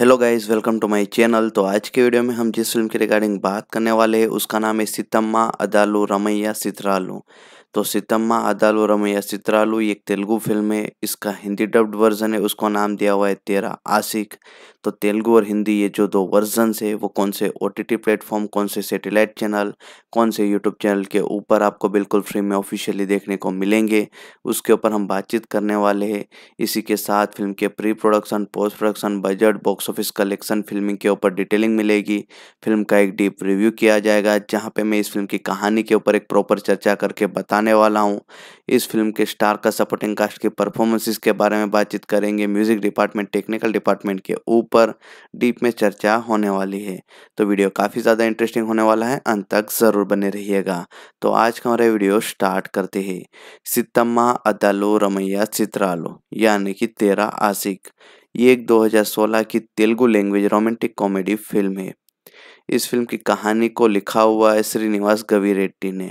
Hello guys welcome to my channel तो आज के वीडियो में हम जिस फिल्म के रिगार्डिंग बात करने वाले हैं उसका नाम है सितम्मा अदालू रमैया सितरालू तो सितम्मा अदालू रमैया सित्रालू एक तेलुगु फिल्म है इसका हिंदी डब्ड वर्जन है उसको नाम दिया हुआ है तेरा आशिक तो तेलुगु और हिंदी ये जो दो वर्जन है वो कौन से ओ टी टी प्लेटफॉर्म कौन से सेटेलाइट चैनल कौन से यूट्यूब चैनल के ऊपर आपको बिल्कुल फ्री में ऑफिशियली देखने को मिलेंगे उसके ऊपर हम बातचीत करने वाले हैं इसी के साथ फिल्म के pre production post production budget box office collection filming के ऊपर डिटेलिंग मिलेगी फिल्म का एक डीप रिव्यू किया जाएगा जहाँ पर मैं इस फिल्म की कहानी के ऊपर एक प्रॉपर चर्चा करके बता बताने वाला हूँ इस फिल्म के स्टार का सपोर्टिंग कास्ट की परफॉर्मेंसेस के बारे में बातचीत करेंगे म्यूजिक डिपार्टमेंट टेक्निकल डिपार्टमेंट के ऊपर डीप में चर्चा होने वाली है तो वीडियो काफ़ी ज़्यादा इंटरेस्टिंग होने वाला है अंत तक ज़रूर बने रहिएगा तो आज का हमारा वीडियो स्टार्ट करते हैं सितम्मा अदालो रमैया चित्रालो यानी कि तेरा आसिक ये एक 2016 की Telugu language romantic comedy film है इस फिल्म की कहानी को लिखा हुआ है श्रीनिवास गवी रेड्डी ने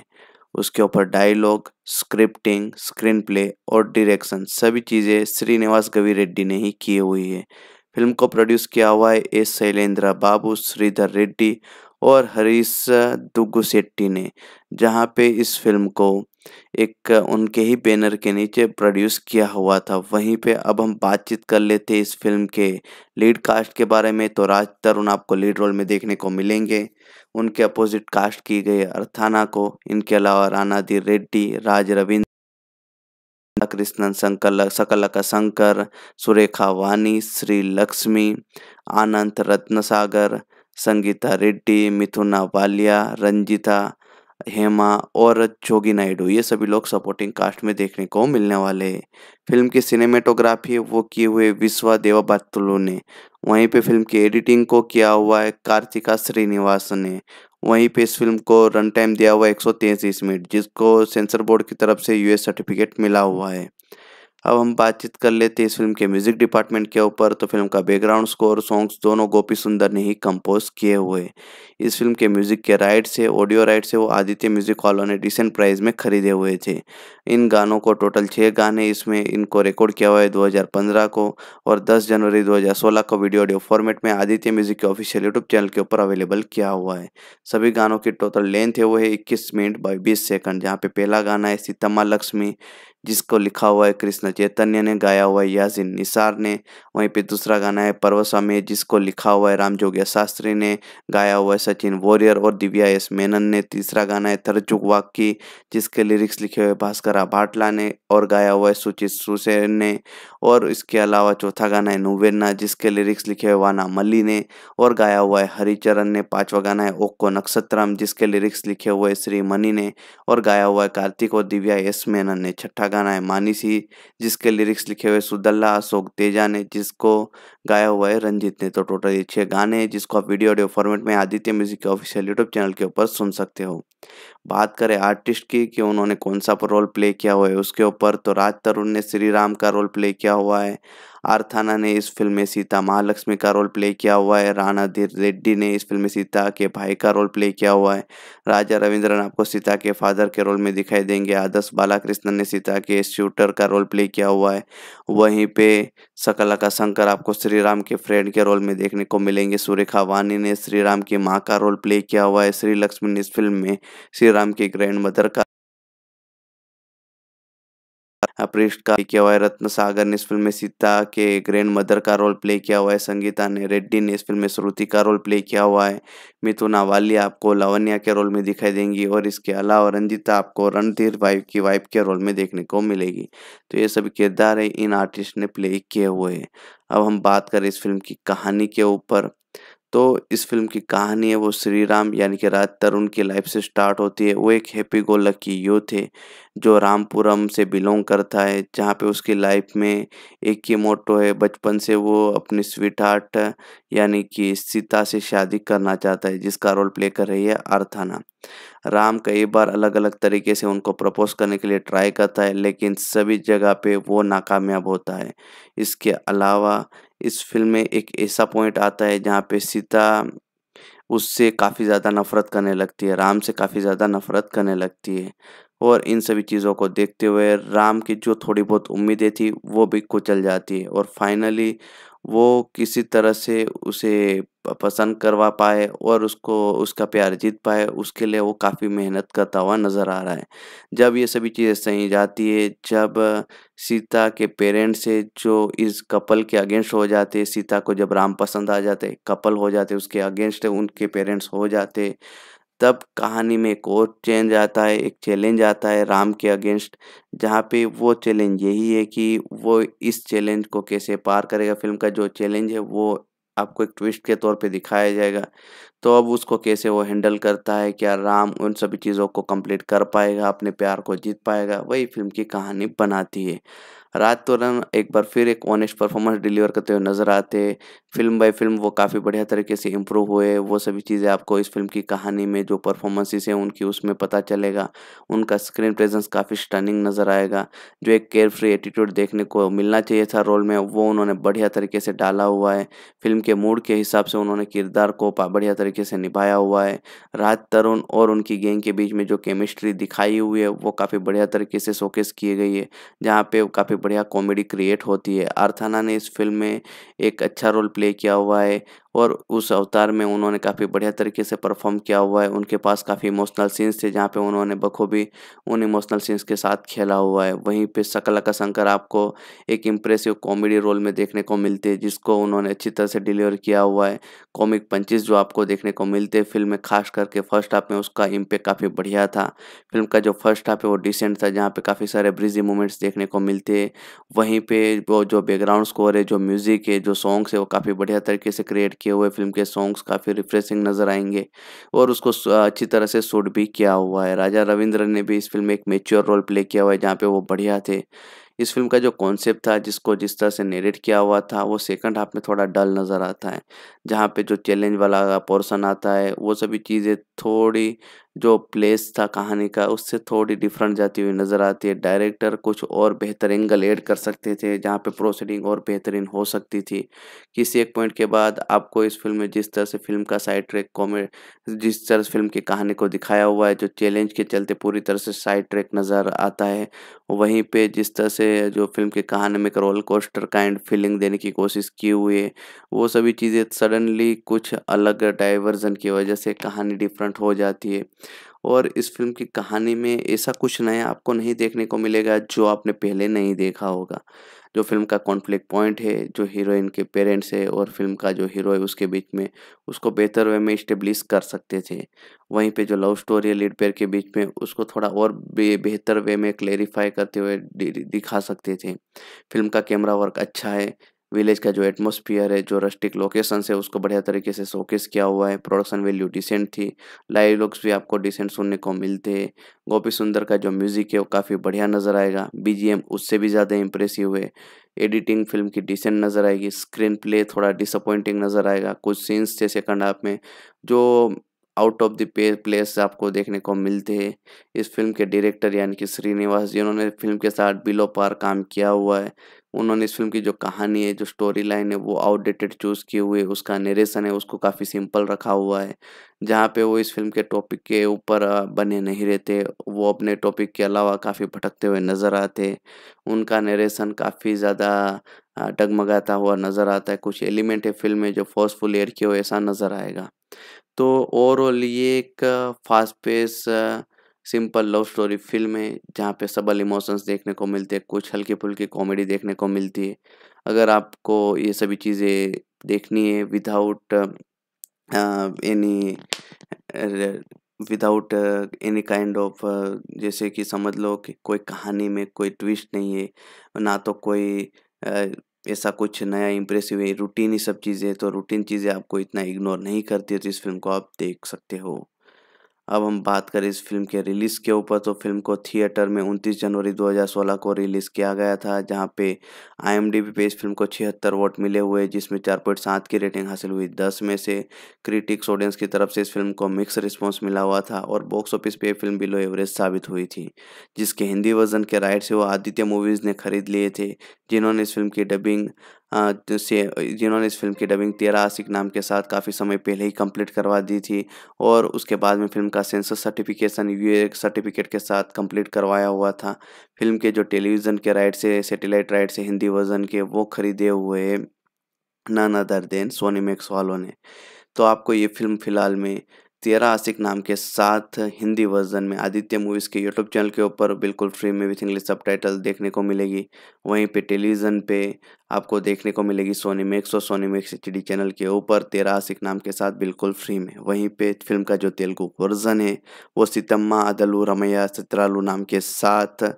उसके ऊपर डायलॉग स्क्रिप्टिंग स्क्रीन प्ले और डायरेक्शन सभी चीज़ें श्रीनिवास गवी रेड्डी ने ही की हुई है फिल्म को प्रोड्यूस किया हुआ है एस शैलेंद्र बाबू श्रीधर रेड्डी और हरीश दुग्गु ने जहाँ पे इस फिल्म को एक उनके ही बैनर के नीचे प्रोड्यूस किया हुआ था वहीं पे अब हम बातचीत कर लेते इस फिल्म के लीड कास्ट के बारे में तो राज तरुण आपको लीड रोल में देखने को मिलेंगे उनके अपोजिट कास्ट की गई अर्थाना को इनके अलावा दी रेड्डी राज रविंद्र कृष्णन संकल सकलका शंकर सुरेखा वानी श्री लक्ष्मी आनंद रत्नसागर संगीता रेड्डी मिथुना वालिया रंजिता हेमा और जोगी नायडू ये सभी लोग सपोर्टिंग कास्ट में देखने को मिलने वाले हैं फिल्म की सिनेमेटोग्राफी वो किए हुए विश्वा देवा बत्तुलू ने वहीं पे फिल्म की एडिटिंग को किया हुआ है कार्तिका श्रीनिवास ने वहीं पे इस फिल्म को रन टाइम दिया हुआ है एक मिनट जिसको सेंसर बोर्ड की तरफ से यूएस सर्टिफिकेट मिला हुआ है अब हम बातचीत कर लेते हैं इस फिल्म के म्यूजिक डिपार्टमेंट के ऊपर तो फिल्म का बैकग्राउंड स्कोर सॉन्ग्स दोनों गोपी सुंदर ने ही कंपोज किए हुए इस फिल्म के म्यूजिक के राइट्स है ऑडियो राइट्स है वो आदित्य म्यूजिक वालों ने डिसेंट प्राइस में खरीदे हुए थे इन गानों को टोटल छः गाने इसमें इनको रिकॉर्ड किया हुआ है दो को और दस जनवरी दो को वीडियो ऑडियो फॉर्मेट में आदित्य म्यूजिक के ऑफिशियल यूट्यूब चैनल के ऊपर अवेलेबल किया हुआ है सभी गानों की टोटल लेंथ है वो है इक्कीस मिनट बाई बीस सेकंड जहाँ पे पहला गाना है सीतम्मा लक्ष्मी जिसको लिखा हुआ है कृष्ण चैतन्य ने गाया हुआ है यासिन निसार ने वहीं पे दूसरा गाना है पर्वस्वामी जिसको लिखा हुआ है राम जोगिया शास्त्री ने गाया हुआ है सचिन वॉरियर और दिव्या एस मेनन ने तीसरा गाना है तरचुक वाक्की जिसके लिरिक्स लिखे हुए भास्कर भाटला ने और गाया हुआ है सुचित सुसेन ने और इसके अलावा चौथा गाना है नुवेन्ना जिसके लिरिक्स लिखे हुए वाना मल्ली ने और गाया हुआ है हरिचरण ने पाँचवा गाना है ओक्को नक्षत्रम जिसके लिरिक्स लिखे हुए श्री मनी ने और गाया हुआ है कार्तिक और दिव्या एस मेनन ने छठा गाना है मानी सी जिसके लिरिक्स लिखे हुए सुदल्ला अशोक तेजा ने जिसको गाया हुआ है रंजीत ने तो टोटल ये छः गाने हैं जिसको आप वीडियो ऑडियो फॉर्मेट में आदित्य म्यूजिक के ऑफिशियल यूट्यूब चैनल के ऊपर सुन सकते हो बात करें आर्टिस्ट की कि उन्होंने कौन सा रोल प्ले किया हुआ है उसके ऊपर तो राज तरुण ने श्री राम का रोल प्ले किया हुआ है आर्थाना ने इस फिल्म में सीता महालक्ष्मी का रोल प्ले किया हुआ है राणा धीर रेड्डी ने इस फिल्म में सीता के भाई का रोल प्ले किया हुआ है राजा रविंद्रन आपको सीता के फादर के रोल में दिखाई देंगे आदर्श बालाकृष्णन ने सीता के शूटर का रोल प्ले किया हुआ है वहीं पे सकला का शंकर आपको श्री राम के फ्रेंड के रोल में देखने को मिलेंगे सुरेखा वानी ने श्री राम की माँ का रोल प्ले किया हुआ है श्री लक्ष्मी ने इस फिल्म में श्री राम के ग्रैंड मदर का पृष्ठ का किया हुआ है रत्न सागर ने इस फिल्म में सीता के ग्रैंड मदर का रोल प्ले किया हुआ है संगीता ने रेड्डी ने इस फिल्म में श्रुति का रोल प्ले किया हुआ है मिथुन आवाली आपको लवनिया के रोल में दिखाई देंगी और इसके अलावा रंजिता आपको रणधीर वाइफ की वाइफ के रोल में देखने को मिलेगी तो ये सभी किरदार है इन आर्टिस्ट ने प्ले किए हुए हैं अब हम बात करें इस फिल्म की कहानी के ऊपर तो इस फिल्म की कहानी है वो श्री राम यानी कि राज तरुण की लाइफ से स्टार्ट होती है वो एक हैप्पी गो लकी यूथ है जो रामपुरम से बिलोंग करता है जहाँ पे उसकी लाइफ में एक ही मोटो है बचपन से वो अपनी स्वीट हार्ट यानी कि सीता से शादी करना चाहता है जिसका रोल प्ले कर रही है अर्थाना राम कई बार अलग अलग तरीके से उनको प्रपोज करने के लिए ट्राई करता है लेकिन सभी जगह पे वो नाकामयाब होता है इसके अलावा इस फिल्म में एक ऐसा पॉइंट आता है जहाँ पे सीता उससे काफ़ी ज़्यादा नफ़रत करने लगती है राम से काफ़ी ज़्यादा नफ़रत करने लगती है और इन सभी चीज़ों को देखते हुए राम की जो थोड़ी बहुत उम्मीदें थी वो भी कुचल जाती है और फाइनली वो किसी तरह से उसे पसंद करवा पाए और उसको उसका प्यार जीत पाए उसके लिए वो काफ़ी मेहनत करता हुआ नज़र आ रहा है जब ये सभी चीज़ें सही जाती है जब सीता के पेरेंट्स है जो इस कपल के अगेंस्ट हो जाते सीता को जब राम पसंद आ जाते कपल हो जाते उसके अगेंस्ट उनके पेरेंट्स हो जाते तब कहानी में एक और चेंज आता है एक चैलेंज आता है राम के अगेंस्ट जहाँ पे वो चैलेंज यही है कि वो इस चैलेंज को कैसे पार करेगा फिल्म का जो चैलेंज है वो आपको एक ट्विस्ट के तौर पे दिखाया जाएगा तो अब उसको कैसे वो हैंडल करता है क्या राम उन सभी चीज़ों को कंप्लीट कर पाएगा अपने प्यार को जीत पाएगा वही फिल्म की कहानी बनाती है राज तोरन एक बार फिर एक ऑनेस्ट परफॉर्मेंस डिलीवर करते हुए नज़र आते फिल्म बाय फिल्म वो काफ़ी बढ़िया तरीके से इम्प्रूव हुए वो सभी चीज़ें आपको इस फिल्म की कहानी में जो परफॉर्मेंसेस हैं उनकी उसमें पता चलेगा उनका स्क्रीन प्रेजेंस काफ़ी स्टनिंग नज़र आएगा जो एक केयर फ्री एटीट्यूड देखने को मिलना चाहिए था रोल में वो उन्होंने बढ़िया तरीके से डाला हुआ है फिल्म के मूड के हिसाब से उन्होंने किरदार को बढ़िया तरीके से निभाया हुआ है राज तरुण और उनकी गेंग के बीच में जो केमिस्ट्री दिखाई हुई है वो काफ़ी बढ़िया तरीके से शोकेस किए गई है जहाँ पे काफ़ी बढ़िया कॉमेडी क्रिएट होती है अर्थाना ने इस फिल्म में एक अच्छा रोल प्ले किया हुआ है और उस अवतार में उन्होंने काफ़ी बढ़िया तरीके से परफॉर्म किया हुआ है उनके पास काफ़ी इमोशनल सीन्स थे जहाँ पे उन्होंने बखूबी उन इमोशनल सीन्स के साथ खेला हुआ है वहीं पे सकला का शंकर आपको एक इम्प्रेसिव कॉमेडी रोल में देखने को मिलते हैं जिसको उन्होंने अच्छी तरह से डिलीवर किया हुआ है कॉमिक पंचिस जो आपको देखने को मिलते हैं फिल्म में खास करके फर्स्ट हाफ में उसका इम्पेक्ट काफ़ी बढ़िया था फिल्म का जो फर्स्ट हाफ है वो डिसेंट था जहाँ पर काफ़ी सारे ब्रिजी मोमेंट्स देखने को मिलते हैं वहीं पर वो जो बैकग्राउंड स्कोर है जो म्यूज़िक है जो सॉन्ग्स है वो काफ़ी बढ़िया तरीके से क्रिएट किया किए हुए फिल्म के सॉन्ग्स काफ़ी रिफ्रेशिंग नज़र आएंगे और उसको अच्छी तरह से शूट भी किया हुआ है राजा रविंद्र ने भी इस फिल्म में एक मेच्योर रोल प्ले किया हुआ है जहाँ पर वो बढ़िया थे इस फिल्म का जो कॉन्सेप्ट था जिसको जिस तरह से नेरेट किया हुआ था वो सेकंड हाफ में थोड़ा डल नज़र आता है जहाँ पे जो चैलेंज वाला पोर्सन आता है वो सभी चीज़ें थोड़ी जो प्लेस था कहानी का उससे थोड़ी डिफरेंट जाती हुई नज़र आती है डायरेक्टर कुछ और बेहतर एंगल ऐड कर सकते थे जहाँ पे प्रोसीडिंग और बेहतरीन हो सकती थी किसी एक पॉइंट के बाद आपको इस फिल्म में जिस तरह से फिल्म का साइड ट्रैक कॉमेड जिस तरह से फिल्म की कहानी को दिखाया हुआ है जो चैलेंज के चलते पूरी तरह से साइड ट्रैक नज़र आता है वहीं पर जिस तरह से जो फिल्म की कहानी में एक रोल कोस्टर काइंड फीलिंग देने की कोशिश की हुई है वो सभी चीज़ें सडनली कुछ अलग डाइवर्जन की वजह से कहानी डिफरेंट हो जाती है और इस फिल्म की कहानी में ऐसा कुछ नया आपको नहीं देखने को मिलेगा जो आपने पहले नहीं देखा होगा जो फिल्म का कॉन्फ्लिक्ट पॉइंट है जो हीरोइन के पेरेंट्स है और फिल्म का जो हीरो है उसके बीच में उसको बेहतर वे में इस्टेब्लिश कर सकते थे वहीं पे जो लव स्टोरी है लीड पेयर के बीच में उसको थोड़ा और बेहतर वे में क्लेरिफाई करते हुए दिखा सकते थे फिल्म का कैमरा वर्क अच्छा है विलेज का जो एटमोसफियर है जो रस्टिक लोकेशंस है उसको बढ़िया तरीके से शोकेस किया हुआ है प्रोडक्शन वैल्यू डिसेंट थी लाइव लुक्स भी आपको डिसेंट सुनने को मिलते हैं गोपी सुंदर का जो म्यूजिक है वो काफ़ी बढ़िया नज़र आएगा बीजीएम उससे भी ज़्यादा इंप्रेसिव है एडिटिंग फिल्म की डिसेंट नज़र आएगी स्क्रीन प्ले थोड़ा डिसअपॉइंटिंग नज़र आएगा कुछ सीन्स थे सेकंड हाफ में जो आउट ऑफ द पे प्लेस आपको देखने को मिलते हैं इस फिल्म के डायरेक्टर यानी कि श्रीनिवास जी उन्होंने फिल्म के साथ बिलो पार काम किया हुआ है उन्होंने इस फिल्म की जो कहानी है जो स्टोरी लाइन है वो आउटडेटेड चूज़ किए हुए उसका नरेशन है उसको काफ़ी सिंपल रखा हुआ है जहाँ पे वो इस फिल्म के टॉपिक के ऊपर बने नहीं रहते वो अपने टॉपिक के अलावा काफ़ी भटकते हुए नज़र आते उनका नरेशन काफ़ी ज़्यादा डगमगाता हुआ नज़र आता है कुछ एलिमेंट है फिल्म में जो फोर्सफुल एयर किए हुए ऐसा नज़र आएगा तो ओवरऑल ये एक fast pace simple love story film है जहाँ पे सबल इमोशंस देखने को मिलते हैं कुछ हल्की फुल्की कॉमेडी देखने को मिलती है अगर आपको ये सभी चीज़ें देखनी है without any without any kind of जैसे कि समझ लो कि कोई कहानी में कोई ट्विस्ट नहीं है ना तो कोई ऐसा कुछ नया इम्प्रेसिव है रूटीन ही सब चीज़ें तो रूटीन चीज़ें आपको इतना इग्नोर नहीं करती है तो इस फिल्म को आप देख सकते हो अब हम बात करें इस फिल्म के रिलीज़ के ऊपर तो फिल्म को थिएटर में 29 जनवरी 2016 को रिलीज़ किया गया था जहां पे आईएमडीबी पे इस फिल्म को छिहत्तर वोट मिले हुए जिसमें चार पॉइंट सात की रेटिंग हासिल हुई दस में से क्रिटिक्स ऑडियंस की तरफ से इस फिल्म को मिक्स रिस्पॉन्स मिला हुआ था और बॉक्स ऑफिस पे फिल्म बिलो एवरेज साबित हुई थी जिसके हिंदी वर्जन के राइट से वो आदित्य मूवीज़ ने खरीद लिए थे जिन्होंने इस फिल्म की डबिंग हाँ, तो से जिन्होंने इस फिल्म की डबिंग तेरा आशिक नाम के साथ काफ़ी समय पहले ही कंप्लीट करवा दी थी और उसके बाद में फिल्म का सेंसर सर्टिफिकेशन यू सर्टिफिकेट के साथ कंप्लीट करवाया हुआ था फिल्म के जो टेलीविज़न के राइट से सेटेलाइट राइट से हिंदी वर्जन के वो खरीदे हुए नाना दर देन सोनी मैक्स वालों ने तो आपको ये फिल्म फ़िलहाल में तेरा आशिक नाम के साथ हिंदी वर्जन में आदित्य मूवीज़ के यूट्यूब चैनल के ऊपर बिल्कुल फ्री में विथ इंग्लिश सब देखने को मिलेगी वहीं पे टेलीविज़न पे आपको देखने को मिलेगी सोनी मैक्स और सोनी मैक्स एच चैनल के ऊपर तेरा आशिक नाम के साथ बिल्कुल फ्री में वहीं पे फिल्म का जो तेलुगु वर्जन है वो सितम्मा अदलू रमैया सित्रालू नाम के साथ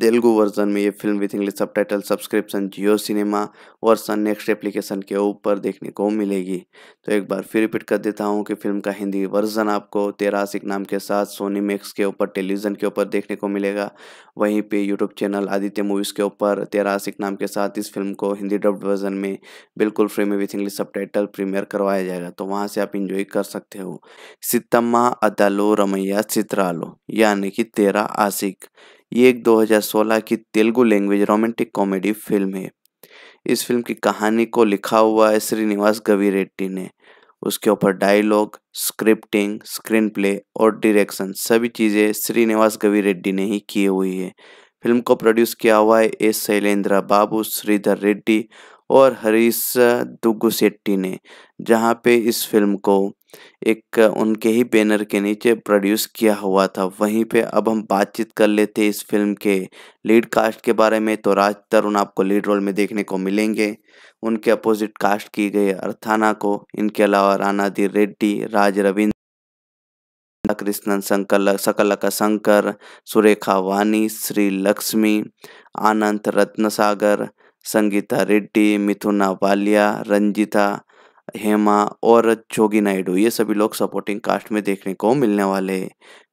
तेलुगु वर्जन में ये film with English subtitle subscription Jio cinema और सन नेक्स्ट एप्लीकेशन के ऊपर देखने को मिलेगी तो एक बार फिर रिपीट कर देता हूँ कि फिल्म का हिंदी वर्जन आपको तेरा नाम के साथ सोनी मैक्स के ऊपर टेलीविजन के ऊपर देखने को मिलेगा वहीं पे यूट्यूब चैनल आदित्य मूवीज़ के ऊपर तेरा नाम के साथ इस फिल्म को हिंदी डब्ड वर्जन में बिल्कुल फ्री में with English subtitle premiere करवाया जाएगा तो वहाँ से आप इंजॉय कर सकते हो सितम्मा अदालो रमैया चित्रालो यानी कि तेरा आसिक ये एक 2016 की Telugu language romantic comedy film है इस फिल्म की कहानी को लिखा हुआ है श्रीनिवास गवी रेड्डी ने उसके ऊपर डायलॉग स्क्रिप्टिंग स्क्रीन प्ले और डायरेक्शन सभी चीज़ें श्रीनिवास गवी रेड्डी ने ही की हुई है फिल्म को प्रोड्यूस किया हुआ है एस शैलेंद्रा बाबू श्रीधर रेड्डी और हरीश दुग्गु ने जहाँ पे इस फिल्म को एक उनके ही बैनर के नीचे प्रोड्यूस किया हुआ था वहीं पे अब हम बातचीत कर लेते इस फिल्म के लीड कास्ट के बारे में तो राज तरुण आपको लीड रोल में देखने को मिलेंगे उनके अपोजिट कास्ट की गई अर्थाना को इनके अलावा दी रेड्डी राज रविंद्र कृष्णन संकल सकलका शंकर सुरेखा वानी श्री लक्ष्मी आनंद रत्नसागर संगीता रेड्डी मिथुना वालिया रंजिता हेमा और जोगी नायडू ये सभी लोग सपोर्टिंग कास्ट में देखने को मिलने वाले है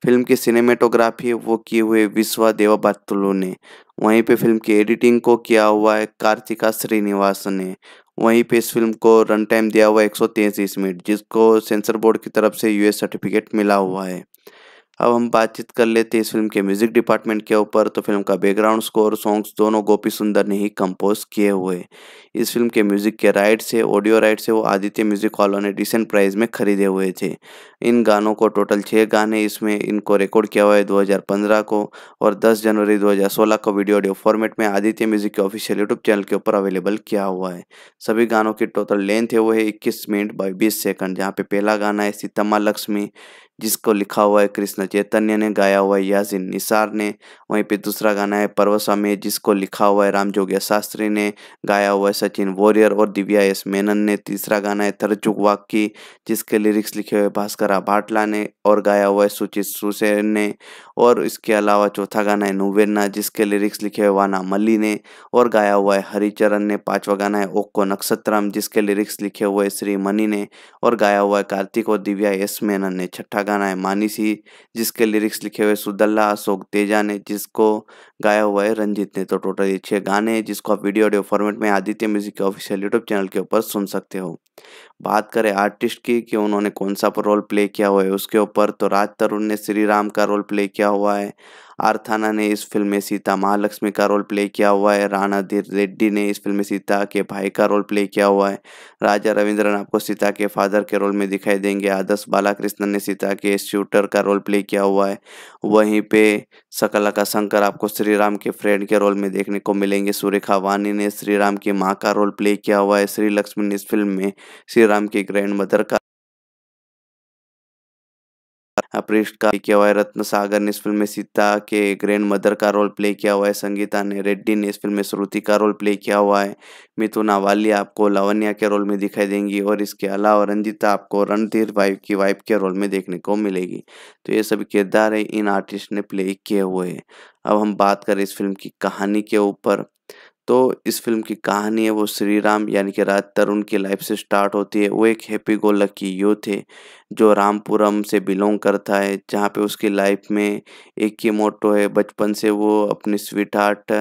फिल्म की सिनेमेटोग्राफी वो किए हुए विश्वा देवा बत्तुलू ने वहीं पे फिल्म की एडिटिंग को किया हुआ है कार्तिका श्रीनिवास ने वहीं पे इस फिल्म को रन टाइम दिया हुआ है एक मिनट जिसको सेंसर बोर्ड की तरफ से यूएस सर्टिफिकेट मिला हुआ है अब हम बातचीत कर लेते हैं इस फिल्म के म्यूजिक डिपार्टमेंट के ऊपर तो फिल्म का बैकग्राउंड स्कोर सॉन्ग्स दोनों गोपी सुंदर ने ही कंपोज किए हुए इस फिल्म के म्यूजिक के राइट्स से ऑडियो राइट्स से वो आदित्य म्यूजिक हॉलो ने डिसेंट प्राइस में खरीदे हुए थे इन गानों को टोटल छः गाने इसमें इनको रिकॉर्ड किया हुआ है दो को और दस जनवरी दो को वीडियो ऑडियो फॉर्मेट में आदित्य म्यूजिक के ऑफिशियल यूट्यूब चैनल के ऊपर अवेलेबल किया हुआ है सभी गानों की टोटल लेंथ है वो है इक्कीस मिनट बाई बीस सेकंड जहाँ पे पहला गाना है सीतम्मा लक्ष्मी जिसको लिखा हुआ है कृष्ण चैतन्य ने गाया हुआ है यासिन निसार ने वहीं पे दूसरा गाना है में जिसको लिखा हुआ है राम जोगिया शास्त्री ने गाया हुआ है सचिन वॉरियर और दिव्या एस मेनन ने तीसरा गाना है थरचुक वाक्की जिसके लिरिक्स लिखे हुए भास्कर भाटला ने और गाया हुआ है सुचित सुसेन ने और इसके अलावा चौथा गाना है नुवेन्ना जिसके लिरिक्स लिखे हुए वाना मल्ली ने और गाया हुआ है हरिचरण ने पाँचवा गाना है ओक्को नक्षत्रम जिसके लिरिक्स लिखे हुए श्री मनी ने और गाया हुआ है कार्तिक और दिव्या एस मेनन ने छठा गाना है मानी सी जिसके लिरिक्स लिखे हुए सुदल्ला अशोक तेजा ने जिसको गाया हुआ है रंजीत ने तो टोटल ये छः गाने हैं जिसको आप वीडियो ऑडियो फॉर्मेट में आदित्य म्यूजिक के ऑफिशियल यूट्यूब चैनल के ऊपर सुन सकते हो बात करें आर्टिस्ट की कि उन्होंने कौन सा रोल प्ले किया हुआ है उसके ऊपर तो राज तरुण ने श्री राम का रोल प्ले किया हुआ है आरथाना ने इस फिल्म में सीता महालक्ष्मी का रोल प्ले किया हुआ है राणा धीर रेड्डी ने इस फिल्म में सीता के भाई का रोल प्ले किया हुआ है राजा रविंद्रन आपको सीता के फादर के रोल में दिखाई देंगे आदर्श बालाकृष्णन ने सीता के शूटर का रोल प्ले किया हुआ है वहीं पे सकला का शंकर आपको श्री श्रीराम राम के फ्रेंड के रोल में देखने को मिलेंगे सुरेखा वानी ने श्रीराम की मां का रोल प्ले किया हुआ है श्री लक्ष्मण इस फिल्म में श्रीराम के ग्रैंड मदर का पृष्ठ का किया हुआ है रत्न सागर ने इस फिल्म में सीता के ग्रैंड मदर का रोल प्ले किया हुआ है संगीता ने रेड्डी ने इस फिल्म में श्रुति का रोल प्ले किया हुआ है मिथुन आवाली आपको लावण्या के रोल में दिखाई देंगी और इसके अलावा रंजिता आपको रणधीर वाइफ की वाइफ के रोल में देखने को मिलेगी तो ये सभी किरदार है इन आर्टिस्ट ने प्ले किए हुए हैं अब हम बात करें इस फिल्म की कहानी के ऊपर तो इस फिल्म की कहानी है वो श्री राम यानी कि राज तरुण की लाइफ से स्टार्ट होती है वो एक हैप्पी गो लकी यूथ है जो रामपुरम से बिलोंग करता है जहाँ पे उसकी लाइफ में एक ही मोटो है बचपन से वो अपनी स्वीट हार्ट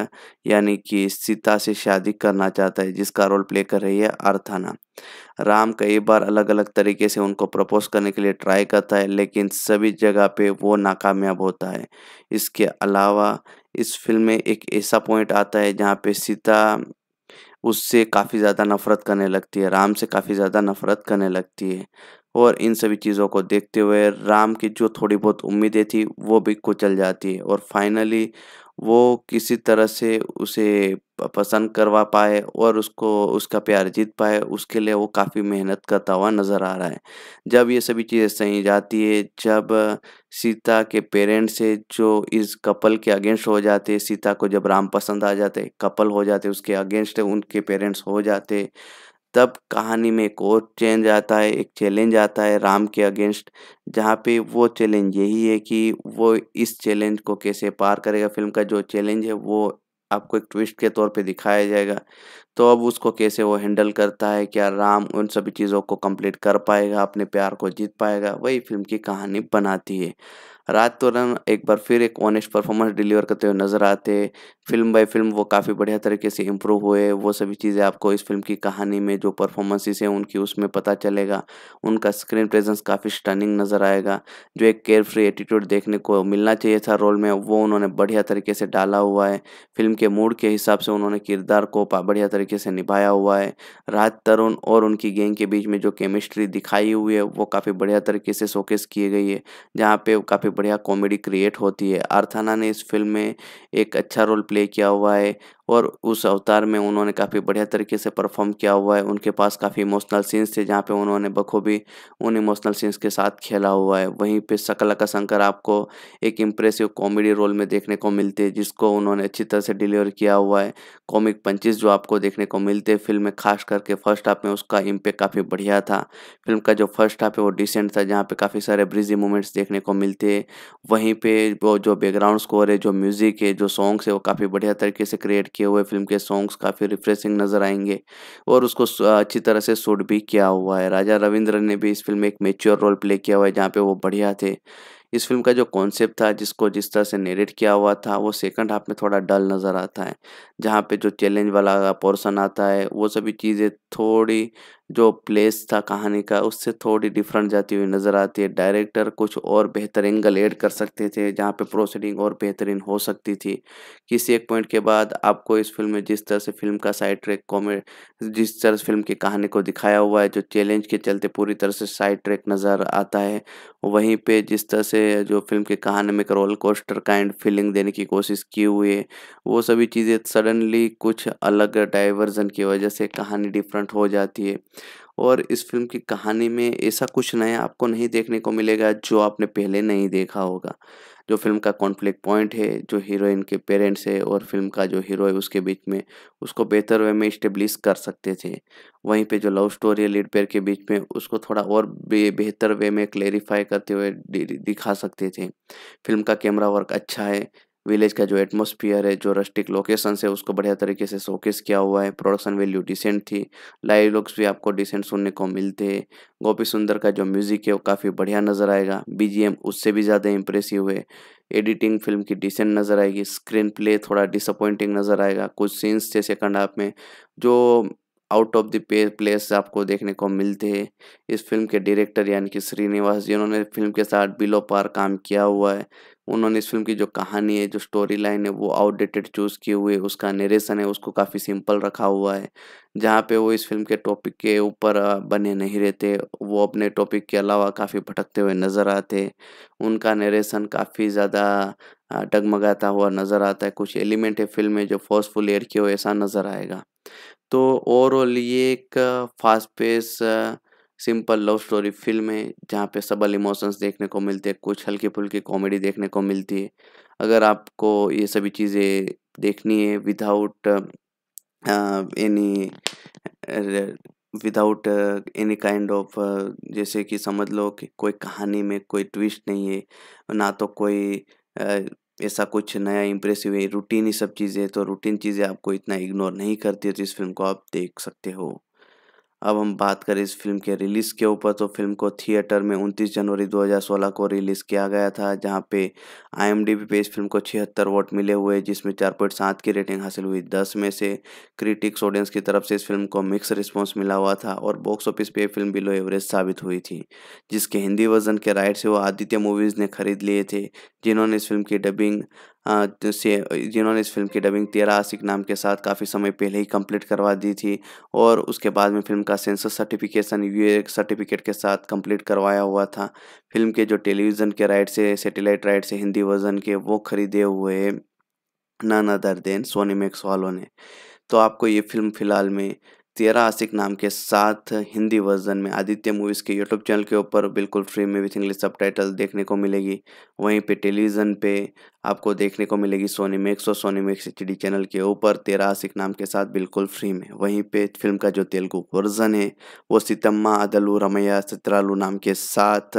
यानी कि सीता से शादी करना चाहता है जिसका रोल प्ले कर रही है अर्थाना राम कई बार अलग अलग तरीके से उनको प्रपोज करने के लिए ट्राई करता है लेकिन सभी जगह पे वो नाकामयाब होता है इसके अलावा इस फिल्म में एक ऐसा पॉइंट आता है जहाँ पे सीता उससे काफ़ी ज़्यादा नफ़रत करने लगती है राम से काफ़ी ज़्यादा नफ़रत करने लगती है और इन सभी चीज़ों को देखते हुए राम की जो थोड़ी बहुत उम्मीदें थी वो भी कुचल जाती है और फाइनली वो किसी तरह से उसे पसंद करवा पाए और उसको उसका प्यार जीत पाए, उसके लिए वो काफ़ी मेहनत करता हुआ नज़र आ रहा है। जब ये सभी चीज़ें सही जाती है, जब सीता के पेरेंट्स है जो इस कपल के अगेंस्ट हो जाते सीता को जब राम पसंद आ जाते कपल हो जाते उसके अगेंस्ट उनके पेरेंट्स हो जाते तब कहानी में एक और चेंज आता है एक चैलेंज आता है राम के अगेंस्ट जहाँ पे वो चैलेंज यही है कि वो इस चैलेंज को कैसे पार करेगा फिल्म का जो चैलेंज है वो आपको एक ट्विस्ट के तौर पे दिखाया जाएगा तो अब उसको कैसे वो हैंडल करता है क्या राम उन सभी चीज़ों को कंप्लीट कर पाएगा अपने प्यार को जीत पाएगा वही फिल्म की कहानी बनाती है रात तो रन एक बार फिर एक ऑनेस्ट परफॉर्मेंस डिलीवर करते हुए नज़र आते फिल्म बाय फिल्म वो काफ़ी बढ़िया तरीके से इम्प्रूव हुए वो सभी चीज़ें आपको इस फिल्म की कहानी में जो परफॉर्मेंसेस हैं उनकी उसमें पता चलेगा उनका स्क्रीन प्रेजेंस काफ़ी स्टनिंग नज़र आएगा जो एक केयर फ्री एटीट्यूड देखने को मिलना चाहिए था रोल में वो उन्होंने बढ़िया तरीके से डाला हुआ है फिल्म के मूड के हिसाब से उन्होंने किरदार को बढ़िया तरीके से निभाया हुआ है राहत तरुण और उनकी गेंग के बीच में जो केमिस्ट्री दिखाई हुई है वो काफ़ी बढ़िया तरीके से शोकेस किए गई है जहाँ पे काफ़ी बढ़िया कॉमेडी क्रिएट होती है अर्थाना ने इस फिल्म में एक अच्छा रोल प्ले किया हुआ है और उस अवतार में उन्होंने काफ़ी बढ़िया तरीके से परफॉर्म किया हुआ है उनके पास काफ़ी इमोशनल सीन्स थे जहाँ पे उन्होंने बखूबी उन इमोशनल सीन्स के साथ खेला हुआ है वहीं पे सकला का शंकर आपको एक इम्प्रेसिव कॉमेडी रोल में देखने को मिलते हैं जिसको उन्होंने अच्छी तरह से डिलीवर किया हुआ है कॉमिक पंचिस जो आपको देखने को मिलते हैं फिल्म में खास करके फर्स्ट हाफ में उसका इम्पेक्ट काफ़ी बढ़िया था फिल्म का जो फर्स्ट हाफ है वो डिसेंट था जहाँ पर काफ़ी सारे ब्रिजी मोमेंट्स देखने को मिलते वहीं पर वो जो बैकग्राउंड स्कोर है जो म्यूज़िक है जो सॉन्ग्स है वो काफ़ी बढ़िया तरीके से क्रिएट किए हुए फिल्म के सॉन्ग्स काफ़ी रिफ्रेशिंग नज़र आएंगे और उसको अच्छी तरह से शूट भी किया हुआ है राजा रविंद्र ने भी इस फिल्म में एक मेच्योर रोल प्ले किया हुआ है जहाँ पे वो बढ़िया थे इस फिल्म का जो कॉन्सेप्ट था जिसको जिस तरह से नेरेट किया हुआ था वो सेकंड हाफ में थोड़ा डल नज़र आता है जहाँ पे जो चैलेंज वाला पोर्शन आता है वो सभी चीज़ें थोड़ी जो प्लेस था कहानी का उससे थोड़ी डिफरेंट जाती हुई नज़र आती है डायरेक्टर कुछ और बेहतर एंगल ऐड कर सकते थे जहाँ पे प्रोसीडिंग और बेहतरीन हो सकती थी किसी एक पॉइंट के बाद आपको इस फिल्म में जिस तरह से फिल्म का साइड ट्रैक कॉमेड जिस तरह से फिल्म की कहानी को दिखाया हुआ है जो चैलेंज के चलते पूरी तरह से साइड ट्रैक नज़र आता है वहीं पर जिस तरह से जो फिल्म की कहानी में एक रोल कोस्टर काइंड फीलिंग देने की कोशिश की हुई है वो सभी चीज़ें सडन सडनली कुछ अलग डाइवर्जन की वजह से कहानी डिफरेंट हो जाती है और इस फिल्म की कहानी में ऐसा कुछ नया आपको नहीं देखने को मिलेगा जो आपने पहले नहीं देखा होगा जो फिल्म का कॉन्फ्लिक्ट पॉइंट है जो हीरोइन के पेरेंट्स है और फिल्म का जो हीरो है उसके बीच में उसको बेहतर वे में इस्टेब्लिश कर सकते थे वहीं पे जो लव स्टोरी है लीड पेयर के बीच में उसको थोड़ा और बेहतर वे में क्लेरिफाई करते हुए दिखा सकते थे फिल्म का कैमरा वर्क अच्छा है विलेज का जो एटमोसफियर है जो रस्टिक लोकेशन है उसको बढ़िया तरीके से शोकेस किया हुआ है प्रोडक्शन वैल्यू डिसेंट थी लाइव लुक्स भी आपको डिसेंट सुनने को मिलते हैं गोपी सुंदर का जो म्यूज़िक है वो काफ़ी बढ़िया नज़र आएगा बीजीएम उससे भी ज़्यादा इंप्रेसिव है एडिटिंग फिल्म की डिसेंट नज़र आएगी स्क्रीन प्ले थोड़ा डिसअपॉइंटिंग नज़र आएगा कुछ सीन्स थे सेकंड हाफ में जो आउट ऑफ द प्लेस आपको देखने को मिलते हैं इस फिल्म के डायरेक्टर यानी कि श्रीनिवास जिन्होंने फिल्म के साथ बिलो पार काम किया हुआ है उन्होंने इस फिल्म की जो कहानी है जो स्टोरी लाइन है वो आउटडेटेड चूज़ किए हुए उसका नरेशन है उसको काफ़ी सिंपल रखा हुआ है जहाँ पे वो इस फिल्म के टॉपिक के ऊपर बने नहीं रहते वो अपने टॉपिक के अलावा काफ़ी भटकते हुए नज़र आते उनका नरेशन काफ़ी ज़्यादा डगमगाता हुआ नज़र आता है कुछ एलिमेंट है फिल्म में जो फोर्सफुल एयर किए हो ऐसा नज़र आएगा तो ओवरऑल ये एक fast pace simple love story film है जहाँ पे सबल इमोशंस देखने को मिलते हैं कुछ हल्की फुल्की कॉमेडी देखने को मिलती है अगर आपको ये सभी चीज़ें देखनी है without any without any kind of जैसे कि समझ लो कि कोई कहानी में कोई ट्विस्ट नहीं है ना तो कोई uh, ऐसा कुछ नया इम्प्रेसिव है रूटीन ही सब चीज़ें तो रूटीन चीज़ें आपको इतना इग्नोर नहीं करती है तो इस फिल्म को आप देख सकते हो अब हम बात करें इस फिल्म के रिलीज़ के ऊपर तो फिल्म को थिएटर में 29 जनवरी 2016 को रिलीज़ किया गया था जहां पे आईएमडीबी पे इस फिल्म को छिहत्तर वोट मिले हुए जिसमें चार पॉइंट सात की रेटिंग हासिल हुई दस में से क्रिटिक्स ऑडियंस की तरफ से इस फिल्म को मिक्स रिस्पॉन्स मिला हुआ था और बॉक्स ऑफिस पे फिल्म बिलो एवरेज साबित हुई थी जिसके हिंदी वर्जन के राइट से वो आदित्य मूवीज़ ने खरीद लिए थे जिन्होंने इस फिल्म की डबिंग हाँ, तो से जिन्होंने इस फिल्म की डबिंग तेरा आशिक नाम के साथ काफ़ी समय पहले ही कंप्लीट करवा दी थी और उसके बाद में फिल्म का सेंसर सर्टिफिकेशन यू सर्टिफिकेट के साथ कंप्लीट करवाया हुआ था फिल्म के जो टेलीविज़न के राइट से सेटेलाइट राइट से हिंदी वर्जन के वो खरीदे हुए नाना दर देन सोनी मैक्स वालों ने तो आपको ये फिल्म फ़िलहाल में तेरा आशिक नाम के साथ हिंदी वर्जन में आदित्य मूवीज़ के यूट्यूब चैनल के ऊपर बिल्कुल फ्री में विथ इंग्लिश सब देखने को मिलेगी वहीं पे टेलीविज़न पे आपको देखने को मिलेगी सोनी मैक्स और सोनी मैक्स एच चैनल के ऊपर तेरा आशिक नाम के साथ बिल्कुल फ्री में वहीं पे फिल्म का जो तेलुगु वर्जन है वो सितम्मा अदलू रमैया सित्रालू नाम के साथ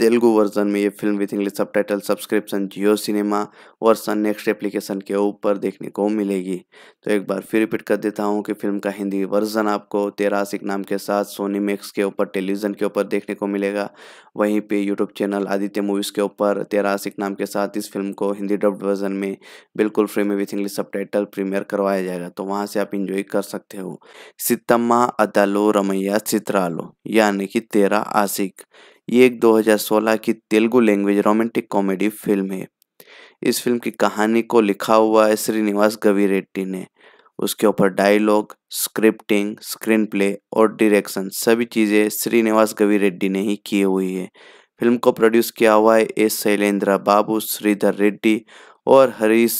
तेलुगु वर्जन में ये film with English subtitle subscription Jio cinema और सन नेक्स्ट एप्लीकेशन के ऊपर देखने को मिलेगी तो एक बार फिर रिपीट कर देता हूँ कि फिल्म का हिंदी वर्जन आपको तेरा नाम के साथ सोनी मैक्स के ऊपर टेलीविज़न के ऊपर देखने को मिलेगा वहीं पे यूट्यूब चैनल आदित्य मूवीज़ के ऊपर तेरा नाम के साथ इस फिल्म को हिंदी डब्ड वर्जन में बिल्कुल फ्री में with English subtitle premiere करवाया जाएगा तो वहाँ से आप इंजॉय कर सकते हो सितम्मा अदालो रमैया चित्रालो यानी कि तेरा आसिक ये एक 2016 की Telugu language romantic comedy film है इस फिल्म की कहानी को लिखा हुआ है श्रीनिवास गवी रेड्डी ने उसके ऊपर डायलॉग स्क्रिप्टिंग स्क्रीन प्ले और डायरेक्शन सभी चीज़ें श्रीनिवास गवी रेड्डी ने ही की हुई है फिल्म को प्रोड्यूस किया हुआ है एस शैलेंद्र बाबू श्रीधर रेड्डी और हरीश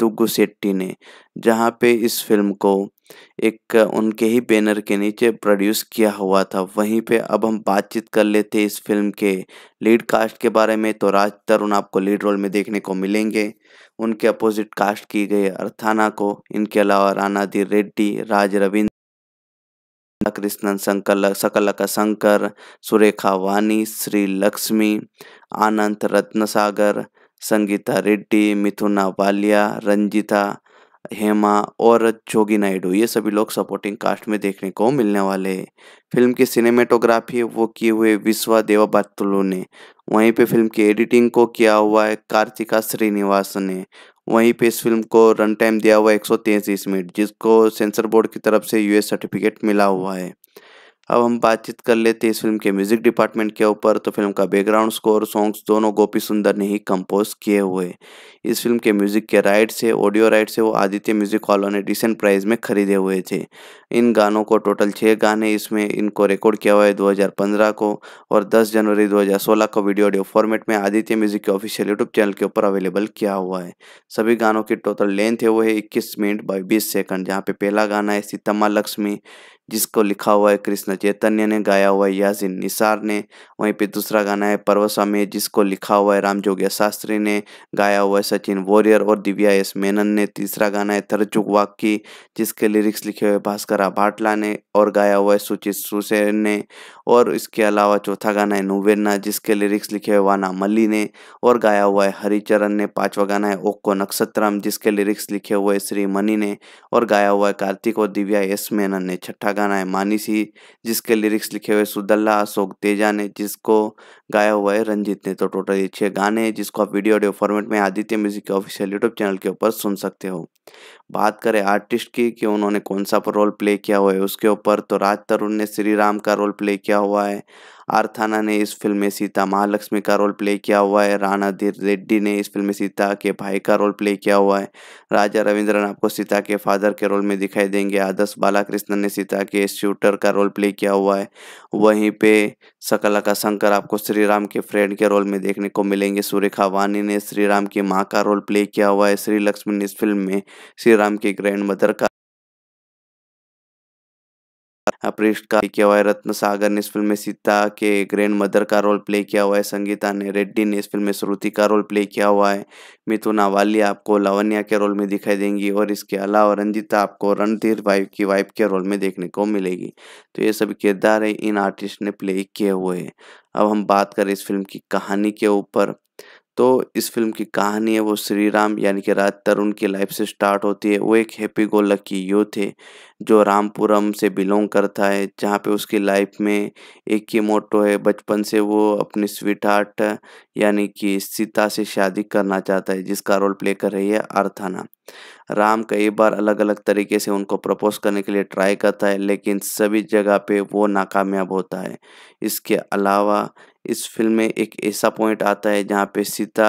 दुग्गु सेट्टी ने जहाँ पे इस फिल्म को एक उनके ही बैनर के नीचे प्रोड्यूस किया हुआ था वहीं पे अब हम बातचीत कर लेते इस फिल्म के लीड कास्ट के बारे में तो राज तरुण आपको लीड रोल में देखने को मिलेंगे उनके अपोजिट कास्ट की गई अर्थाना को इनके अलावा दी रेड्डी राज रविंद्र कृष्णन संकल सकलका शंकर सुरेखा वानी श्री लक्ष्मी आनंद रत्नसागर संगीता रेड्डी मिथुना वालिया रंजिता हेमा और जोगी नायडू ये सभी लोग सपोर्टिंग कास्ट में देखने को मिलने वाले हैं फिल्म की सिनेमेटोग्राफी वो किए हुए विश्वा देवा बत्तुलू ने वहीं पे फिल्म की एडिटिंग को किया हुआ है कार्तिका श्रीनिवास ने वहीं पे इस फिल्म को रन टाइम दिया हुआ है एक मिनट जिसको सेंसर बोर्ड की तरफ से यूएस सर्टिफिकेट मिला हुआ है अब हम बातचीत कर लेते हैं इस फिल्म के म्यूजिक डिपार्टमेंट के ऊपर तो फिल्म का बैकग्राउंड स्कोर सॉन्ग्स दोनों गोपी सुंदर ने ही कंपोज किए हुए इस फिल्म के म्यूजिक के राइट्स से ऑडियो राइट्स से वो आदित्य म्यूजिक वालों ने डिसेंट प्राइस में खरीदे हुए थे इन गानों को टोटल छः गाने इसमें इनको रिकॉर्ड किया हुआ है दो को और दस जनवरी दो को वीडियो ऑडियो फॉर्मेट में आदित्य म्यूजिक के ऑफिशियल यूट्यूब चैनल के ऊपर अवेलेबल किया हुआ है सभी गानों की टोटल लेंथ है वो है इक्कीस मिनट बाई बीस सेकंड जहाँ पे पहला गाना है सीतम्मा लक्ष्मी जिसको लिखा हुआ है कृष्ण चैतन्य ने गाया हुआ है यासिन निसार ने वहीं पे दूसरा गाना है पर्वस्वामी जिसको लिखा हुआ है राम जोगिया शास्त्री ने गाया हुआ है सचिन वॉरियर और दिव्या एस मेनन ने तीसरा गाना है थरचुक वाक्की जिसके लिरिक्स लिखे हुए भास्कर भाटला ने और गाया हुआ है सुचित सुसेन ने और इसके अलावा चौथा गाना है नुवेन्ना जिसके लिरिक्स लिखे हुए वाना मल्ली ने और गाया हुआ है हरिचरण ने पाँचवा गाना है ओक्को नक्षत्रम जिसके लिरिक्स लिखे हुए श्री मनी ने और गाया हुआ है कार्तिक और दिव्या एस मेनन ने छठा गाना है मानी सी जिसके लिरिक्स लिखे हुए सुदल्ला अशोक तेजा ने जिसको गाया हुआ है रंजीत ने तो टोटल ये छः गाने हैं जिसको आप वीडियो ऑडियो फॉर्मेट में आदित्य म्यूजिक के ऑफिशियल यूट्यूब चैनल के ऊपर सुन सकते हो बात करें आर्टिस्ट की कि उन्होंने कौन सा रोल प्ले किया हुआ है उसके ऊपर तो राज तरुण ने श्री राम का रोल प्ले किया हुआ है आरथाना ने इस फिल्म में सीता महालक्ष्मी का रोल प्ले किया हुआ है राणा धीर रेड्डी ने इस फिल्म में सीता के भाई का रोल प्ले किया हुआ है राजा रविंद्रन आपको सीता के फादर के रोल में दिखाई देंगे आदर्श बालाकृष्णन ने सीता के शूटर का रोल प्ले किया हुआ है वहीं पे सकला का शंकर आपको श्री राम के फ्रेंड के रोल में देखने को मिलेंगे सुरेखा वानी ने श्री राम की माँ का रोल प्ले किया हुआ है श्री लक्ष्मी ने इस फिल्म में श्री राम के ग्रैंड मदर का अप्रिस्ट का किया हुआ है रत्न सागर ने इस फिल्म में सीता के ग्रैंड मदर का रोल प्ले किया हुआ है संगीता ने रेड्डी ने इस फिल्म में श्रुति का रोल प्ले किया हुआ है मिथुन वालिया आपको लावण्या के रोल में दिखाई देंगी और इसके अलावा रंजिता आपको रणधीर वाइफ की वाइफ के रोल में देखने को मिलेगी तो ये सभी किरदार इन आर्टिस्ट ने प्ले किए हुए हैं अब हम बात करें इस फिल्म की कहानी के ऊपर तो इस फिल्म की कहानी है वो श्री राम यानी कि राज तरुण की लाइफ से स्टार्ट होती है वो एक हैप्पी गो लकी यूथ है जो रामपुरम से बिलोंग करता है जहाँ पे उसकी लाइफ में एक ही मोटो है बचपन से वो अपनी स्वीट हार्ट यानी कि सीता से शादी करना चाहता है जिसका रोल प्ले कर रही है अर्थाना राम कई बार अलग अलग तरीके से उनको प्रपोज करने के लिए ट्राई करता है लेकिन सभी जगह पे वो नाकामयाब होता है इसके अलावा इस फिल्म में एक ऐसा पॉइंट आता है जहाँ पे सीता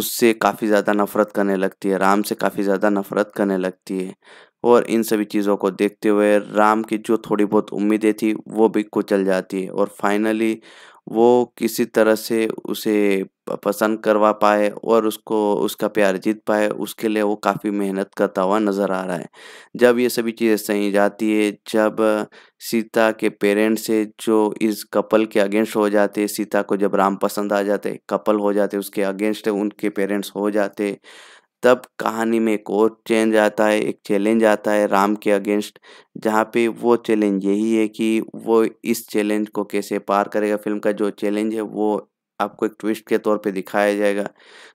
उससे काफ़ी ज़्यादा नफ़रत करने लगती है राम से काफ़ी ज़्यादा नफ़रत करने लगती है और इन सभी चीज़ों को देखते हुए राम की जो थोड़ी बहुत उम्मीदें थी वो भी कुचल जाती है और फाइनली वो किसी तरह से उसे पसंद करवा पाए और उसको उसका प्यार जीत पाए उसके लिए वो काफ़ी मेहनत करता हुआ नज़र आ रहा है जब ये सभी चीज़ें सही जाती है जब सीता के पेरेंट्स है जो इस कपल के अगेंस्ट हो जाते सीता को जब राम पसंद आ जाते कपल हो जाते उसके अगेंस्ट उनके पेरेंट्स हो जाते तब कहानी में एक और चेंज आता है एक चैलेंज आता है राम के अगेंस्ट जहाँ पे वो चैलेंज यही है कि वो इस चैलेंज को कैसे पार करेगा फिल्म का जो चैलेंज है वो आपको एक ट्विस्ट के तौर पे दिखाया जाएगा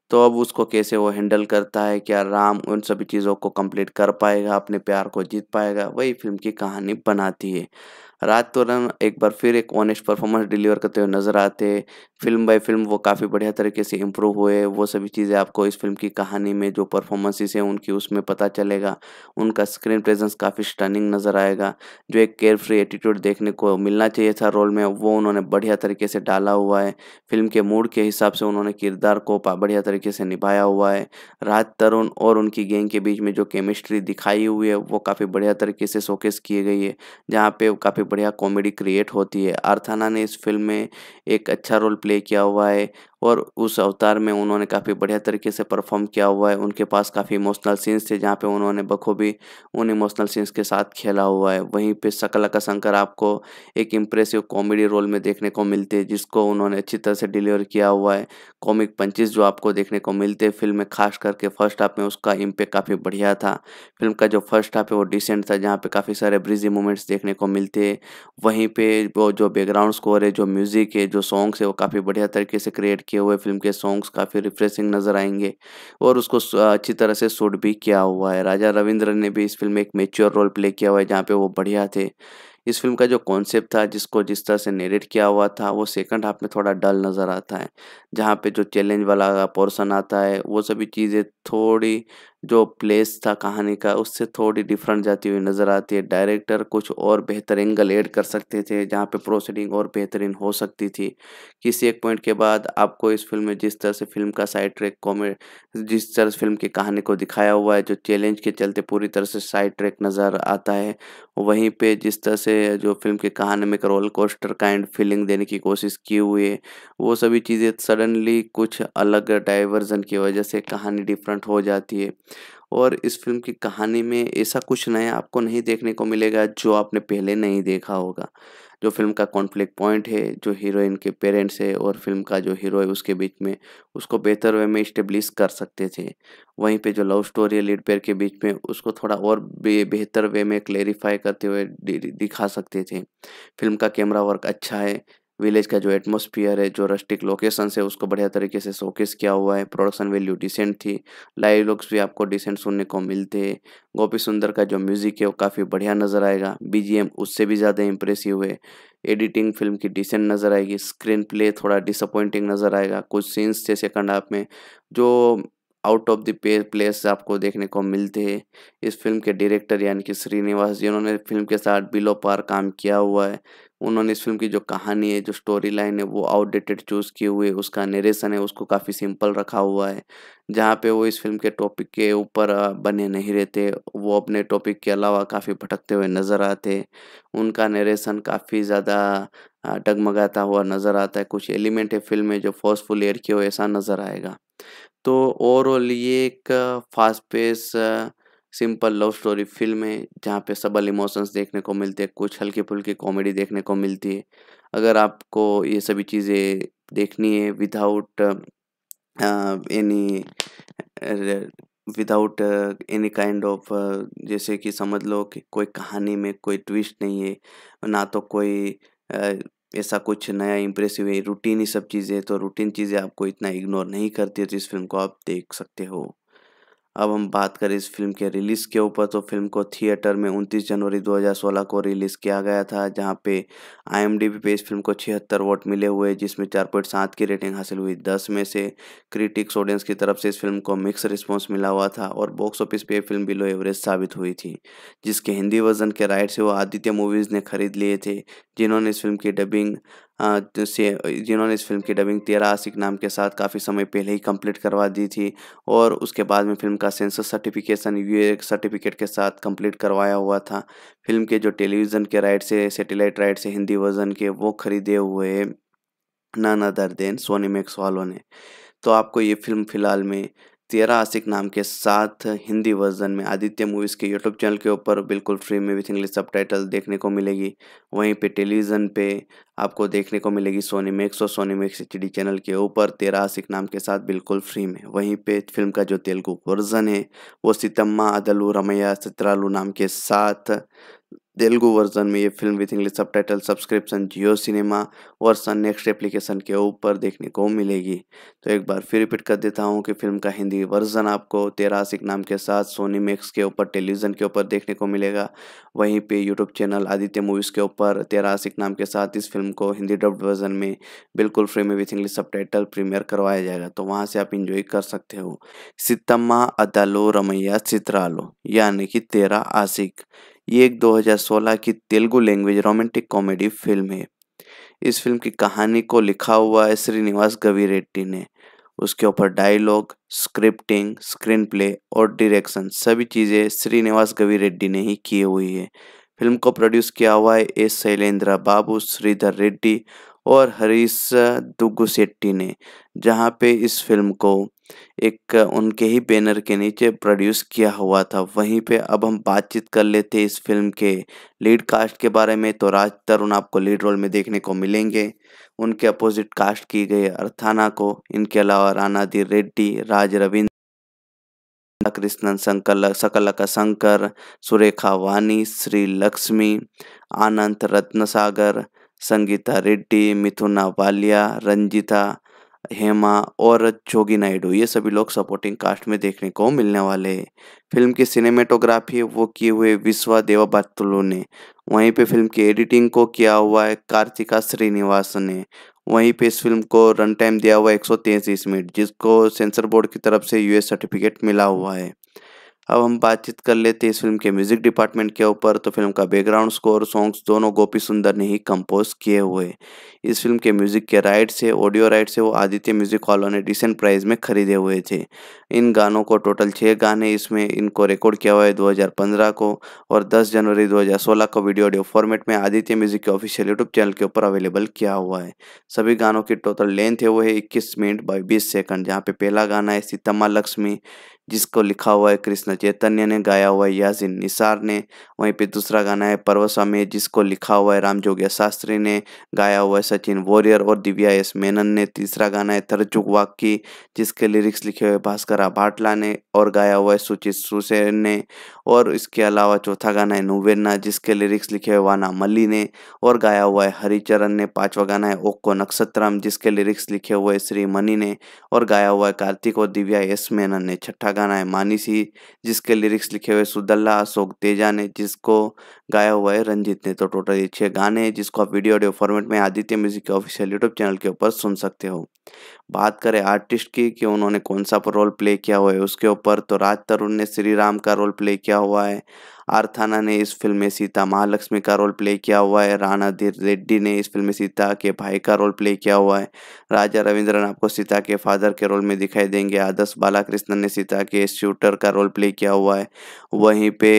तो अब उसको कैसे वो हैंडल करता है क्या राम उन सभी चीज़ों को कंप्लीट कर पाएगा अपने प्यार को जीत पाएगा वही फिल्म की कहानी बनाती है रात तोरन एक बार फिर एक ऑनेस्ट परफॉर्मेंस डिलीवर करते हुए नज़र आते फिल्म बाय फिल्म वो काफ़ी बढ़िया तरीके से इम्प्रूव हुए वो सभी चीज़ें आपको इस फिल्म की कहानी में जो परफॉर्मेंसेस हैं उनकी उसमें पता चलेगा उनका स्क्रीन प्रेजेंस काफ़ी स्टनिंग नज़र आएगा जो एक केयर फ्री एटीट्यूड देखने को मिलना चाहिए था रोल में वो उन्होंने बढ़िया तरीके से डाला हुआ है फिल्म के मूड के हिसाब से उन्होंने किरदार को बढ़िया तरीके से निभाया हुआ है राज तरुण और उनकी गेंग के बीच में जो केमिस्ट्री दिखाई हुई है वो काफ़ी बढ़िया तरीके से शोकेस की गई है जहाँ पे काफ़ी बढ़िया कॉमेडी क्रिएट होती है अर्थाना ने इस फिल्म में एक अच्छा रोल प्ले किया हुआ है और उस अवतार में उन्होंने काफ़ी बढ़िया तरीके से परफॉर्म किया हुआ है उनके पास काफ़ी इमोशनल सीन्स थे जहाँ पे उन्होंने बखूबी उन इमोशनल सीन्स के साथ खेला हुआ है वहीं पे सकला का शंकर आपको एक इम्प्रेसिव कॉमेडी रोल में देखने को मिलते हैं जिसको उन्होंने अच्छी तरह से डिलीवर किया हुआ है कॉमिक पंचिस जो आपको देखने को मिलते हैं फिल्म में खास करके फर्स्ट हाफ में उसका इम्पेक्ट काफ़ी बढ़िया था फिल्म का जो फर्स्ट हाफ है वो डिसेंट था जहाँ पर काफ़ी सारे ब्रिजी मोमेंट्स देखने को मिलते वहीं पर वो जो बैकग्राउंड स्कोर है जो म्यूज़िक है जो सॉन्ग्स है वो काफ़ी बढ़िया तरीके से क्रिएट किए हुए फिल्म के सॉन्ग्स काफ़ी रिफ्रेशिंग नज़र आएंगे और उसको अच्छी तरह से शूट भी किया हुआ है राजा रविंद्रन ने भी इस फिल्म में एक मेच्योर रोल प्ले किया हुआ है जहाँ पे वो बढ़िया थे इस फिल्म का जो कॉन्सेप्ट था जिसको जिस तरह से नेरेट किया हुआ था वो सेकंड हाफ में थोड़ा डल नज़र आता है जहाँ पे जो चैलेंज वाला पोर्सन आता है वो सभी चीज़ें थोड़ी जो प्लेस था कहानी का उससे थोड़ी डिफरेंट जाती हुई नज़र आती है डायरेक्टर कुछ और बेहतर एंगल ऐड कर सकते थे जहाँ पे प्रोसीडिंग और बेहतरीन हो सकती थी किसी एक पॉइंट के बाद आपको इस फिल्म में जिस तरह से फिल्म का साइड ट्रैक कॉमे जिस तरह से फिल्म की कहानी को दिखाया हुआ है जो चैलेंज के चलते पूरी तरह से साइड ट्रैक नज़र आता है वहीं पर जिस तरह से जो फिल्म की कहानी में रोल कोस्टर काइंड फीलिंग देने की कोशिश की हुई है वो सभी चीज़ें सडनली कुछ अलग डाइवर्जन की वजह से कहानी डिफरेंट हो जाती है और इस फिल्म की कहानी में ऐसा कुछ नया आपको नहीं देखने को मिलेगा जो आपने पहले नहीं देखा होगा जो फिल्म का कॉन्फ्लिक्ट पॉइंट है जो हीरोइन के पेरेंट्स है और फिल्म का जो हीरो है उसके बीच में उसको बेहतर वे में इस्टेब्लिश कर सकते थे वहीं पे जो लव स्टोरी है लीड पेयर के बीच में उसको थोड़ा और बेहतर वे में क्लेरिफाई करते हुए दिखा सकते थे फिल्म का कैमरा वर्क अच्छा है विलेज का जो एटमोसफियर है जो रस्टिक लोकेशन है उसको बढ़िया तरीके से शोकेस किया हुआ है प्रोडक्शन वैल्यू डिसेंट थी लाइव लुक्स भी आपको डिसेंट सुनने को मिलते हैं गोपी सुंदर का जो म्यूजिक है वो काफ़ी बढ़िया नज़र आएगा बीजीएम उससे भी ज़्यादा इम्प्रेसिव है एडिटिंग फिल्म की डिसेंट नज़र आएगी स्क्रीन प्ले थोड़ा डिसअपॉइंटिंग नज़र आएगा कुछ सीन्स थे सेकंड हाफ में जो आउट ऑफ द पे प्लेस आपको देखने को मिलते हैं इस फिल्म के डायरेक्टर यानी कि श्रीनिवास जिन्होंने फिल्म के साथ बिलो पार काम किया हुआ है उन्होंने इस फिल्म की जो कहानी है जो स्टोरी लाइन है वो आउटडेटेड चूज़ किए हुए उसका नरेशन है उसको काफ़ी सिंपल रखा हुआ है जहाँ पे वो इस फिल्म के टॉपिक के ऊपर बने नहीं रहते वो अपने टॉपिक के अलावा काफ़ी भटकते हुए नज़र आते उनका नरेशन काफ़ी ज़्यादा डगमगाता हुआ नज़र आता है कुछ एलिमेंट है फिल्म में जो फोर्सफुल एयर किए हो ऐसा नज़र आएगा तो ओवरऑल ये एक fast pace simple love story film है जहाँ पे सबल इमोशंस देखने को मिलते हैं कुछ हल्की फुल्की कॉमेडी देखने को मिलती है अगर आपको ये सभी चीज़ें देखनी है without any without any kind of जैसे कि समझ लो कि कोई कहानी में कोई ट्विस्ट नहीं है ना तो कोई uh, ऐसा कुछ नया इम्प्रेसिव है रूटीन ही सब चीज़ें तो रूटीन चीज़ें आपको इतना इग्नोर नहीं करती है तो इस फिल्म को आप देख सकते हो अब हम बात करें इस फिल्म के रिलीज़ के ऊपर तो फिल्म को थिएटर में 29 जनवरी 2016 को रिलीज़ किया गया था जहाँ पे आईएमडीबी पे इस फिल्म को छिहत्तर वोट मिले हुए जिसमें चार पॉइंट सात की रेटिंग हासिल हुई दस में से क्रिटिक्स ऑडियंस की तरफ से इस फिल्म को मिक्स रिस्पॉन्स मिला हुआ था और बॉक्स ऑफिस पे फिल्म बिलो एवरेज साबित हुई थी जिसके हिंदी वर्जन के राइट से वो आदित्य मूवीज़ ने खरीद लिए थे जिन्होंने इस फिल्म की डबिंग हाँ, तो से जिन्होंने इस फिल्म की डबिंग तेरा आसिक नाम के साथ काफ़ी समय पहले ही कंप्लीट करवा दी थी और उसके बाद में फिल्म का सेंसर सर्टिफिकेशन यू सर्टिफिकेट के साथ कंप्लीट करवाया हुआ था फिल्म के जो टेलीविज़न के राइट से सेटेलाइट राइट से हिंदी वर्जन के वो खरीदे हुए नाना दर्देन सोनी मैक्स वालों ने तो आपको ये फिल्म फ़िलहाल में तेरा आशिक नाम के साथ हिंदी वर्जन में आदित्य मूवीज़ के यूट्यूब चैनल के ऊपर बिल्कुल फ्री में विथ इंग्लिश सब देखने को मिलेगी वहीं पे टेलीविज़न पे आपको देखने को मिलेगी सोनी मैक्स और सोनी मैक्स एच चैनल के ऊपर तेरा आशिक नाम के साथ बिल्कुल फ्री में वहीं पे फिल्म का जो तेलुगु वर्जन है वो सितम्मा अदलू रमैया सित्रालू नाम के साथ तेलुगु वर्जन में ये film with English subtitle subscription Jio cinema और सन नेक्स्ट एप्लीकेशन के ऊपर देखने को मिलेगी तो एक बार फिर रिपीट कर देता हूँ कि फिल्म का हिंदी वर्जन आपको तेरासिक नाम के साथ सोनी मैक्स के ऊपर टेलीविज़न के ऊपर देखने को मिलेगा वहीं पे यूट्यूब चैनल आदित्य मूवीज़ के ऊपर तेरासिक नाम के साथ इस फिल्म को हिंदी डब वर्जन में बिल्कुल फ्री में with English subtitle premiere करवाया जाएगा तो वहाँ से आप इंजॉय कर सकते हो सितम्मा अदालो रमैया चित्रालो यानी कि तेरा आसिक ये एक 2016 की Telugu language romantic comedy film है इस फिल्म की कहानी को लिखा हुआ है श्रीनिवास गवी रेड्डी ने उसके ऊपर डायलॉग स्क्रिप्टिंग स्क्रीन प्ले और डायरेक्शन सभी चीज़ें श्रीनिवास गवी रेड्डी ने ही की हुई है फिल्म को प्रोड्यूस किया हुआ है एस शैलेंद्र बाबू श्रीधर रेड्डी और हरीश दुग्गु ने जहाँ पे इस फिल्म को एक उनके ही बैनर के नीचे प्रोड्यूस किया हुआ था वहीं पे अब हम बातचीत कर लेते इस फिल्म के लीड कास्ट के बारे में तो राज तरुण आपको लीड रोल में देखने को मिलेंगे उनके अपोजिट कास्ट की गई अर्थाना को इनके अलावा दी रेड्डी राज रविंद्र कृष्णन संकल सकलक शंकर सुरेखा वानी श्री लक्ष्मी आनंद रत्नसागर संगीता रेड्डी मिथुना वालिया रंजिता हेमा और जोगी नायडू ये सभी लोग सपोर्टिंग कास्ट में देखने को मिलने वाले हैं फिल्म की सिनेमेटोग्राफी वो किए हुए विश्वा देवाबातुलू ने वहीं पे फिल्म की एडिटिंग को किया हुआ है कार्तिका श्रीनिवास ने वहीं पे इस फिल्म को रन टाइम दिया हुआ है एक मिनट जिसको सेंसर बोर्ड की तरफ से यूएस सर्टिफिकेट मिला हुआ है अब हम बातचीत कर लेते हैं इस फिल्म के म्यूजिक डिपार्टमेंट के ऊपर तो फिल्म का बैकग्राउंड स्कोर सॉन्ग्स दोनों गोपी सुंदर ने ही कंपोज किए हुए इस फिल्म के म्यूजिक के राइट्स है ऑडियो राइट्स है वो आदित्य म्यूजिक वालों ने डिसेंट प्राइस में खरीदे हुए थे इन गानों को टोटल छः गाने इसमें इनको रिकॉर्ड किया हुआ है दो को और दस जनवरी दो को वीडियो ऑडियो फॉर्मेट में आदित्य म्यूजिक के ऑफिशियल यूट्यूब चैनल के ऊपर अवेलेबल किया हुआ है सभी गानों की टोटल लेंथ है वो है इक्कीस मिनट बाई बीस सेकंड जहाँ पे पहला गाना है सीतम्मा लक्ष्मी जिसको लिखा हुआ है कृष्ण चैतन्य ने गाया हुआ है यासिन निसार ने वहीं पे दूसरा गाना है स्वामी जिसको लिखा हुआ है राम जोगिया शास्त्री ने गाया हुआ है सचिन वॉरियर और दिव्या एस मेनन ने तीसरा गाना है तरचुक वाक्की जिसके लिरिक्स लिखे हुए भास्कर भाटला ने और गाया हुआ है सुचित सुसेन ने और इसके अलावा चौथा गाना है नुवेन्ना जिसके लिरिक्स लिखे हुए वाना मल्ली ने और गाया हुआ है हरिचरण ने पांचवा गाना है ओक्को नक्षत्रम जिसके लिरिक्स लिखे हुए श्री मनी ने और गाया हुआ है कार्तिक और दिव्या एस मेनन ने छठा गाना है मानिसी जिसके लिरिक्स लिखे हुए सुदल्ला अशोक तेजा ने जिसको गाया हुआ है रंजीत ने तो टोटल ये छः गाने हैं जिसको आप वीडियो ऑडियो फॉर्मेट में आदित्य म्यूजिक के ऑफिशियल यूट्यूब चैनल के ऊपर सुन सकते हो बात करें आर्टिस्ट की कि उन्होंने कौन सा रोल प्ले किया हुआ है उसके ऊपर तो राज तरुण ने श्री राम का रोल प्ले किया हुआ है आर्थाना ने इस फिल्म में सीता महालक्ष्मी का रोल प्ले किया हुआ है राणा धीर रेड्डी ने इस फिल्म में सीता के भाई का रोल प्ले किया हुआ है राजा रविंद्रन आपको सीता के फादर के रोल में दिखाई देंगे आदर्श बालाकृष्णन ने सीता के शूटर का रोल प्ले किया हुआ है वहीं पे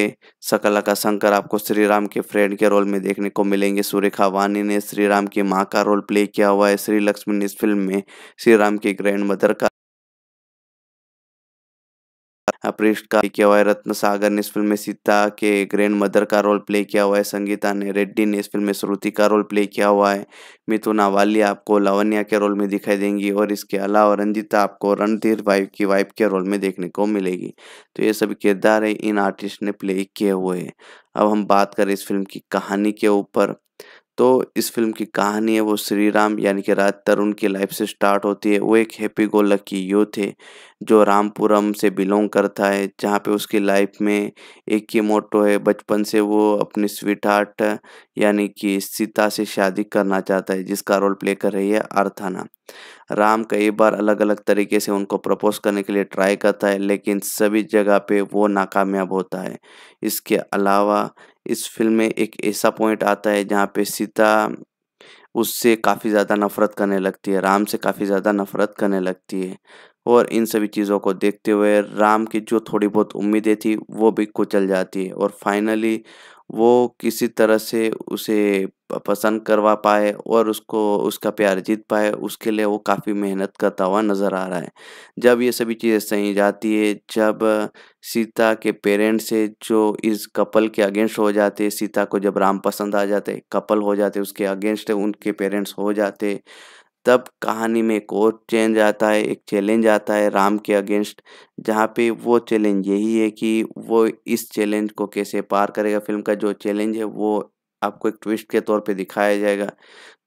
सकला का शंकर आपको श्री राम के फ्रेंड के रोल में देखने को मिलेंगे सुरेखा वानी ने श्री राम की माँ का रोल प्ले किया हुआ है श्री लक्ष्मी ने इस फिल्म में श्री राम के ग्रैंड मदर का पृष्ठ का किया हुआ है रत्न सागर ने इस फिल्म में सीता के ग्रैंड मदर का रोल प्ले किया हुआ है संगीता ने रेड्डी ने इस फिल्म में श्रुति का रोल प्ले किया हुआ है मिथुन वालिया आपको लावण्या के रोल में दिखाई देंगी और इसके अलावा रंजिता आपको रणधीर वाइफ की वाइफ के रोल में देखने को मिलेगी तो ये सभी किरदार है इन आर्टिस्ट ने प्ले किए हुए हैं अब हम बात करें इस फिल्म की कहानी के ऊपर तो इस फिल्म की कहानी है वो श्री राम यानी कि राज तरुण की लाइफ से स्टार्ट होती है वो एक हैप्पी गो लकी यूथ है जो रामपुरम से बिलोंग करता है जहाँ पे उसकी लाइफ में एक ही मोटो है बचपन से वो अपनी स्वीट हार्ट यानी कि सीता से शादी करना चाहता है जिसका रोल प्ले कर रही है आर्थाना राम कई बार अलग अलग तरीके से उनको प्रपोज करने के लिए ट्राई करता है लेकिन सभी जगह पे वो नाकामयाब होता है इसके अलावा इस फिल्म में एक ऐसा पॉइंट आता है जहाँ पे सीता उससे काफ़ी ज़्यादा नफ़रत करने लगती है राम से काफ़ी ज़्यादा नफ़रत करने लगती है और इन सभी चीज़ों को देखते हुए राम की जो थोड़ी बहुत उम्मीदें थी वो भी कुचल जाती है और फाइनली वो किसी तरह से उसे पसंद करवा पाए और उसको उसका प्यार जीत पाए उसके लिए वो काफ़ी मेहनत करता हुआ नज़र आ रहा है जब ये सभी चीज़ें सही जाती है जब सीता के पेरेंट्स है जो इस कपल के अगेंस्ट हो जाते सीता को जब राम पसंद आ जाते कपल हो जाते उसके अगेंस्ट उनके पेरेंट्स हो जाते तब कहानी में एक और चेंज आता है एक चैलेंज आता है राम के अगेंस्ट जहाँ पे वो चैलेंज यही है कि वो इस चैलेंज को कैसे पार करेगा फिल्म का जो चैलेंज है वो आपको एक ट्विस्ट के तौर पे दिखाया जाएगा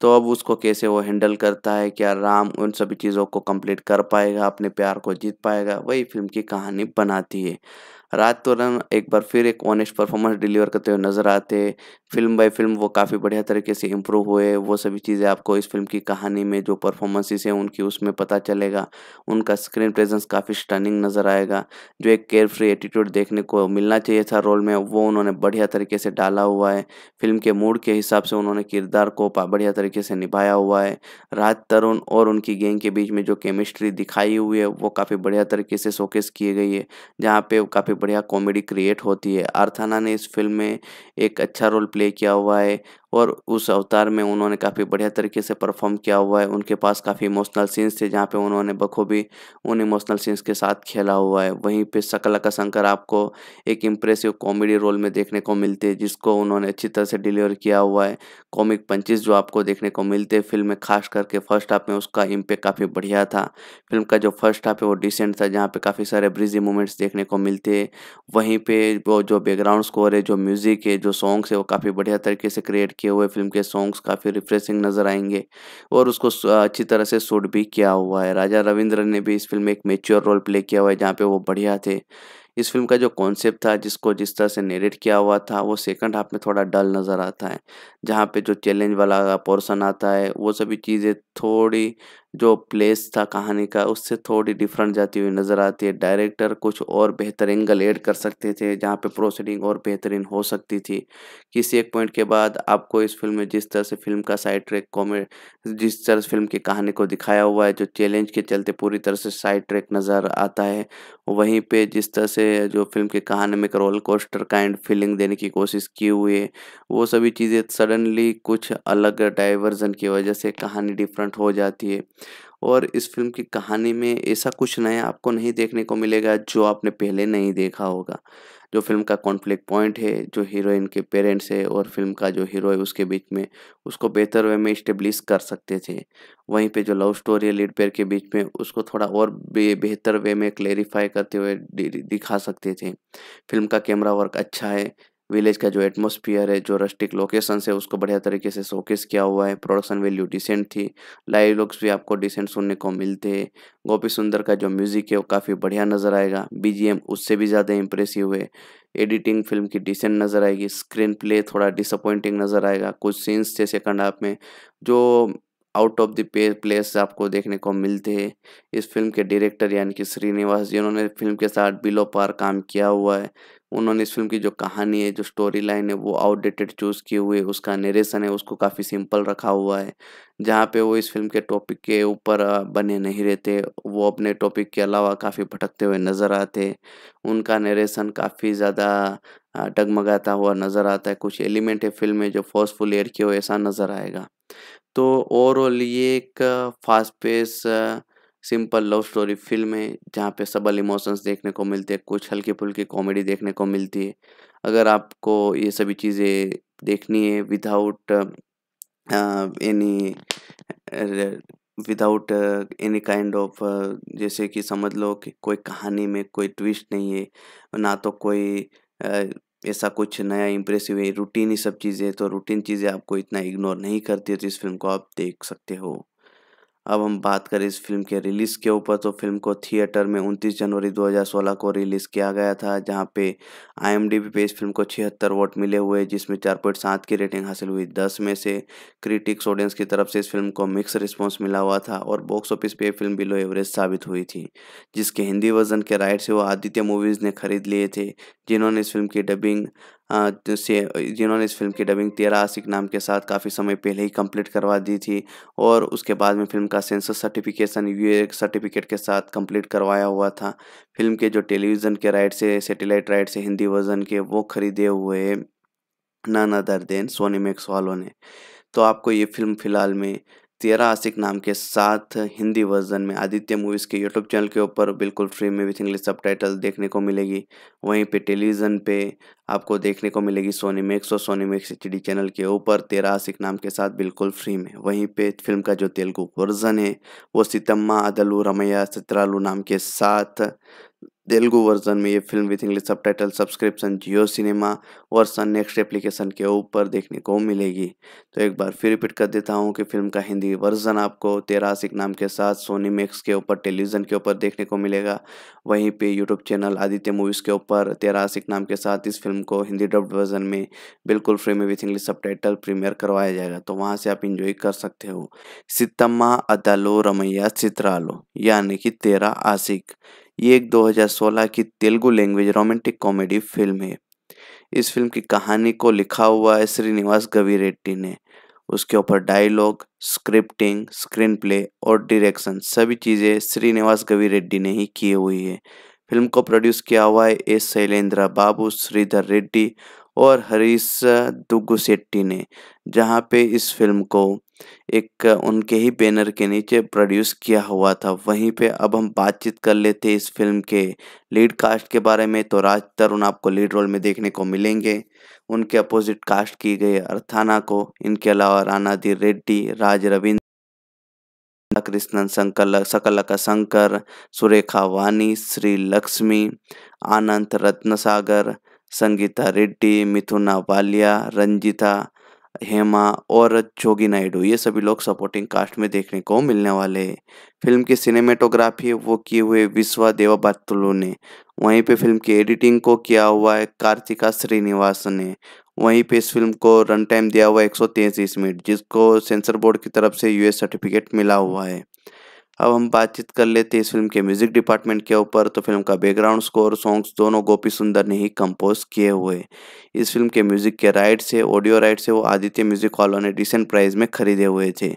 तो अब उसको कैसे वो हैंडल करता है क्या राम उन सभी चीज़ों को कंप्लीट कर पाएगा अपने प्यार को जीत पाएगा वही फिल्म की कहानी बनाती है रात तोरन एक बार फिर एक ऑनेस्ट परफॉर्मेंस डिलीवर करते हुए नज़र आते फिल्म बाय फिल्म वो काफ़ी बढ़िया तरीके से इम्प्रूव हुए वो सभी चीज़ें आपको इस फिल्म की कहानी में जो परफॉर्मेंसेस हैं उनकी उसमें पता चलेगा उनका स्क्रीन प्रेजेंस काफ़ी स्टनिंग नज़र आएगा जो एक केयर फ्री एटीट्यूड देखने को मिलना चाहिए था रोल में वो उन्होंने बढ़िया तरीके से डाला हुआ है फिल्म के मूड के हिसाब से उन्होंने किरदार को बढ़िया तरीके से निभाया हुआ है राज तरुण और उनकी गेंग के बीच में जो केमिस्ट्री दिखाई हुई है वो काफ़ी बढ़िया तरीके से शोकेस किए गई है जहाँ पे काफ़ी बढ़िया कॉमेडी क्रिएट होती है अर्थाना ने इस फिल्म में एक अच्छा रोल प्ले किया हुआ है और उस अवतार में उन्होंने काफ़ी बढ़िया तरीके से परफॉर्म किया हुआ है उनके पास काफ़ी इमोशनल सीन्स थे जहाँ पे उन्होंने बखूबी उन इमोशनल सीन्स के साथ खेला हुआ है वहीं पे सकला का शंकर आपको एक इम्प्रेसिव कॉमेडी रोल में देखने को मिलते हैं जिसको उन्होंने अच्छी तरह से डिलीवर किया हुआ है कॉमिक पंचिस जो आपको देखने को मिलते हैं फिल्म में खास करके फर्स्ट हाफ में उसका इम्पेक्ट काफ़ी बढ़िया था फिल्म का जो फर्स्ट हाफ है वो डिसेंट था जहाँ पर काफ़ी सारे ब्रिजी मोमेंट्स देखने को मिलते हैं वहीं पर वो जो बैकग्राउंड स्कोर है जो म्यूज़िक है जो सॉन्ग्स है वो काफ़ी बढ़िया तरीके से क्रिएट किए हुए फिल्म के सॉन्ग्स काफ़ी रिफ्रेशिंग नज़र आएंगे और उसको अच्छी तरह से शूट भी किया हुआ है राजा रविंद्र ने भी इस फिल्म में एक मेच्योर रोल प्ले किया हुआ है जहाँ पर वो बढ़िया थे इस फिल्म का जो कॉन्सेप्ट था जिसको जिस तरह से नेरेट किया हुआ था वो सेकंड हाफ में थोड़ा डल नज़र आता है जहाँ पे जो चैलेंज वाला पोर्सन आता है वो सभी चीज़ें थोड़ी जो प्लेस था कहानी का उससे थोड़ी डिफरेंट जाती हुई नज़र आती है डायरेक्टर कुछ और बेहतर एंगल ऐड कर सकते थे जहाँ पे प्रोसीडिंग और बेहतरीन हो सकती थी किसी एक पॉइंट के बाद आपको इस फिल्म में जिस तरह से फिल्म का साइड ट्रैक कॉमेड जिस तरह से फिल्म की कहानी को दिखाया हुआ है जो चैलेंज के चलते पूरी तरह से साइड ट्रैक नज़र आता है वहीं पर जिस तरह से जो फिल्म की कहानी में एक रोल कोस्टर काइंड फीलिंग देने की कोशिश की हुई है वो सभी चीज़ें सडनली कुछ अलग डाइवर्जन की वजह से कहानी डिफरेंट हो जाती है और इस फिल्म की कहानी में ऐसा कुछ नया आपको नहीं देखने को मिलेगा जो आपने पहले नहीं देखा होगा जो फिल्म का कॉन्फ्लिक्ट पॉइंट है जो हीरोइन के पेरेंट्स है और फिल्म का जो हीरो है उसके बीच में उसको बेहतर वे में इस्टेब्लिश कर सकते थे वहीं पे जो लव स्टोरी है लीड पेयर के बीच में उसको थोड़ा और बेहतर वे में क्लेरिफाई करते हुए दिखा सकते थे फिल्म का कैमरा वर्क अच्छा है विलेज का जो एटमोसफियर है जो रस्टिक लोकेशन है उसको बढ़िया तरीके से शोकेस किया हुआ है प्रोडक्शन वैल्यू डिसेंट थी लाइव लुक्स भी आपको डिसेंट सुनने को मिलते हैं गोपी सुंदर का जो म्यूजिक है वो काफ़ी बढ़िया नज़र आएगा बीजीएम उससे भी ज़्यादा इंप्रेसिव है एडिटिंग फिल्म की डिसेंट नज़र आएगी स्क्रीन प्ले थोड़ा डिसअपॉइंटिंग नज़र आएगा कुछ सीन्स थे सेकंड हाफ में जो आउट ऑफ द पे प्लेस आपको देखने को मिलते हैं इस फिल्म के डायरेक्टर यानी कि श्रीनिवास जिन्होंने फिल्म के साथ बिलो पार काम किया हुआ है उन्होंने इस फिल्म की जो कहानी है जो स्टोरी लाइन है वो आउटडेटेड चूज़ किए हुए उसका नरेशन है उसको काफ़ी सिंपल रखा हुआ है जहाँ पे वो इस फिल्म के टॉपिक के ऊपर बने नहीं रहते वो अपने टॉपिक के अलावा काफ़ी भटकते हुए नज़र आते उनका नरेशन काफ़ी ज़्यादा डगमगाता हुआ नज़र आता है कुछ एलिमेंट है फिल्म में जो फोर्सफुल एयर किए हुए ऐसा नज़र आएगा तो ओवरऑल ये एक fast pace simple love story film है जहाँ पे सबल इमोशंस देखने को मिलते हैं कुछ हल्की फुल्की कॉमेडी देखने को मिलती है अगर आपको ये सभी चीज़ें देखनी है without any without any kind of जैसे कि समझ लो कि कोई कहानी में कोई ट्विस्ट नहीं है ना तो कोई uh, ऐसा कुछ नया इम्प्रेसिव है रूटीन ही सब चीज़ें तो रूटीन चीज़ें आपको इतना इग्नोर नहीं करती है तो इस फिल्म को आप देख सकते हो अब हम बात करें इस फिल्म के रिलीज़ के ऊपर तो फिल्म को थिएटर में 29 जनवरी 2016 को रिलीज़ किया गया था जहां पे आईएमडीबी पे इस फिल्म को छिहत्तर वोट मिले हुए जिसमें चार पॉइंट सात की रेटिंग हासिल हुई दस में से क्रिटिक्स ऑडियंस की तरफ से इस फिल्म को मिक्स रिस्पॉन्स मिला हुआ था और बॉक्स ऑफिस पे फिल्म बिलो एवरेज साबित हुई थी जिसके हिंदी वर्जन के राइट से वो आदित्य मूवीज़ ने खरीद लिए थे जिन्होंने इस फिल्म की डबिंग तो से जिन्होंने इस फिल्म की डबिंग तेरा आशिक नाम के साथ काफ़ी समय पहले ही कंप्लीट करवा दी थी और उसके बाद में फिल्म का सेंसर सर्टिफिकेशन यू सर्टिफिकेट के साथ कंप्लीट करवाया हुआ था फिल्म के जो टेलीविज़न के राइट से सेटेलाइट राइट से हिंदी वर्जन के वो खरीदे हुए none other than Sony Max वालों ने तो आपको ये फिल्म फ़िलहाल में तेरा आशिक नाम के साथ हिंदी वर्जन में आदित्य मूवीज़ के यूट्यूब चैनल के ऊपर बिल्कुल फ्री में विथ इंग्लिश सब देखने को मिलेगी वहीं पे टेलीविज़न पे आपको देखने को मिलेगी सोनी मैक्स और सोनी मैक्स एच चैनल के ऊपर तेरा आशिक नाम के साथ बिल्कुल फ्री में वहीं पे फिल्म का जो तेलुगु वर्जन है वो सितम्मा अदलू रमैया सित्रालू नाम के साथ तेलुगु वर्जन में ये film with English subtitle subscription Jio cinema और सन नेक्स्ट एप्लीकेशन के ऊपर देखने को मिलेगी तो एक बार फिर रिपीट कर देता हूँ कि फिल्म का हिंदी वर्जन आपको तेरा नाम के साथ सोनी मैक्स के ऊपर टेलीविज़न के ऊपर देखने को मिलेगा वहीं पे यूट्यूब चैनल आदित्य मूवीज़ के ऊपर तेरा नाम के साथ इस फिल्म को हिंदी डब वर्जन में बिल्कुल फ्री में with English subtitle premiere करवाया जाएगा तो वहाँ से आप इंजॉय कर सकते हो सितम्मा अदालो रमैया चित्रालो यानी कि तेरा आसिक ये एक 2016 की Telugu language romantic comedy film है इस फिल्म की कहानी को लिखा हुआ है श्रीनिवास गवी रेड्डी ने उसके ऊपर डायलॉग स्क्रिप्टिंग स्क्रीन प्ले और डायरेक्शन सभी चीज़ें श्रीनिवास गवी रेड्डी ने ही की हुई है फिल्म को प्रोड्यूस किया हुआ है एस शैलेंद्र बाबू श्रीधर रेड्डी और हरीश दुग्गू शेट्टी ने जहाँ पे इस फिल्म को एक उनके ही बैनर के नीचे प्रोड्यूस किया हुआ था वहीं पे अब हम बातचीत कर लेते इस फिल्म के लीड कास्ट के बारे में तो राज तरुण आपको लीड रोल में देखने को मिलेंगे उनके अपोजिट कास्ट की गई अर्थाना को इनके अलावा दी रेड्डी राज रविंद्र कृष्णन संकल सकलका शंकर सुरेखा वानी श्री लक्ष्मी आनंद रत्नसागर संगीता रेड्डी मिथुना वालिया रंजिता हेमा और जोगी नायडू ये सभी लोग सपोर्टिंग कास्ट में देखने को मिलने वाले हैं फिल्म की सिनेमेटोग्राफी वो किए हुए विश्वा देवाबातुलू ने वहीं पे फिल्म की एडिटिंग को किया हुआ है कार्तिका श्रीनिवास ने वहीं पे इस फिल्म को रन टाइम दिया हुआ है एक मिनट जिसको सेंसर बोर्ड की तरफ से यूएस सर्टिफिकेट मिला हुआ है अब हम बातचीत कर लेते हैं इस फिल्म के म्यूजिक डिपार्टमेंट के ऊपर तो फिल्म का बैकग्राउंड स्कोर सॉन्ग्स दोनों गोपी सुंदर ने ही कंपोज किए हुए इस फिल्म के म्यूजिक के राइट्स से ऑडियो राइट्स से वो आदित्य म्यूजिक हॉलो ने डिसेंट प्राइस में खरीदे हुए थे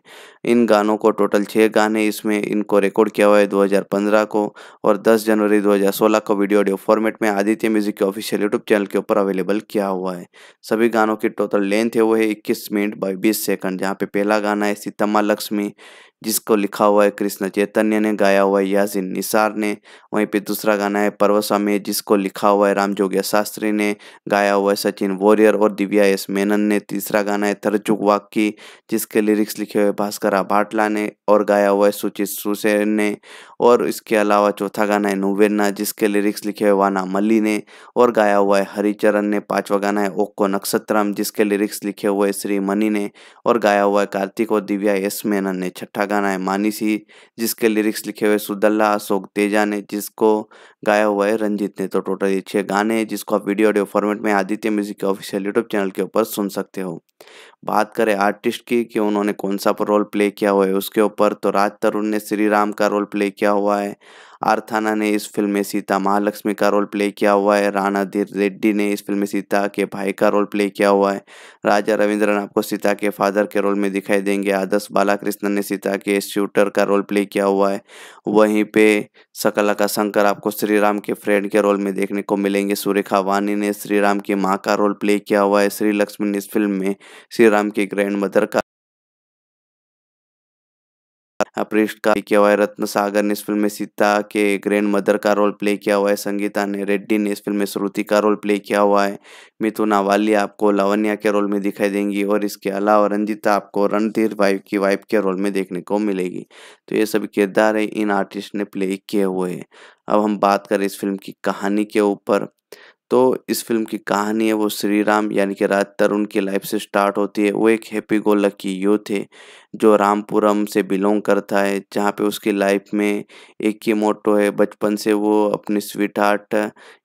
इन गानों को टोटल छः गाने इसमें इनको रिकॉर्ड किया हुआ है दो को और दस जनवरी दो को वीडियो ऑडियो फॉर्मेट में आदित्य म्यूजिक के ऑफिशियल यूट्यूब चैनल के ऊपर अवेलेबल किया हुआ है सभी गानों की टोटल लेंथ है वो है इक्कीस मिनट बाई बीस सेकंड जहाँ पे पहला गाना है सीतम्मा लक्ष्मी जिसको लिखा हुआ है कृष्ण चैतन्य ने गाया हुआ है यासिन निसार ने वहीं पे दूसरा गाना है पर्वस्वामी जिसको लिखा हुआ है राम जोगिया शास्त्री ने गाया हुआ है सचिन वॉरियर और दिव्या एस मेनन ने तीसरा गाना है थरचुक वाक्की जिसके लिरिक्स लिखे हुए भास्करा भाटला ने और गाया हुआ है सुचित सुसेन ने और इसके अलावा चौथा गाना है नुवेन्ना जिसके लिरिक्स लिखे हुए वाना मल्ली ने और गाया हुआ है हरिचरण ने पाँचवा गाना है ओक्को नक्षत्रम जिसके लिरिक्स लिखे हुए श्री मनी ने और गाया हुआ है कार्तिक और दिव्या एस मेनन ने छठा गाना है मानी सी जिसके लिरिक्स लिखे हुए सुदल्ला अशोक तेजा ने जिसको गाया हुआ है रंजीत ने तो टोटल ये छः गाने हैं जिसको आप वीडियो ऑडियो फॉर्मेट में आदित्य म्यूजिक के ऑफिशियल यूट्यूब चैनल के ऊपर सुन सकते हो बात करें आर्टिस्ट की कि उन्होंने कौन सा रोल प्ले किया हुआ है उसके ऊपर तो राज तरुण ने श्री राम का रोल प्ले किया हुआ है आरथाना ने इस फिल्म में सीता महालक्ष्मी का रोल प्ले किया हुआ है राणा धीर रेड्डी ने इस फिल्म में सीता के भाई का रोल प्ले किया हुआ है राजा रविंद्रन आपको सीता के फादर के रोल में दिखाई देंगे आदर्श बालाकृष्णन ने सीता के शूटर का रोल प्ले किया हुआ है वहीं पे सकला का शंकर आपको श्री श्री राम के फ्रेंड के रोल में देखने को मिलेंगे सुरेखा वानी ने श्री राम की माँ का रोल प्ले किया हुआ है श्री लक्ष्मण इस फिल्म में श्री राम ग्रैंड मदर का पृष्ठ का किया हुआ है रत्न सागर ने इस फिल्म में सीता के ग्रैंड मदर का रोल प्ले किया हुआ है संगीता ने रेड्डी ने इस फिल्म में श्रुति का रोल प्ले किया हुआ है मिथुन आवाली आपको लावण्या के रोल में दिखाई देंगी और इसके अलावा रंजिता आपको रणधीर वाइफ की वाइफ के रोल में देखने को मिलेगी तो ये सभी किरदार है इन आर्टिस्ट ने प्ले किए हुए हैं अब हम बात करें इस फिल्म की कहानी के ऊपर तो इस फिल्म की कहानी है वो श्री राम यानी कि राज तरुण की लाइफ से स्टार्ट होती है वो एक हैप्पी गो लकी यूथ है जो रामपुरम से बिलोंग करता है जहाँ पे उसकी लाइफ में एक ही मोटो है बचपन से वो अपनी स्वीट हार्ट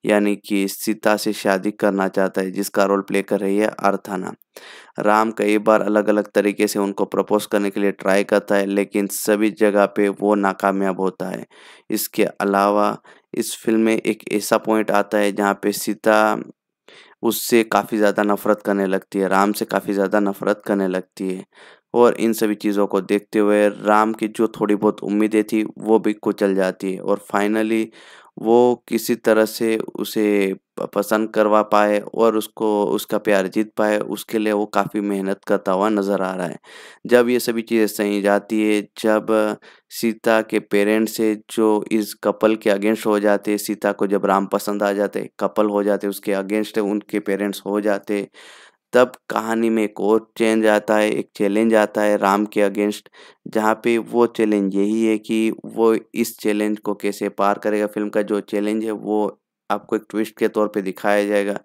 यानी कि सीता से शादी करना चाहता है जिसका रोल प्ले कर रही है अर्थाना राम कई बार अलग अलग तरीके से उनको प्रपोज करने के लिए ट्राई करता है लेकिन सभी जगह पे वो नाकामयाब होता है इसके अलावा इस फिल्म में एक ऐसा पॉइंट आता है जहाँ पे सीता उससे काफ़ी ज़्यादा नफ़रत करने लगती है राम से काफ़ी ज़्यादा नफ़रत करने लगती है और इन सभी चीज़ों को देखते हुए राम की जो थोड़ी बहुत उम्मीदें थी वो भी कुचल जाती है और फाइनली वो किसी तरह से उसे पसंद करवा पाए और उसको उसका प्यार जीत पाए उसके लिए वो काफ़ी मेहनत करता हुआ नज़र आ रहा है जब ये सभी चीज़ें सही जाती है जब सीता के पेरेंट्स है जो इस कपल के अगेंस्ट हो जाते सीता को जब राम पसंद आ जाते कपल हो जाते उसके अगेंस्ट उनके पेरेंट्स हो जाते तब कहानी में एक और चेंज आता है एक चैलेंज आता है राम के अगेंस्ट जहाँ पे वो चैलेंज यही है कि वो इस चैलेंज को कैसे पार करेगा फिल्म का जो चैलेंज है वो आपको एक ट्विस्ट के तौर पे दिखाया जाएगा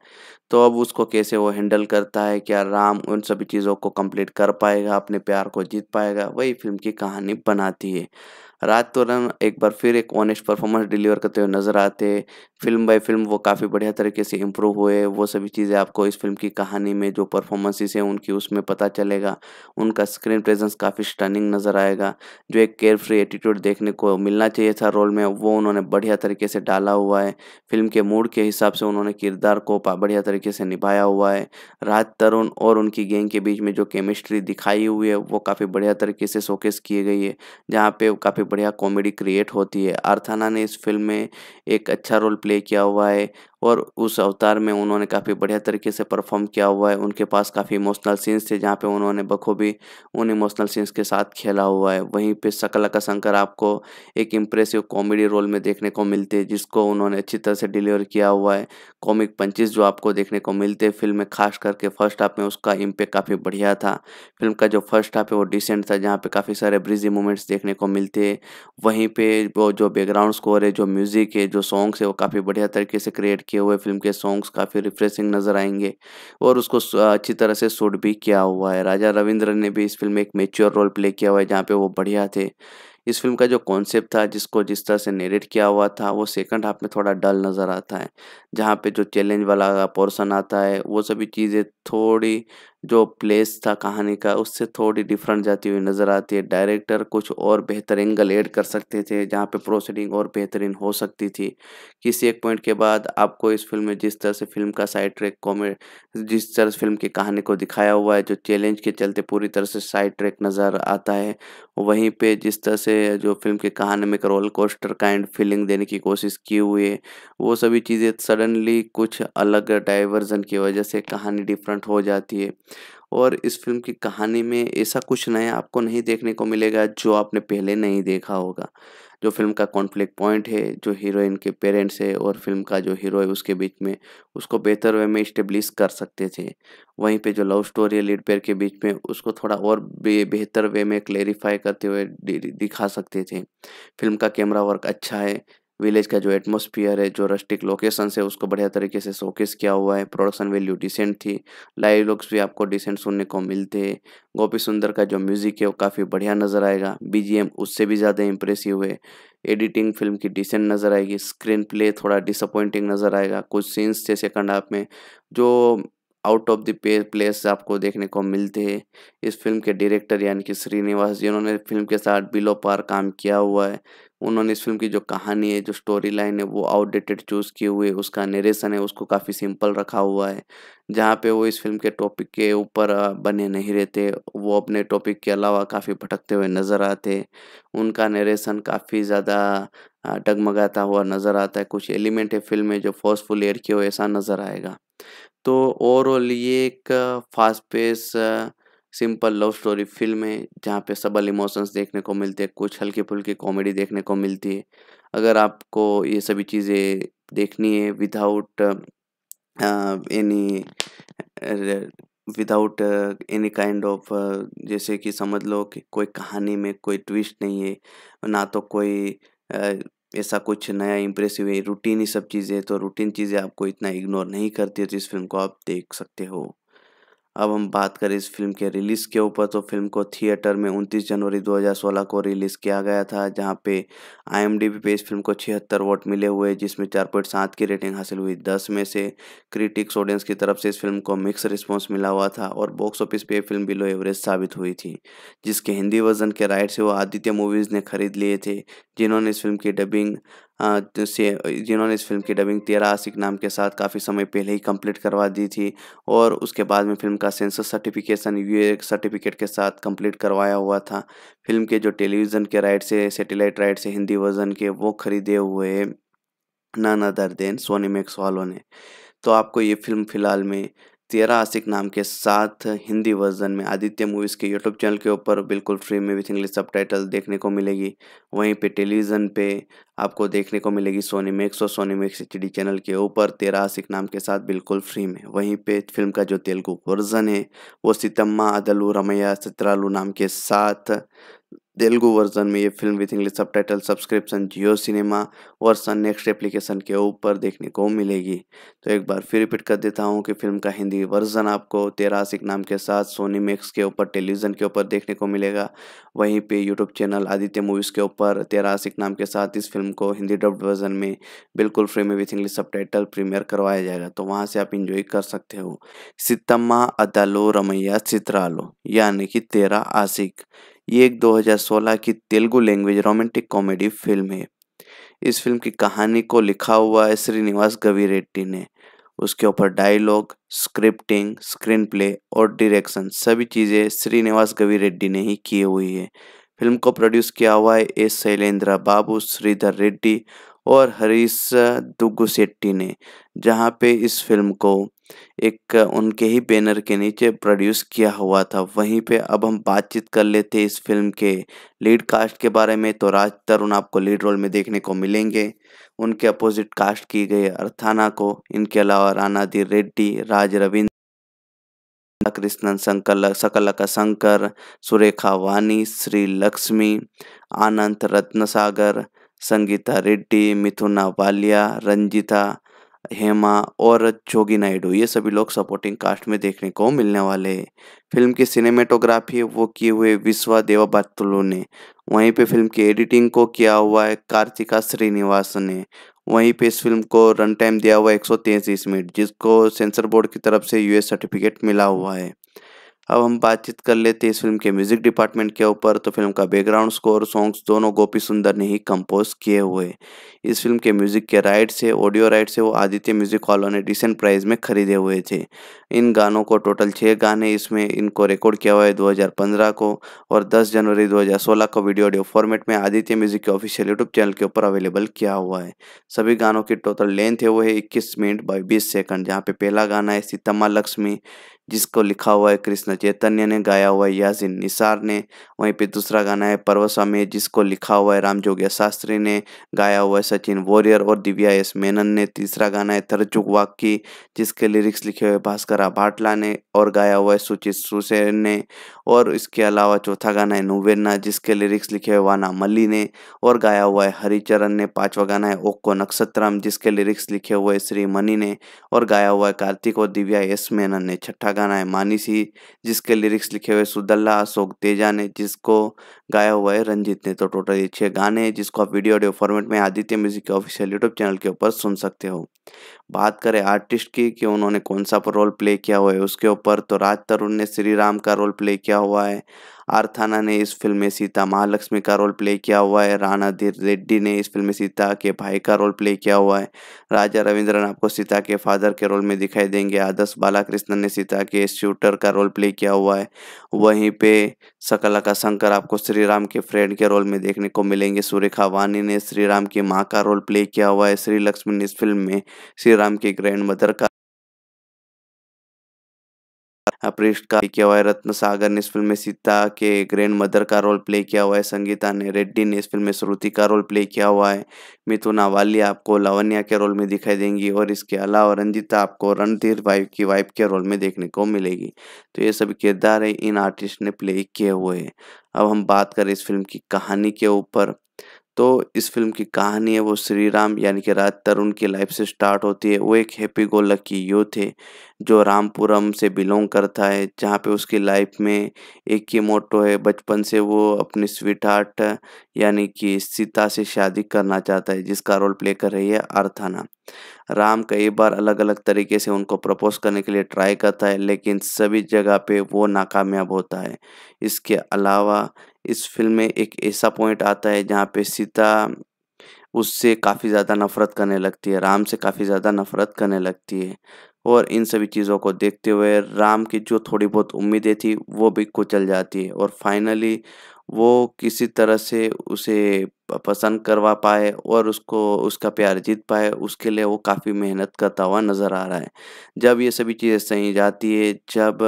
तो अब उसको कैसे वो हैंडल करता है क्या राम उन सभी चीज़ों को कंप्लीट कर पाएगा अपने प्यार को जीत पाएगा वही फिल्म की कहानी बनाती है राज तोरन एक बार फिर एक ऑनेस्ट परफॉर्मेंस डिलीवर करते हुए नज़र आते फिल्म बाय फिल्म वो काफ़ी बढ़िया तरीके से इम्प्रूव हुए वो सभी चीज़ें आपको इस फिल्म की कहानी में जो परफॉर्मेंसेस हैं उनकी उसमें पता चलेगा उनका स्क्रीन प्रेजेंस काफ़ी स्टनिंग नज़र आएगा जो एक केयर फ्री एटीट्यूड देखने को मिलना चाहिए था रोल में वो उन्होंने बढ़िया तरीके से डाला हुआ है फिल्म के मूड के हिसाब से उन्होंने किरदार को बढ़िया तरीके से निभाया हुआ है राज तरुण और उनकी गेंग के बीच में जो केमिस्ट्री दिखाई हुई है वो काफ़ी बढ़िया तरीके से शोकेस किए गई है जहाँ पे काफ़ी बढ़िया कॉमेडी क्रिएट होती है अर्थाना ने इस फिल्म में एक अच्छा रोल प्ले किया हुआ है और उस अवतार में उन्होंने काफ़ी बढ़िया तरीके से परफॉर्म किया हुआ है उनके पास काफ़ी इमोशनल सीन्स थे जहाँ पे उन्होंने बखूबी उन इमोशनल सीन्स के साथ खेला हुआ है वहीं पे सकल का शंकर आपको एक इम्प्रेसिव कॉमेडी रोल में देखने को मिलते हैं जिसको उन्होंने अच्छी तरह से डिलीवर किया हुआ है कॉमिक पंचिस जो आपको देखने को मिलते हैं फिल्म में खास करके फर्स्ट हाफ में उसका इम्पेक्ट काफ़ी बढ़िया था फिल्म का जो फर्स्ट हाफ है वो डिसेंट था जहाँ पर काफ़ी सारे ब्रिजी मोमेंट्स देखने को मिलते हैं वहीं पर वो जो बैकग्राउंड स्कोर है जो म्यूज़िक है जो सॉन्ग्स है वो काफ़ी बढ़िया तरीके से क्रिएट किया किए हुए फिल्म के सॉन्ग्स काफ़ी रिफ्रेशिंग नज़र आएंगे और उसको अच्छी तरह से शूट भी किया हुआ है राजा रविंद्र ने भी इस फिल्म में एक मेच्योर रोल प्ले किया हुआ है जहाँ पर वो बढ़िया थे इस फिल्म का जो कॉन्सेप्ट था जिसको जिस तरह से नेरेट किया हुआ था वो सेकंड हाफ में थोड़ा डल नज़र आता है जहाँ पे जो चैलेंज वाला पोर्शन आता है वो सभी चीज़ें थोड़ी जो प्लेस था कहानी का उससे थोड़ी डिफरेंट जाती हुई नज़र आती है डायरेक्टर कुछ और बेहतर एंगल ऐड कर सकते थे जहाँ पे प्रोसीडिंग और बेहतरीन हो सकती थी किसी एक पॉइंट के बाद आपको इस फिल्म में जिस तरह से फिल्म का साइड ट्रैक कॉमेड जिस तरह से फिल्म की कहानी को दिखाया हुआ है जो चैलेंज के चलते पूरी तरह से साइड ट्रैक नज़र आता है वहीं पर जिस तरह से जो फिल्म की कहानी में एक रोल कोस्टर काइंड फीलिंग देने की कोशिश की हुई है वो सभी चीज़ें सडनली कुछ अलग डाइवर्जन की वजह से कहानी डिफरेंट हो जाती है और इस फिल्म की कहानी में ऐसा कुछ नया आपको नहीं देखने को मिलेगा जो आपने पहले नहीं देखा होगा जो फिल्म का कॉन्फ्लिक्ट पॉइंट है जो हीरोइन के पेरेंट्स है और फिल्म का जो हीरो है उसके बीच में उसको बेहतर वे में इस्टेब्लिश कर सकते थे वहीं पे जो लव स्टोरी है लीड पेयर के बीच में उसको थोड़ा और बेहतर वे में क्लेरिफाई करते हुए दिखा सकते थे फिल्म का कैमरा वर्क अच्छा है विलेज का जो एटमोसफियर है जो रस्टिक लोकेशन है उसको बढ़िया तरीके से शोकेस किया हुआ है प्रोडक्शन वैल्यू डिसेंट थी लाइव लुक्स भी आपको डिसेंट सुनने को मिलते हैं गोपी सुंदर का जो म्यूज़िक है वो काफ़ी बढ़िया नज़र आएगा बीजीएम उससे भी ज़्यादा इंप्रेसिव है एडिटिंग फिल्म की डिसेंट नज़र आएगी स्क्रीन प्ले थोड़ा डिसअपॉइंटिंग नज़र आएगा कुछ सीन्स थे सेकंड हाफ में जो आउट ऑफ द प्लेस आपको देखने को मिलते हैं इस फिल्म के डायरेक्टर यानी कि श्रीनिवास जिन्होंने फिल्म के साथ बिलो पार काम किया हुआ है उन्होंने इस फिल्म की जो कहानी है जो स्टोरी लाइन है वो आउटडेटेड चूज़ किए हुए उसका नरेशन है उसको काफ़ी सिंपल रखा हुआ है जहाँ पे वो इस फिल्म के टॉपिक के ऊपर बने नहीं रहते वो अपने टॉपिक के अलावा काफ़ी भटकते हुए नज़र आते उनका नरेशन काफ़ी ज़्यादा डगमगाता हुआ नज़र आता है कुछ एलिमेंट है फिल्म में जो फोर्सफुल एयर किए हो ऐसा नज़र आएगा तो ओवरऑल ये एक fast pace simple love story film है जहाँ पे सबल इमोशंस देखने को मिलते हैं कुछ हल्की फुल्की कॉमेडी देखने को मिलती है अगर आपको ये सभी चीज़ें देखनी है without any without any kind of जैसे कि समझ लो कि कोई कहानी में कोई ट्विस्ट नहीं है ना तो कोई uh, ऐसा कुछ नया इम्प्रेसिव है रूटीन ही सब चीज़ें तो रूटीन चीज़ें आपको इतना इग्नोर नहीं करती है तो इस फिल्म को आप देख सकते हो अब हम बात करें इस फिल्म के रिलीज़ के ऊपर तो फिल्म को थिएटर में 29 जनवरी 2016 को रिलीज़ किया गया था जहाँ पे आईएमडीबी पे इस फिल्म को छिहत्तर वोट मिले हुए जिसमें चार पॉइंट सात की रेटिंग हासिल हुई दस में से क्रिटिक्स ऑडियंस की तरफ से इस फिल्म को मिक्स रिस्पॉन्स मिला हुआ था और बॉक्स ऑफिस पे फिल्म बिलो एवरेज साबित हुई थी जिसके हिंदी वर्जन के राइट से वो आदित्य मूवीज़ ने खरीद लिए थे जिन्होंने इस फिल्म की डबिंग हाँ, तो से जिन्होंने इस फिल्म की डबिंग तेरा आसिक नाम के साथ काफ़ी समय पहले ही कंप्लीट करवा दी थी और उसके बाद में फिल्म का सेंसर सर्टिफिकेशन यू सर्टिफिकेट के साथ कंप्लीट करवाया हुआ था फिल्म के जो टेलीविज़न के राइट से सेटेलाइट राइट से हिंदी वर्जन के वो खरीदे हुए नाना दर्देन सोनी मैक्स वालों ने तो आपको ये फिल्म फ़िलहाल में तेरा आशिक नाम के साथ हिंदी वर्जन में आदित्य मूवीज़ के यूट्यूब चैनल के ऊपर बिल्कुल फ्री में विथ इंग्लिश सब देखने को मिलेगी वहीं पे टेलीविज़न पे आपको देखने को मिलेगी सोनी मैक्स और सोनी मैक्स एच चैनल के ऊपर तेरा आशिक नाम के साथ बिल्कुल फ्री में वहीं पे फिल्म का जो तेलुगु वर्जन है वो सितम्मा अदलू रमैया सत्रालू नाम के साथ तेलुगु वर्जन में ये film with English subtitle subscription Jio cinema और सन नेक्स्ट एप्लीकेशन के ऊपर देखने को मिलेगी तो एक बार फिर रिपीट कर देता हूँ कि फिल्म का हिंदी वर्जन आपको तेरा नाम के साथ सोनी मैक्स के ऊपर टेलीविज़न के ऊपर देखने को मिलेगा वहीं पे यूट्यूब चैनल आदित्य मूवीज़ के ऊपर तेरा नाम के साथ इस फिल्म को हिंदी डब्ड वर्जन में बिल्कुल फ्री में with English subtitle premiere करवाया जाएगा तो वहाँ से आप इंजॉय कर सकते हो सितम्मा अदालो रमैया चित्रालो यानी कि तेरा आसिक ये एक 2016 की Telugu language romantic comedy film है इस फिल्म की कहानी को लिखा हुआ है श्रीनिवास गवी रेड्डी ने उसके ऊपर डायलॉग स्क्रिप्टिंग स्क्रीन प्ले और डायरेक्शन सभी चीज़ें श्रीनिवास गवी रेड्डी ने ही की हुई है फिल्म को प्रोड्यूस किया हुआ है एस शैलेंद्र बाबू श्रीधर रेड्डी और हरीश दुग्गु सेट्टी ने जहाँ पे इस फिल्म को एक उनके ही बैनर के नीचे प्रोड्यूस किया हुआ था वहीं पे अब हम बातचीत कर लेते इस फिल्म के लीड कास्ट के बारे में तो राज तरुण आपको लीड रोल में देखने को मिलेंगे उनके अपोजिट कास्ट की गई अर्थाना को इनके अलावा दी रेड्डी राज रविंद्र कृष्णन संकल सकलका शंकर सुरेखा वानी श्री लक्ष्मी आनंद रत्नसागर संगीता रेड्डी मिथुना वालिया रंजिता हेमा और जोगी नायडू ये सभी लोग सपोर्टिंग कास्ट में देखने को मिलने वाले हैं फिल्म की सिनेमेटोग्राफी वो किए हुए विश्वा देवा बत्तुलू ने वहीं पे फिल्म की एडिटिंग को किया हुआ है कार्तिका श्रीनिवास ने वहीं पे इस फिल्म को रन टाइम दिया हुआ है एक मिनट जिसको सेंसर बोर्ड की तरफ से यूएस सर्टिफिकेट मिला हुआ है अब हम बातचीत कर लेते हैं इस फिल्म के म्यूजिक डिपार्टमेंट के ऊपर तो फिल्म का बैकग्राउंड स्कोर सॉन्ग्स दोनों गोपी सुंदर ने ही कंपोज किए हुए इस फिल्म के म्यूजिक के राइट्स से ऑडियो राइट्स से वो आदित्य म्यूजिक वालों ने डिसेंट प्राइस में खरीदे हुए थे इन गानों को टोटल छः गाने इसमें इनको रिकॉर्ड किया हुआ है दो को और दस जनवरी दो को वीडियो ऑडियो फॉर्मेट में आदित्य म्यूजिक के ऑफिशियल यूट्यूब चैनल के ऊपर अवेलेबल किया हुआ है सभी गानों की टोटल लेंथ है वो है इक्कीस मिनट बाई बीस सेकंड जहाँ पे पहला गाना है सीतम्मा लक्ष्मी जिसको लिखा हुआ है कृष्ण चैतन्य ने गाया हुआ है यासिन निसार ने वहीं पे दूसरा गाना है पर्वस्वामी जिसको लिखा हुआ है राम जोगिया शास्त्री ने गाया हुआ है सचिन वॉरियर और दिव्या एस मेनन ने तीसरा गाना है तरचुक वाक्की जिसके लिरिक्स लिखे हुए भास्कर भाटला ने और गाया हुआ है सुचित सुसेन ने और इसके अलावा चौथा गाना है नुवेन्ना जिसके लिरिक्स लिखे हुए वाना मल्ली ने और गाया हुआ है हरिचरण ने पाँचवा गाना है ओक्को नक्षत्रम जिसके लिरिक्स लिखे हुए श्री मनी ने और गाया हुआ है कार्तिक और दिव्या एस मेनन ने छठा गाना है मानी सी जिसके लिरिक्स लिखे हुए सुदल्ला अशोक तेजा ने जिसको गाया हुआ है रंजीत ने तो टोटल ये छः गाने हैं जिसको आप वीडियो ऑडियो फॉर्मेट में आदित्य म्यूजिक के ऑफिशियल यूट्यूब चैनल के ऊपर सुन सकते हो बात करें आर्टिस्ट की कि उन्होंने कौन सा रोल प्ले किया हुआ है उसके ऊपर तो राज तरुण ने श्री राम का रोल प्ले किया हुआ है आरथाना ने इस फिल्म में सीता महालक्ष्मी का रोल प्ले किया हुआ है राणा धीर रेड्डी ने इस फिल्म में सीता के भाई का रोल प्ले किया हुआ है राजा रविंद्रन आपको सीता के फादर के रोल में दिखाई देंगे आदर्श बालाकृष्णन ने सीता के शूटर का रोल प्ले किया हुआ है वहीं पे सकला का शंकर आपको श्री राम के फ्रेंड के रोल में देखने को मिलेंगे सुरेखा वानी ने श्री राम की माँ का रोल प्ले किया हुआ है श्री लक्ष्मी ने इस फिल्म में श्री राम के ग्रैंड मदर का पृष्ठ का किया हुआ है रत्न सागर ने इस फिल्म में सीता के ग्रैंड मदर का रोल प्ले किया हुआ है संगीता ने रेड्डी ने इस फिल्म में श्रुति का रोल प्ले किया हुआ है मिथुन वाली आपको लावण्या के रोल में दिखाई देंगी और इसके अलावा रंजिता आपको रणधीर वाइफ की वाइफ के रोल में देखने को मिलेगी तो ये सभी किरदार है इन आर्टिस्ट ने प्ले किए हुए हैं अब हम बात करें इस फिल्म की कहानी के ऊपर तो इस फिल्म की कहानी है वो श्री राम यानी कि राज तरुण की लाइफ से स्टार्ट होती है वो एक हैप्पी गो लकी यूथ है जो रामपुरम से बिलोंग करता है जहाँ पे उसकी लाइफ में एक ही मोटो है बचपन से वो अपनी स्वीट हार्ट यानी कि सीता से शादी करना चाहता है जिसका रोल प्ले कर रही है अर्थाना राम कई बार अलग अलग तरीके से उनको प्रपोज करने के लिए ट्राई करता है लेकिन सभी जगह पे वो नाकामयाब होता है इसके अलावा इस फिल्म में एक ऐसा पॉइंट आता है जहाँ पे सीता उससे काफ़ी ज़्यादा नफ़रत करने लगती है राम से काफ़ी ज़्यादा नफ़रत करने लगती है और इन सभी चीज़ों को देखते हुए राम की जो थोड़ी बहुत उम्मीदें थी वो भी कुचल जाती है और फाइनली वो किसी तरह से उसे पसंद करवा पाए और उसको उसका प्यार जीत पाए उसके लिए वो काफ़ी मेहनत करता हुआ नज़र आ रहा है जब ये सभी चीज़ें सही जाती है जब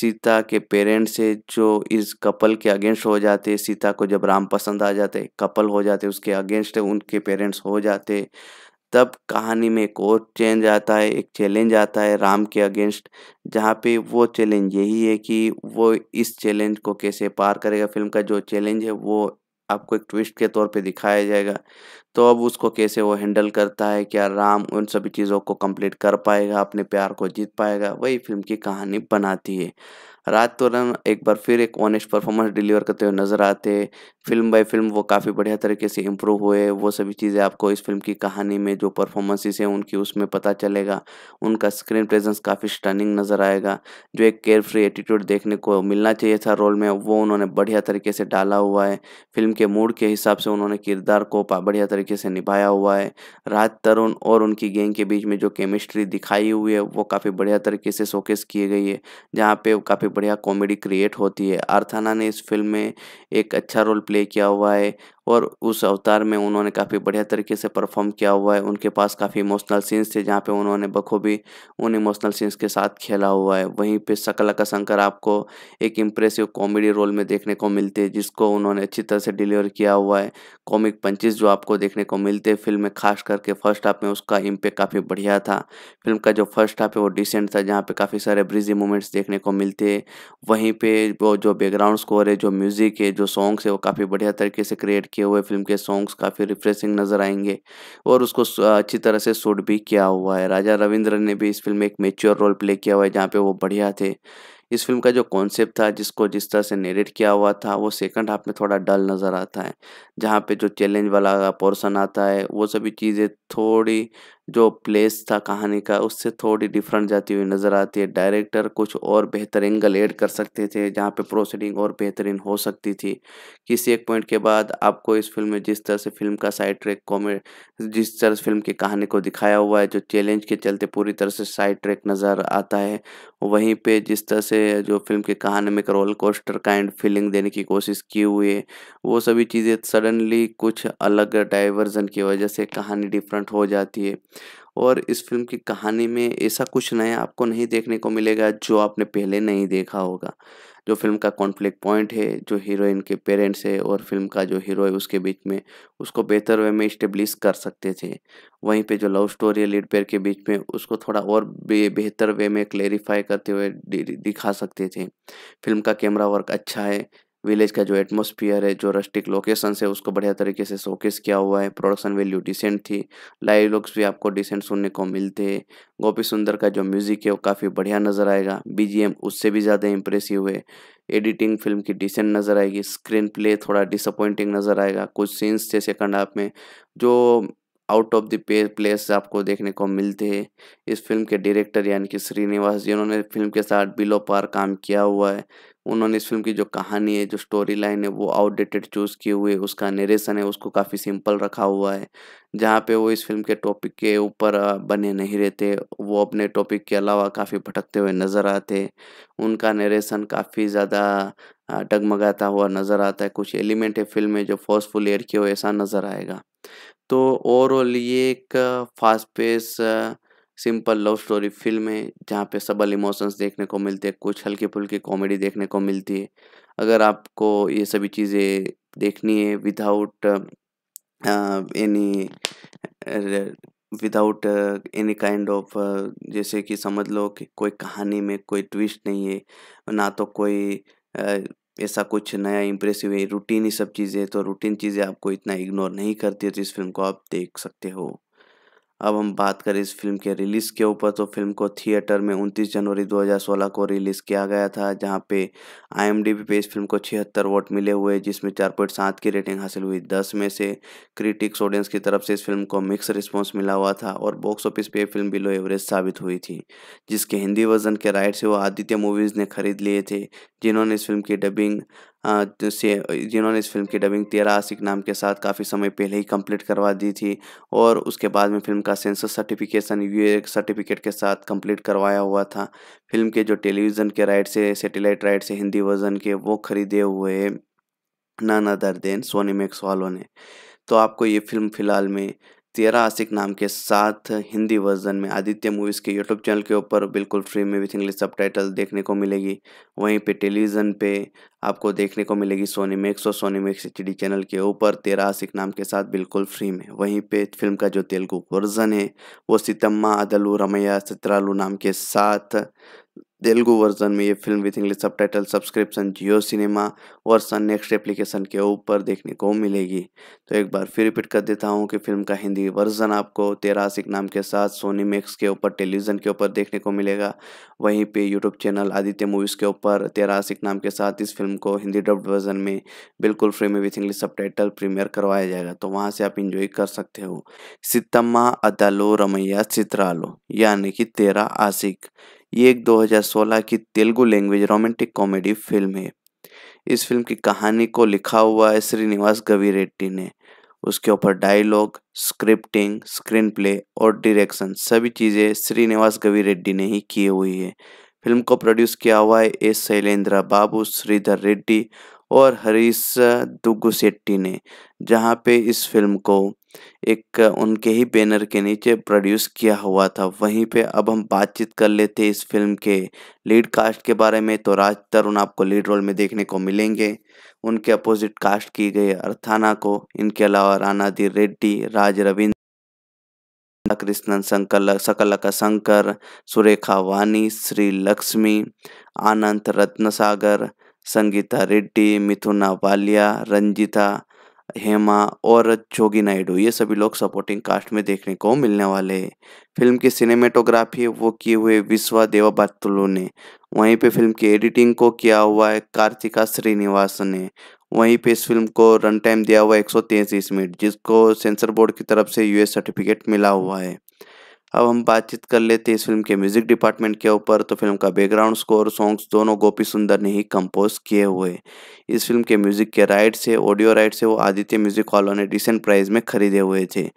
सीता के पेरेंट्स है जो इस कपल के अगेंस्ट हो जाते सीता को जब राम पसंद आ जाते कपल हो जाते उसके अगेंस्ट उनके पेरेंट्स हो जाते तब कहानी में एक और चेंज आता है एक चैलेंज आता है राम के अगेंस्ट जहाँ पे वो चैलेंज यही है कि वो इस चैलेंज को कैसे पार करेगा फिल्म का जो चैलेंज है वो आपको एक ट्विस्ट के तौर पे दिखाया जाएगा तो अब उसको कैसे वो हैंडल करता है क्या राम उन सभी चीज़ों को कंप्लीट कर पाएगा अपने प्यार को जीत पाएगा वही फिल्म की कहानी बनाती है रात तो रन एक बार फिर एक ऑनेस्ट परफॉर्मेंस डिलीवर करते हुए नज़र आते हैं फिल्म बाय फिल्म वो काफ़ी बढ़िया तरीके से इम्प्रूव हुए वो सभी चीज़ें आपको इस फिल्म की कहानी में जो परफॉर्मेंसेस हैं उनकी उसमें पता चलेगा उनका स्क्रीन प्रेजेंस काफ़ी स्टनिंग नज़र आएगा जो एक केयर फ्री एटीट्यूड देखने को मिलना चाहिए था रोल में वो उन्होंने बढ़िया तरीके से डाला हुआ है फिल्म के मूड के हिसाब से उन्होंने किरदार को बढ़िया तरीके तरीके से निभाया हुआ है राज तरुण और उनकी गैंग के बीच में जो केमिस्ट्री दिखाई हुई है वो काफ़ी बढ़िया तरीके से शोकेस किए गई है जहाँ पे काफ़ी बढ़िया कॉमेडी क्रिएट होती है आर्थाना ने इस फिल्म में एक अच्छा रोल प्ले किया हुआ है और उस अवतार में उन्होंने काफ़ी बढ़िया तरीके से परफॉर्म किया हुआ है उनके पास काफ़ी इमोशनल सीन्स थे जहाँ पे उन्होंने बखूबी उन इमोशनल सीन्स के साथ खेला हुआ है वहीं पे सकला का शंकर आपको एक इम्प्रेसिव कॉमेडी रोल में देखने को मिलते हैं जिसको उन्होंने अच्छी तरह से डिलीवर किया हुआ है कॉमिक पंचिस जो आपको देखने को मिलते हैं फिल्म में खास करके फर्स्ट हाफ में उसका इम्पेक्ट काफ़ी बढ़िया था फिल्म का जो फर्स्ट हाफ है वो डिसेंट था जहाँ पर काफ़ी सारे ब्रिजी मोमेंट्स देखने को मिलते हैं वहीं पर वो जो बैकग्राउंड स्कोर है जो म्यूज़िक है जो सॉन्ग्स है वो काफ़ी बढ़िया तरीके से क्रिएट किए हुए फिल्म के सॉन्ग्स काफ़ी रिफ्रेशिंग नज़र आएंगे और उसको अच्छी तरह से शूट भी किया हुआ है राजा रविंद्रन ने भी इस फिल्म में एक मेच्योर रोल प्ले किया हुआ है जहाँ पे वो बढ़िया थे इस फिल्म का जो कॉन्सेप्ट था जिसको जिस तरह से नेरेट किया हुआ था वो सेकंड हाफ में थोड़ा डल नज़र आता है जहाँ पे जो चैलेंज वाला पोर्सन आता है वो सभी चीज़ें थोड़ी जो प्लेस था कहानी का उससे थोड़ी डिफरेंट जाती हुई नज़र आती है डायरेक्टर कुछ और बेहतर एंगल ऐड कर सकते थे जहाँ पे प्रोसीडिंग और बेहतरीन हो सकती थी किसी एक पॉइंट के बाद आपको इस फिल्म में जिस तरह से फिल्म का साइड ट्रैक कॉमे जिस तरह से फिल्म की कहानी को दिखाया हुआ है जो चैलेंज के चलते पूरी तरह से साइड ट्रैक नज़र आता है वहीं पर जिस तरह से जो फिल्म की कहानी में एक रोल कोस्टर काइंड फीलिंग देने की कोशिश की हुई है वो सभी चीज़ें सडनली कुछ अलग डाइवर्जन की वजह से कहानी डिफरेंट हो जाती है और इस फिल्म की कहानी में ऐसा कुछ नया आपको नहीं देखने को मिलेगा जो आपने पहले नहीं देखा होगा जो फिल्म का कॉन्फ्लिक्ट पॉइंट है जो हीरोइन के पेरेंट्स है और फिल्म का जो हीरो है उसके बीच में उसको बेहतर वे में इस्टेब्लिश कर सकते थे वहीं पे जो लव स्टोरी है लीड पेयर के बीच में उसको थोड़ा और बेहतर वे में क्लेरिफाई करते हुए दिखा सकते थे फिल्म का कैमरा वर्क अच्छा है विलेज का जो एटमोसफियर है जो रस्टिक लोकेशन है उसको बढ़िया तरीके से शोकेस किया हुआ है प्रोडक्शन वैल्यू डिसेंट थी लाइव लुक्स भी आपको डिसेंट सुनने को मिलते हैं गोपी सुंदर का जो म्यूज़िक है वो काफ़ी बढ़िया नज़र आएगा बीजीएम उससे भी ज़्यादा इम्प्रेसिव है एडिटिंग फिल्म की डिसेंट नज़र आएगी स्क्रीन प्ले थोड़ा डिसअपॉइंटिंग नज़र आएगा कुछ सीन्स थे सेकंड हाफ में जो आउट ऑफ द पे प्लेस आपको देखने को मिलते हैं इस फिल्म के डायरेक्टर यानी कि श्रीनिवास जिन्होंने फिल्म के साथ बिलो पार काम किया हुआ है उन्होंने इस फिल्म की जो कहानी है जो स्टोरी लाइन है वो आउटडेटेड चूज़ किए हुए उसका नरेशन है उसको काफ़ी सिंपल रखा हुआ है जहाँ पे वो इस फिल्म के टॉपिक के ऊपर बने नहीं रहते वो अपने टॉपिक के अलावा काफ़ी भटकते हुए नज़र आते उनका नरेशन काफ़ी ज़्यादा डगमगाता हुआ नज़र आता है कुछ एलिमेंट है फिल्म में जो फोर्सफुल एयर किए हुए ऐसा नज़र आएगा तो ओवरऑल ये एक fast pace simple love story film है जहाँ पे सबल इमोशंस देखने को मिलते हैं कुछ हल्की फुल्की कॉमेडी देखने को मिलती है अगर आपको ये सभी चीज़ें देखनी है without any without any kind of जैसे कि समझ लो कि कोई कहानी में कोई ट्विस्ट नहीं है ना तो कोई uh, ऐसा कुछ नया इम्प्रेसिव है रूटीन ही सब चीज़ें तो रूटीन चीज़ें आपको इतना इग्नोर नहीं करती है तो इस फिल्म को आप देख सकते हो अब हम बात करें इस फिल्म के रिलीज़ के ऊपर तो फिल्म को थिएटर में 29 जनवरी 2016 को रिलीज़ किया गया था जहां पे आईएमडीबी पे इस फिल्म को छिहत्तर वोट मिले हुए जिसमें चार पॉइंट सात की रेटिंग हासिल हुई दस में से क्रिटिक्स ऑडियंस की तरफ से इस फिल्म को मिक्स रिस्पॉन्स मिला हुआ था और बॉक्स ऑफिस पे फिल्म बिलो एवरेज साबित हुई थी जिसके हिंदी वर्जन के राइट से वो आदित्य मूवीज़ ने खरीद लिए थे जिन्होंने इस फिल्म की डबिंग हाँ, तो से जिन्होंने इस फिल्म की डबिंग तेरा आसिक नाम के साथ काफ़ी समय पहले ही कंप्लीट करवा दी थी और उसके बाद में फिल्म का सेंसर सर्टिफिकेशन यू सर्टिफिकेट के साथ कंप्लीट करवाया हुआ था फिल्म के जो टेलीविज़न के राइट से सेटेलाइट राइट से हिंदी वर्जन के वो खरीदे हुए नाना दर देन सोनी मैक्स वालों ने तो आपको ये फिल्म फ़िलहाल में तेरा आशिक नाम के साथ हिंदी वर्जन में आदित्य मूवीज़ के यूट्यूब चैनल के ऊपर बिल्कुल फ्री में विथ इंग्लिश सब देखने को मिलेगी वहीं पे टेलीविज़न पे आपको देखने को मिलेगी सोनी मैक्स और सोनी मैक्स एच चैनल के ऊपर तेरा आशिक नाम के साथ बिल्कुल फ्री में वहीं पे फिल्म का जो तेलुगु वर्जन है वो सितम्मा अदलू रमैया सित्रालू नाम के साथ तेलुगु वर्जन में ये film with English subtitle subscription Jio cinema और सन नेक्स्ट एप्लीकेशन के ऊपर देखने को मिलेगी तो एक बार फिर रिपीट कर देता हूँ कि फिल्म का हिंदी वर्जन आपको तेरासिक नाम के साथ सोनी मैक्स के ऊपर टेलीविज़न के ऊपर देखने को मिलेगा वहीं पे यूट्यूब चैनल आदित्य मूवीज़ के ऊपर तेरासिक नाम के साथ इस फिल्म को हिंदी डब वर्जन में बिल्कुल फ्री में with English subtitle premiere करवाया जाएगा तो वहाँ से आप इंजॉय कर सकते हो सितम्मा अदालो रमैया चित्रालो यानी कि तेरा आसिक ये एक 2016 की Telugu language romantic comedy film है इस फिल्म की कहानी को लिखा हुआ है श्रीनिवास गवी रेड्डी ने उसके ऊपर डायलॉग स्क्रिप्टिंग स्क्रीन प्ले और डायरेक्शन सभी चीज़ें श्रीनिवास गवी रेड्डी ने ही की हुई है फिल्म को प्रोड्यूस किया हुआ है एस शैलेंद्र बाबू श्रीधर रेड्डी और हरीश दुग्गु ने जहाँ पे इस फिल्म को एक उनके ही बैनर के नीचे प्रोड्यूस किया हुआ था वहीं पे अब हम बातचीत कर लेते इस फिल्म के लीड कास्ट के बारे में तो राज तरुण आपको लीड रोल में देखने को मिलेंगे उनके अपोजिट कास्ट की गई अर्थाना को इनके अलावा दी रेड्डी राज रविंद्र कृष्णन संकल सकलक शंकर सुरेखा वानी श्री लक्ष्मी आनंद रत्नसागर संगीता रेड्डी मिथुना वालिया रंजिता हेमा और जोगी नायडू ये सभी लोग सपोर्टिंग कास्ट में देखने को मिलने वाले हैं फिल्म की सिनेमेटोग्राफी वो किए हुए विश्वा देवाबातुलू ने वहीं पे फिल्म की एडिटिंग को किया हुआ है कार्तिका श्रीनिवास ने वहीं पे इस फिल्म को रन टाइम दिया हुआ है एक मिनट जिसको सेंसर बोर्ड की तरफ से यूएस सर्टिफिकेट मिला हुआ है अब हम बातचीत कर लेते हैं इस फिल्म के म्यूजिक डिपार्टमेंट के ऊपर तो फिल्म का बैकग्राउंड स्कोर सॉन्ग्स दोनों गोपी सुंदर ने ही कंपोज किए हुए इस फिल्म के म्यूजिक के राइट्स है ऑडियो राइट्स है वो आदित्य म्यूजिक वालों ने डिसेंट प्राइस में खरीदे हुए थे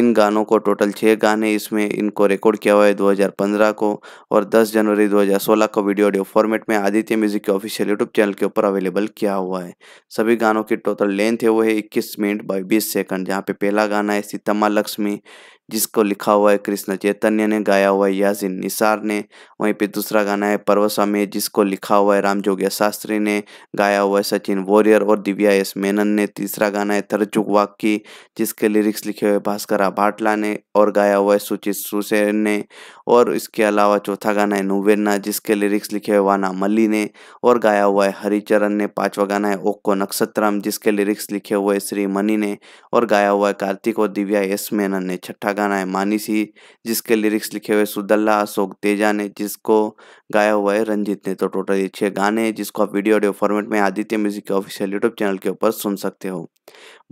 इन गानों को टोटल छः गाने इसमें इनको रिकॉर्ड किया हुआ है दो को और दस जनवरी दो को वीडियो ऑडियो फॉर्मेट में आदित्य म्यूजिक के ऑफिशियल यूट्यूब चैनल के ऊपर अवेलेबल किया हुआ है सभी गानों की टोटल लेंथ है वो है इक्कीस मिनट बाई बीस सेकंड जहाँ पे पहला गाना है सीतम्मा लक्ष्मी जिसको लिखा हुआ है कृष्ण चैतन्य ने गाया हुआ है यासिन निसार ने वहीं पे दूसरा गाना है पर्वस्वामी जिसको लिखा हुआ है राम जोगिया शास्त्री ने गाया हुआ है सचिन वॉरियर और दिव्या एस मेनन ने तीसरा गाना है तरचुक वाक्की जिसके लिरिक्स लिखे हुए भास्करा भाटला ने और गाया हुआ है सुचित सुसेन ने और इसके अलावा चौथा गाना है नुवेन्ना जिसके लिरिक्स लिखे हुए वाना मल्ली ने और गाया हुआ है हरिचरण ने पाँचवा गाना है ओक्को नक्षत्रम जिसके लिरिक्स लिखे हुए श्री मनी ने और गाया हुआ है कार्तिक और दिव्या एस मेनन ने छठा गाना है मानी सी जिसके लिरिक्स लिखे हुए सुदल्ला अशोक तेजा ने जिसको गाया हुआ है रंजीत ने तो टोटल ये छः गाने हैं जिसको आप वीडियो ऑडियो फॉर्मेट में आदित्य म्यूजिक के ऑफिशियल यूट्यूब चैनल के ऊपर सुन सकते हो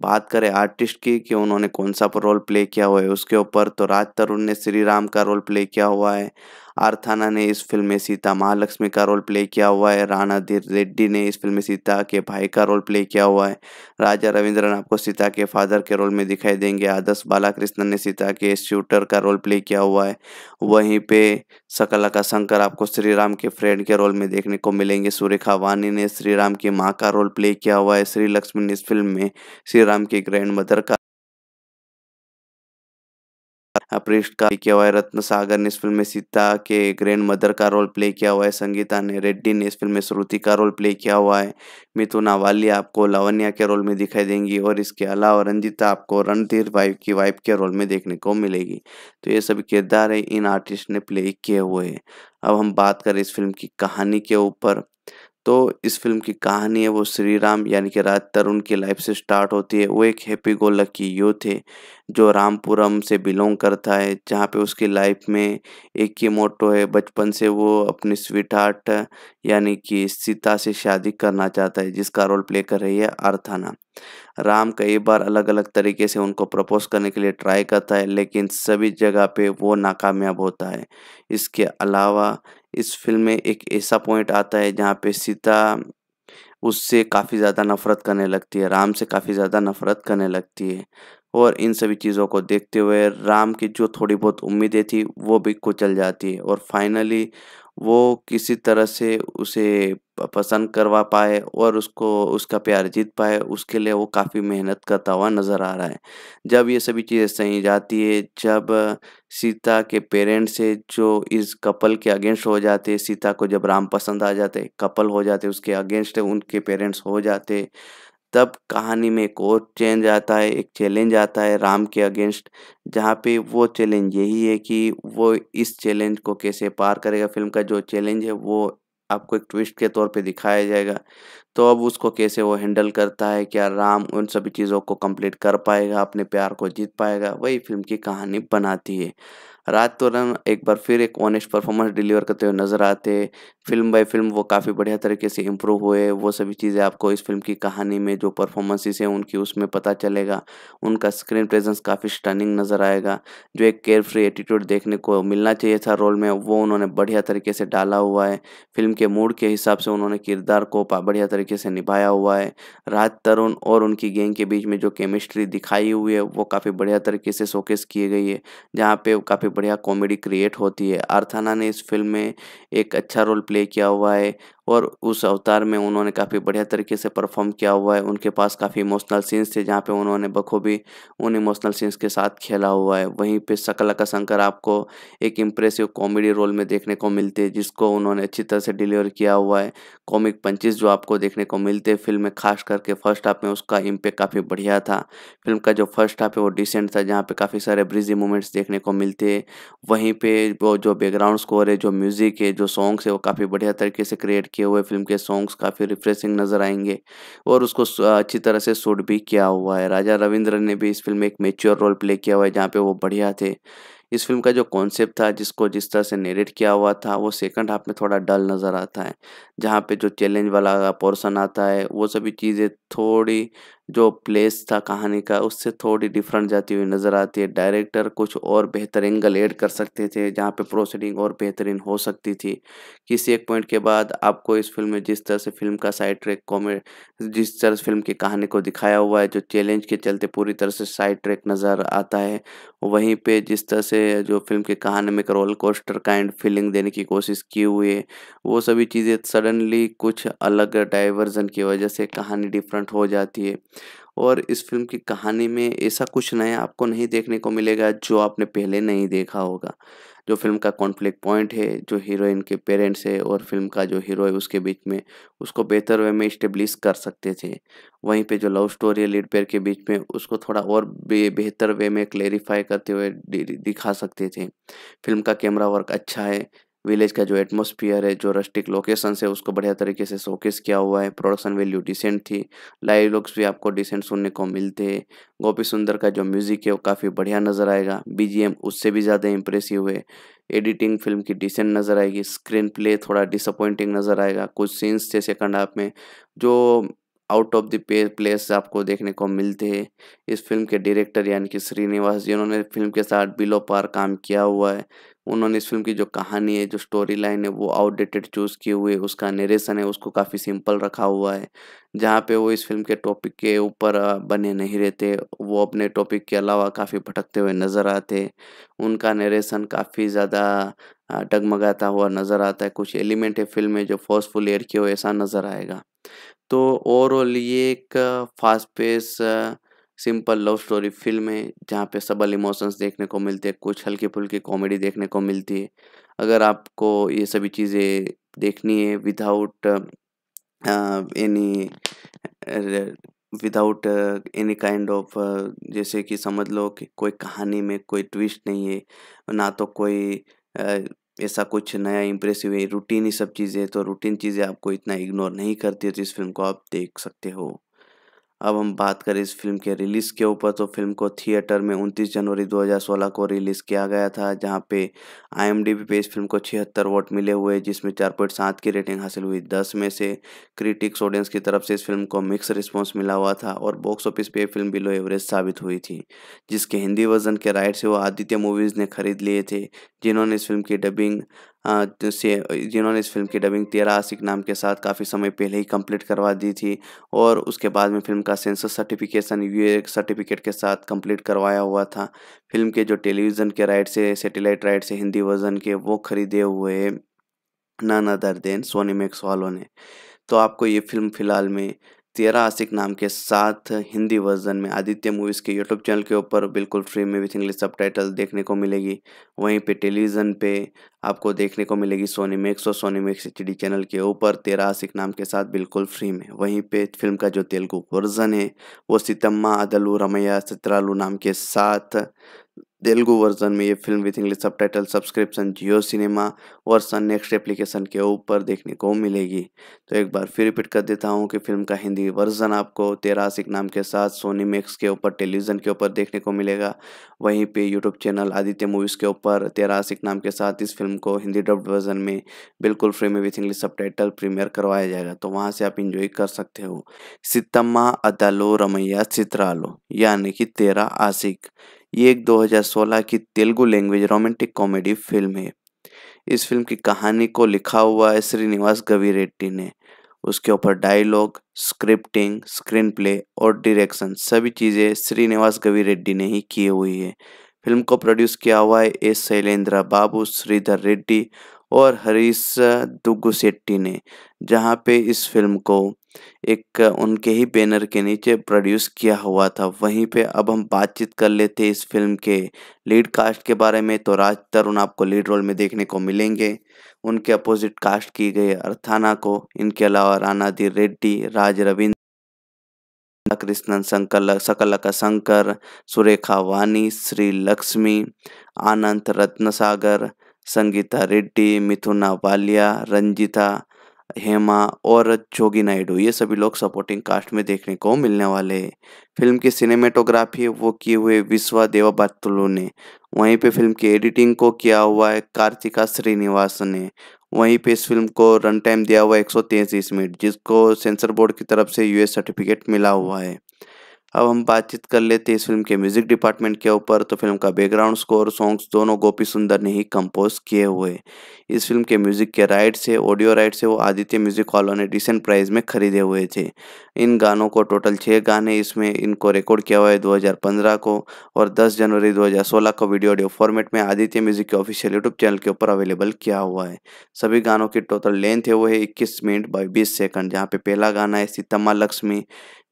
बात करें आर्टिस्ट की कि उन्होंने कौन सा रोल प्ले किया हुआ है उसके ऊपर तो राज तरुण ने श्री राम का रोल प्ले किया हुआ है आर्थाना ने इस फिल्म में सीता महालक्ष्मी का रोल प्ले किया हुआ है राणा रेड्डी ने इस फिल्म में सीता के भाई का रोल प्ले किया हुआ है राजा रविंद्रन आपको सीता के फादर के रोल में दिखाई देंगे आदर्श बालाकृष्णन ने सीता के शूटर का रोल प्ले किया हुआ है वहीं पे सकला का शंकर आपको श्री राम के फ्रेंड के रोल में देखने को मिलेंगे सुरेखा वानी ने श्री राम की माँ का रोल प्ले किया हुआ है श्री लक्ष्मी ने इस फिल्म में श्री राम के ग्रैंड मदर का पृष्ठ का किया हुआ है रत्न सागर ने इस फिल्म में सीता के ग्रैंड मदर का रोल प्ले किया हुआ है संगीता ने रेड्डी ने इस फिल्म में श्रुति का रोल प्ले किया हुआ है मिथुन आवाली आपको लावण्या के रोल में दिखाई देंगी और इसके अलावा रंजिता आपको रणधीर वाइफ की वाइफ के रोल में देखने को मिलेगी तो ये सभी किरदार है इन आर्टिस्ट ने प्ले किए हुए हैं अब हम बात करें इस फिल्म की कहानी के ऊपर तो इस फिल्म की कहानी है वो श्री राम यानी कि राज तरुण की लाइफ से स्टार्ट होती है वो एक हैप्पी गो लकी यूथ है जो रामपुरम से बिलोंग करता है जहाँ पे उसकी लाइफ में एक ही मोटो है बचपन से वो अपनी स्वीट हार्ट यानी कि सीता से शादी करना चाहता है जिसका रोल प्ले कर रही है आर्थाना राम कई बार अलग अलग तरीके से उनको प्रपोज करने के लिए ट्राई करता है लेकिन सभी जगह पे वो नाकामयाब होता है इसके अलावा इस फिल्म में एक ऐसा पॉइंट आता है जहाँ पे सीता उससे काफ़ी ज़्यादा नफ़रत करने लगती है राम से काफ़ी ज़्यादा नफ़रत करने लगती है और इन सभी चीज़ों को देखते हुए राम की जो थोड़ी बहुत उम्मीदें थी वो भी कुचल जाती है और फाइनली वो किसी तरह से उसे पसंद करवा पाए और उसको उसका प्यार जीत पाए उसके लिए वो काफ़ी मेहनत करता हुआ नज़र आ रहा है। जब ये सभी चीज़ें सही जाती है, जब सीता के पेरेंट्स है जो इस कपल के अगेंस्ट हो जाते सीता को जब राम पसंद आ जाते कपल हो जाते उसके अगेंस्ट उनके पेरेंट्स हो जाते तब कहानी में एक और चेंज आता है एक चैलेंज आता है राम के अगेंस्ट जहाँ पे वो चैलेंज यही है कि वो इस चैलेंज को कैसे पार करेगा फिल्म का जो चैलेंज है वो आपको एक ट्विस्ट के तौर पे दिखाया जाएगा तो अब उसको कैसे वो हैंडल करता है क्या राम उन सभी चीज़ों को कंप्लीट कर पाएगा अपने प्यार को जीत पाएगा वही फिल्म की कहानी बनाती है रात तोरन एक बार फिर एक ऑनेस्ट परफॉर्मेंस डिलीवर करते हुए नज़र आते फिल्म बाय फिल्म वो काफ़ी बढ़िया तरीके से इम्प्रूव हुए वो सभी चीज़ें आपको इस फिल्म की कहानी में जो परफॉर्मेंसेस हैं उनकी उसमें पता चलेगा उनका स्क्रीन प्रेजेंस काफ़ी स्टनिंग नज़र आएगा जो एक केयर फ्री एटीट्यूड देखने को मिलना चाहिए था रोल में वो उन्होंने बढ़िया तरीके से डाला हुआ है फिल्म के मूड के हिसाब से उन्होंने किरदार को बढ़िया तरीके से निभाया हुआ है राज तरुण और उनकी गेंग के बीच में जो केमिस्ट्री दिखाई हुई है वो काफ़ी बढ़िया तरीके से शोकेस किए गई है जहाँ पे काफ़ी बढ़िया कॉमेडी क्रिएट होती है अर्थाना ने इस फिल्म में एक अच्छा रोल प्ले किया हुआ है और उस अवतार में उन्होंने काफ़ी बढ़िया तरीके से परफॉर्म किया हुआ है उनके पास काफ़ी इमोशनल सीन्स थे जहाँ पे उन्होंने बखूबी उन इमोशनल सीन्स के साथ खेला हुआ है वहीं पे सकला का शंकर आपको एक इम्प्रेसिव कॉमेडी रोल में देखने को मिलते हैं जिसको उन्होंने अच्छी तरह से डिलीवर किया हुआ है कॉमिक पंचिस जो आपको देखने को मिलते हैं फिल्म में खास करके फर्स्ट हाफ में उसका इम्पेक्ट काफ़ी बढ़िया था फिल्म का जो फर्स्ट हाफ है वो डिसेंट था जहाँ पर काफ़ी सारे ब्रिजी मोमेंट्स देखने को मिलते वहीं पर वो जो बैकग्राउंड स्कोर है जो म्यूज़िक है जो सॉन्ग्स है वो काफ़ी बढ़िया तरीके से क्रिएट किए हुए फिल्म के सॉन्ग्स काफ़ी रिफ्रेशिंग नज़र आएंगे और उसको अच्छी तरह से शूट भी किया हुआ है राजा रविंद्र ने भी इस फिल्म में एक मेच्योर रोल प्ले किया हुआ है जहाँ पर वो बढ़िया थे इस फिल्म का जो कॉन्सेप्ट था जिसको जिस तरह से नेरेट किया हुआ था वो सेकंड हाफ में थोड़ा डल नज़र आता है जहाँ पे जो चैलेंज वाला पोर्सन आता है वो सभी चीज़ें थोड़ी जो प्लेस था कहानी का उससे थोड़ी डिफरेंट जाती हुई नज़र आती है डायरेक्टर कुछ और बेहतर एंगल ऐड कर सकते थे जहाँ पे प्रोसीडिंग और बेहतरीन हो सकती थी किसी एक पॉइंट के बाद आपको इस फिल्म में जिस तरह से फिल्म का साइड ट्रैक कॉमेड जिस तरह से फिल्म की कहानी को दिखाया हुआ है जो चैलेंज के चलते पूरी तरह से साइड ट्रैक नज़र आता है वहीं पर जिस तरह से जो फिल्म की कहानी में एक रोल कोस्टर काइंड फीलिंग देने की कोशिश की हुई है वो सभी चीज़ें सडनली कुछ अलग डाइवर्जन की वजह से कहानी डिफरेंट हो जाती है और इस फिल्म की कहानी में ऐसा कुछ नया आपको नहीं देखने को मिलेगा जो आपने पहले नहीं देखा होगा जो फिल्म का कॉन्फ्लिक्ट पॉइंट है जो हीरोइन के पेरेंट्स है और फिल्म का जो हीरो है उसके बीच में उसको बेहतर वे में इस्टेब्लिश कर सकते थे वहीं पे जो लव स्टोरी है लीड पेयर के बीच में उसको थोड़ा और बेहतर वे में क्लेरिफाई करते हुए दिखा सकते थे फिल्म का कैमरा वर्क अच्छा है विलेज का जो एटमोसफियर है जो रस्टिक लोकेशन है उसको बढ़िया तरीके से शोकेस किया हुआ है प्रोडक्शन वैल्यू डिसेंट थी लाइव लुक्स भी आपको डिसेंट सुनने को मिलते हैं गोपी सुंदर का जो म्यूजिक है वो काफ़ी बढ़िया नज़र आएगा बीजीएम उससे भी ज़्यादा इम्प्रेसिव है एडिटिंग फिल्म की डिसेंट नज़र आएगी स्क्रीन प्ले थोड़ा डिसअपॉइंटिंग नज़र आएगा कुछ सीन्स थे सेकंड हाफ में जो आउट ऑफ द पे प्लेस आपको देखने को मिलते हैं इस फिल्म के डायरेक्टर यानी कि श्रीनिवास जिन्होंने फिल्म के साथ बिलो पार काम किया हुआ है उन्होंने इस फिल्म की जो कहानी है जो स्टोरी लाइन है वो आउटडेटेड चूज़ किए हुए उसका नरेशन है उसको काफ़ी सिंपल रखा हुआ है जहाँ पे वो इस फिल्म के टॉपिक के ऊपर बने नहीं रहते वो अपने टॉपिक के अलावा काफ़ी भटकते हुए नज़र आते उनका नरेशन काफ़ी ज़्यादा डगमगाता हुआ नज़र आता है कुछ एलिमेंट है फिल्म में जो फोर्सफुल एयर किए हुए ऐसा नज़र आएगा तो ओवरऑल ये एक fast pace simple love story film है जहाँ पे सबल इमोशंस देखने को मिलते हैं कुछ हल्की फुल्की कॉमेडी देखने को मिलती है अगर आपको ये सभी चीज़ें देखनी है without any without any kind of जैसे कि समझ लो कि कोई कहानी में कोई ट्विस्ट नहीं है ना तो कोई uh, ऐसा कुछ नया इम्प्रेसिव है रूटीन ही सब चीज़ें तो रूटीन चीज़ें आपको इतना इग्नोर नहीं करती है तो इस फिल्म को आप देख सकते हो अब हम बात करें इस फिल्म के रिलीज़ के ऊपर तो फिल्म को थिएटर में 29 जनवरी 2016 को रिलीज़ किया गया था जहां पे आईएमडीबी पे इस फिल्म को छिहत्तर वोट मिले हुए जिसमें चार पॉइंट सात की रेटिंग हासिल हुई दस में से क्रिटिक्स ऑडियंस की तरफ से इस फिल्म को मिक्स रिस्पॉन्स मिला हुआ था और बॉक्स ऑफिस पर फिल्म बिलो एवरेज साबित हुई थी जिसके हिंदी वर्जन के राइट से वो आदित्य मूवीज़ ने खरीद लिए थे जिन्होंने इस फिल्म की डबिंग तो से जिन्होंने इस फिल्म की डबिंग तेरा आशिक नाम के साथ काफ़ी समय पहले ही कंप्लीट करवा दी थी और उसके बाद में फिल्म का सेंसर सर्टिफिकेशन यू सर्टिफिकेट के साथ कंप्लीट करवाया हुआ था फिल्म के जो टेलीविज़न के राइट से सेटेलाइट राइट से हिंदी वर्जन के वो खरीदे हुए none other than Sony Max वालों ने तो आपको ये फिल्म फ़िलहाल में तेरा आशिक नाम के साथ हिंदी वर्जन में आदित्य मूवीज़ के यूट्यूब चैनल के ऊपर बिल्कुल फ्री में विथ इंग्लिश सब देखने को मिलेगी वहीं पे टेलीविज़न पे आपको देखने को मिलेगी सोनी मैक्स और सोनी मैक्स एच चैनल के ऊपर तेरा आशिक नाम के साथ बिल्कुल फ्री में वहीं पे फिल्म का जो तेलुगु वर्जन है वो सितम्मा अदलू रमैया सित्रालू नाम के साथ तेलुगु वर्जन में ये film with English subtitle subscription Jio cinema और सन नेक्स्ट एप्लीकेशन के ऊपर देखने को मिलेगी तो एक बार फिर रिपीट कर देता हूँ कि फिल्म का हिंदी वर्जन आपको तेरा नाम के साथ सोनी मैक्स के ऊपर टेलीविज़न के ऊपर देखने को मिलेगा वहीं पे यूट्यूब चैनल आदित्य मूवीज़ के ऊपर तेरा नाम के साथ इस फिल्म को हिंदी डब्ड वर्जन में बिल्कुल फ्री में with English subtitle premiere करवाया जाएगा तो वहाँ से आप इंजॉय कर सकते हो सितम्मा अदालो रमैया चित्रालो यानी कि तेरा आसिक ये एक 2016 की Telugu language romantic comedy film है इस फिल्म की कहानी को लिखा हुआ है श्रीनिवास गवी रेड्डी ने उसके ऊपर डायलॉग स्क्रिप्टिंग स्क्रीन प्ले और डायरेक्शन सभी चीज़ें श्रीनिवास गवी रेड्डी ने ही की हुई है फिल्म को प्रोड्यूस किया हुआ है एस शैलेंद्र बाबू श्रीधर रेड्डी और हरीश दुग्गु शेट्टी ने जहाँ पे इस फिल्म को एक उनके ही बैनर के नीचे प्रोड्यूस किया हुआ था वहीं पे अब हम बातचीत कर लेते इस फिल्म के लीड कास्ट के बारे में तो राज तरुण आपको लीड रोल में देखने को मिलेंगे उनके अपोजिट कास्ट की गई अर्थाना को इनके अलावा दी रेड्डी राज रविंद्र कृष्णन संकल सकलका शंकर सुरेखा वानी श्री लक्ष्मी आनंद रत्नसागर संगीता रेड्डी मिथुना वालिया रंजिता हेमा और जोगी नायडू ये सभी लोग सपोर्टिंग कास्ट में देखने को मिलने वाले हैं फिल्म की सिनेमेटोग्राफी वो किए हुए विश्वा देवाबातुलू ने वहीं पे फिल्म की एडिटिंग को किया हुआ है कार्तिका श्रीनिवास ने वहीं पे इस फिल्म को रन टाइम दिया हुआ है एक मिनट जिसको सेंसर बोर्ड की तरफ से यूएस सर्टिफिकेट मिला हुआ है अब हम बातचीत कर लेते हैं इस फिल्म के म्यूजिक डिपार्टमेंट के ऊपर तो फिल्म का बैकग्राउंड स्कोर सॉन्ग्स दोनों गोपी सुंदर ने ही कंपोज किए हुए इस फिल्म के म्यूजिक के राइट्स से ऑडियो राइट्स से वो आदित्य म्यूजिक हॉलो ने डिसेंट प्राइस में खरीदे हुए थे इन गानों को टोटल छः गाने इसमें इनको रिकॉर्ड किया हुआ है दो को और दस जनवरी दो को वीडियो ऑडियो फॉर्मेट में आदित्य म्यूजिक के ऑफिशियल यूट्यूब चैनल के ऊपर अवेलेबल किया हुआ है सभी गानों की टोटल लेंथ है वो है इक्कीस मिनट बाई बीस सेकंड जहाँ पे पहला गाना है सीतम्मा लक्ष्मी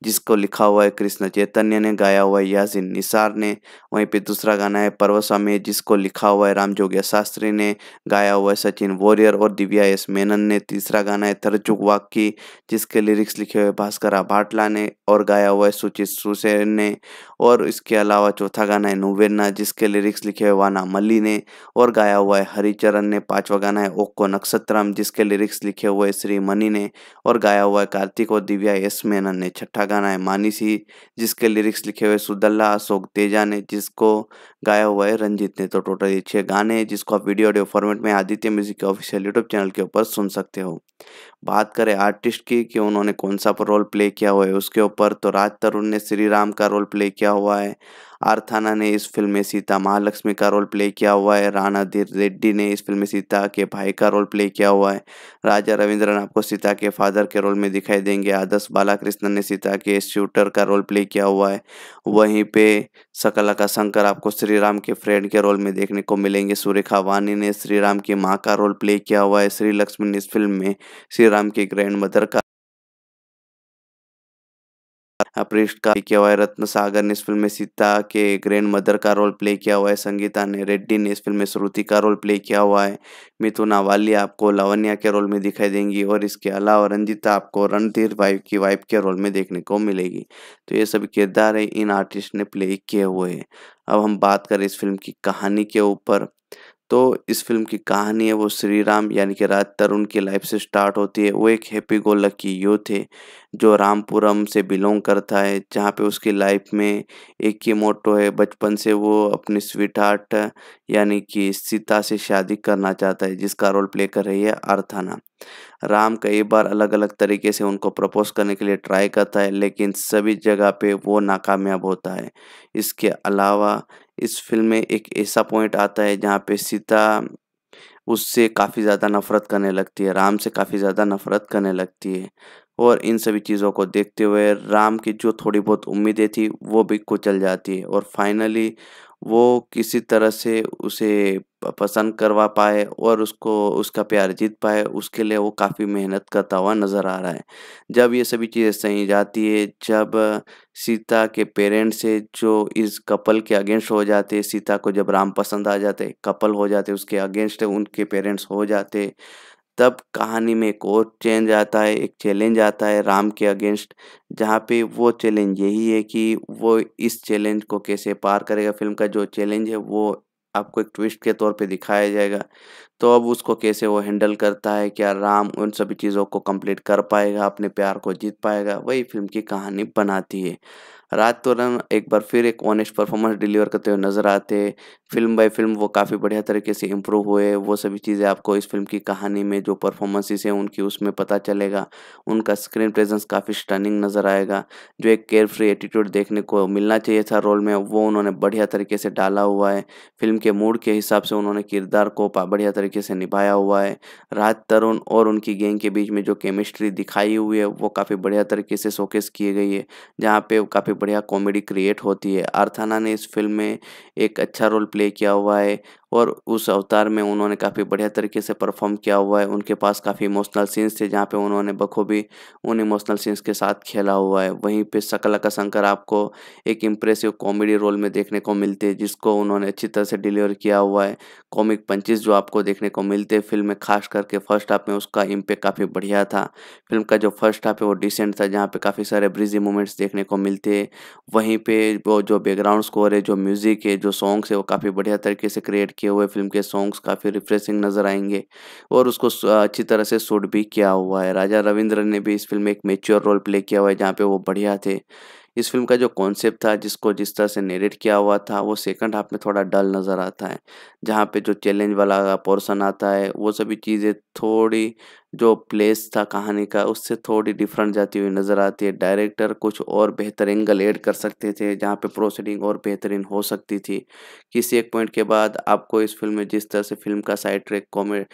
जिसको लिखा हुआ है कृष्ण चैतन्य ने गाया हुआ है यासिन निसार ने वहीं पे दूसरा गाना है पर्वस्वामी जिसको लिखा हुआ है राम जोगिया शास्त्री ने गाया हुआ है सचिन वॉरियर और दिव्या एस मेनन ने तीसरा गाना है थरचुक वाक्की जिसके लिरिक्स लिखे हुए भास्करा भाटला ने और गाया हुआ है सुचित सुसेन ने और इसके अलावा चौथा गाना है नुवेन्ना जिसके लिरिक्स लिखे हुए वाना मल्ली ने और गाया हुआ है हरिचरण ने पाँचवा गाना है ओक्को नक्षत्रम जिसके लिरिक्स लिखे हुए श्री मनी ने और गाया हुआ है कार्तिक और दिव्या एस मेनन ने छठा गाना है मानी सी जिसके लिरिक्स लिखे हुए सुदल्ला अशोक तेजा ने जिसको गाया हुआ है रंजीत ने तो टोटल ये छः गाने हैं जिसको आप वीडियो ऑडियो फॉर्मेट में आदित्य म्यूजिक के ऑफिशियल यूट्यूब चैनल के ऊपर सुन सकते हो बात करें आर्टिस्ट की कि उन्होंने कौन सा रोल प्ले किया हुआ है उसके ऊपर तो राज तरुण ने श्री राम का रोल प्ले किया हुआ है आरथाना ने इस फिल्म में सीता महालक्ष्मी का रोल प्ले किया हुआ है राणा धीर रेड्डी ने इस फिल्म में सीता के भाई का रोल प्ले किया हुआ है राजा रविंद्रन आपको सीता के फादर के रोल में दिखाई देंगे आदर्श बालाकृष्णन ने सीता के शूटर का रोल प्ले किया हुआ है वहीं पे सकला का शंकर आपको श्री श्री राम के फ्रेंड के रोल में देखने को मिलेंगे सुरेखा वानी ने श्री राम की माँ का रोल प्ले किया हुआ है श्री लक्ष्मण इस फिल्म में श्री राम ग्रैंड मदर का पृष्ठ का किया हुआ है रत्न सागर ने इस फिल्म में सीता के ग्रैंड मदर का रोल प्ले किया हुआ है संगीता ने रेड्डी ने इस फिल्म में श्रुति का रोल प्ले किया हुआ है मिथुन आवाली आपको लावण्या के रोल में दिखाई देंगी और इसके अलावा रंजिता आपको रणधीर वाइफ की वाइफ के रोल में देखने को मिलेगी तो ये सभी किरदार है इन आर्टिस्ट ने प्ले किए हुए हैं अब हम बात करें इस फिल्म की कहानी के ऊपर तो इस फिल्म की कहानी है वो श्री राम यानी कि राज तरुण की लाइफ से स्टार्ट होती है वो एक हैप्पी गो लकी यूथ है जो रामपुरम से बिलोंग करता है जहाँ पे उसकी लाइफ में एक ही मोटो है बचपन से वो अपनी स्वीट हार्ट यानी कि सीता से शादी करना चाहता है जिसका रोल प्ले कर रही है अर्थाना राम कई बार अलग अलग तरीके से उनको प्रपोज करने के लिए ट्राई करता है लेकिन सभी जगह पे वो नाकामयाब होता है इसके अलावा इस फिल्म में एक ऐसा पॉइंट आता है जहाँ पे सीता उससे काफ़ी ज़्यादा नफ़रत करने लगती है राम से काफ़ी ज़्यादा नफ़रत करने लगती है और इन सभी चीज़ों को देखते हुए राम की जो थोड़ी बहुत उम्मीदें थी वो भी कुचल जाती है और फाइनली वो किसी तरह से उसे पसंद करवा पाए और उसको उसका प्यार जीत पाए उसके लिए वो काफ़ी मेहनत करता हुआ नज़र आ रहा है। जब ये सभी चीज़ें सही जाती है, जब सीता के पेरेंट्स है जो इस कपल के अगेंस्ट हो जाते सीता को जब राम पसंद आ जाते कपल हो जाते उसके अगेंस्ट उनके पेरेंट्स हो जाते तब कहानी में एक और चेंज आता है एक चैलेंज आता है राम के अगेंस्ट जहाँ पे वो चैलेंज यही है कि वो इस चैलेंज को कैसे पार करेगा फिल्म का जो चैलेंज है वो आपको एक ट्विस्ट के तौर पे दिखाया जाएगा तो अब उसको कैसे वो हैंडल करता है क्या राम उन सभी चीज़ों को कंप्लीट कर पाएगा अपने प्यार को जीत पाएगा वही फिल्म की कहानी बनाती है रात तो रन एक बार फिर एक ऑनेस्ट परफॉर्मेंस डिलीवर करते हुए नज़र आते फिल्म बाय फिल्म वो काफ़ी बढ़िया तरीके से इम्प्रूव हुए वो सभी चीज़ें आपको इस फिल्म की कहानी में जो परफॉर्मेंसेस हैं उनकी उसमें पता चलेगा उनका स्क्रीन प्रेजेंस काफ़ी स्टनिंग नज़र आएगा जो एक केयर फ्री एटीट्यूड देखने को मिलना चाहिए था रोल में वो उन्होंने बढ़िया तरीके से डाला हुआ है फिल्म के मूड के हिसाब से उन्होंने किरदार को बढ़िया तरीके से निभाया हुआ है राज तरुण और उनकी गेंग के बीच में जो केमिस्ट्री दिखाई हुई है वो काफ़ी बढ़िया तरीके से शोकेस किए गई है जहाँ पे काफ़ी बढ़िया कॉमेडी क्रिएट होती है अर्थाना ने इस फिल्म में एक अच्छा रोल प्ले किया हुआ है और उस अवतार में उन्होंने काफ़ी बढ़िया तरीके से परफॉर्म किया हुआ है उनके पास काफ़ी इमोशनल सीन्स थे जहाँ पे उन्होंने बखूबी उन इमोशनल सीन्स के साथ खेला हुआ है वहीं पे सकला का शंकर आपको एक इम्प्रेसिव कॉमेडी रोल में देखने को मिलते हैं जिसको उन्होंने अच्छी तरह से डिलीवर किया हुआ है कॉमिक पंचिस जो आपको देखने को मिलते हैं फिल्म में खास करके फर्स्ट हाफ में उसका इम्पेक्ट काफ़ी बढ़िया था फिल्म का जो फर्स्ट हाफ है वो डिसेंट था जहाँ पर काफ़ी सारे ब्रिजी मोमेंट्स देखने को मिलते हैं वहीं पर वो जो बैकग्राउंड स्कोर है जो म्यूज़िक है जो सॉन्ग्स है वो काफ़ी बढ़िया तरीके से क्रिएट किया किए हुए फिल्म के सॉन्ग्स काफ़ी रिफ्रेशिंग नज़र आएंगे और उसको अच्छी तरह से शूट भी किया हुआ है राजा रविंद्र ने भी इस फिल्म में एक मेच्योर रोल प्ले किया हुआ है जहाँ पर वो बढ़िया थे इस फिल्म का जो कॉन्सेप्ट था जिसको जिस तरह से नेरेट किया हुआ था वो सेकंड हाफ में थोड़ा डल नज़र आता है जहाँ पे जो चैलेंज वाला पोर्शन आता है वो सभी चीज़ें थोड़ी जो प्लेस था कहानी का उससे थोड़ी डिफरेंट जाती हुई नज़र आती है डायरेक्टर कुछ और बेहतर एंगल ऐड कर सकते थे जहाँ पे प्रोसीडिंग और बेहतरीन हो सकती थी किसी एक पॉइंट के बाद आपको इस फिल्म में जिस तरह से फिल्म का साइड ट्रैक कॉमेड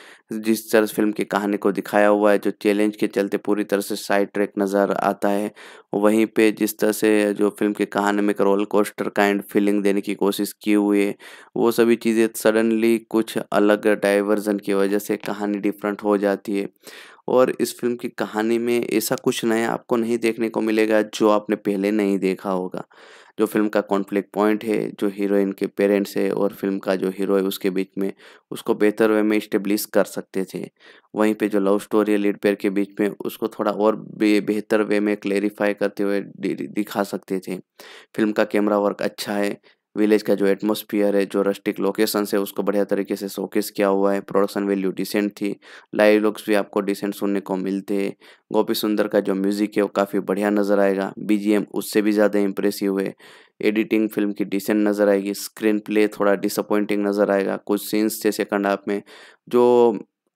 जिस तरह से फिल्म की कहानी को दिखाया हुआ है जो चैलेंज के चलते पूरी तरह से साइड ट्रैक नज़र आता है वहीं पर जिस तरह से जो फिल्म की कहानी में एक रोल कोस्टर काइंड फीलिंग देने की कोशिश की हुई है वो सभी चीज़ें सडनली कुछ अलग डाइवर्जन की वजह से कहानी डिफरेंट हो जाती है और इस फिल्म की कहानी में ऐसा कुछ नया आपको नहीं देखने को मिलेगा जो आपने पहले नहीं देखा होगा जो फिल्म का कॉन्फ्लिक्ट पॉइंट है जो हीरोइन के पेरेंट्स है और फिल्म का जो हीरो है उसके बीच में उसको बेहतर वे में इस्टेब्लिश कर सकते थे वहीं पे जो लव स्टोरी है लीड पेयर के बीच में उसको थोड़ा और बेहतर वे में क्लेरिफाई करते हुए दिखा सकते थे फिल्म का कैमरा वर्क अच्छा है विलेज का जो एटमोसफियर है जो रस्टिक लोकेशन है उसको बढ़िया तरीके से शोकेस किया हुआ है प्रोडक्शन वैल्यू डिसेंट थी लाइव लुक्स भी आपको डिसेंट सुनने को मिलते हैं गोपी सुंदर का जो म्यूज़िक है वो काफ़ी बढ़िया नज़र आएगा बीजीएम उससे भी ज़्यादा इंप्रेसिव है एडिटिंग फिल्म की डिसेंट नज़र आएगी स्क्रीन प्ले थोड़ा डिसअपॉइंटिंग नज़र आएगा कुछ सीन्स थे सेकंड हाफ में जो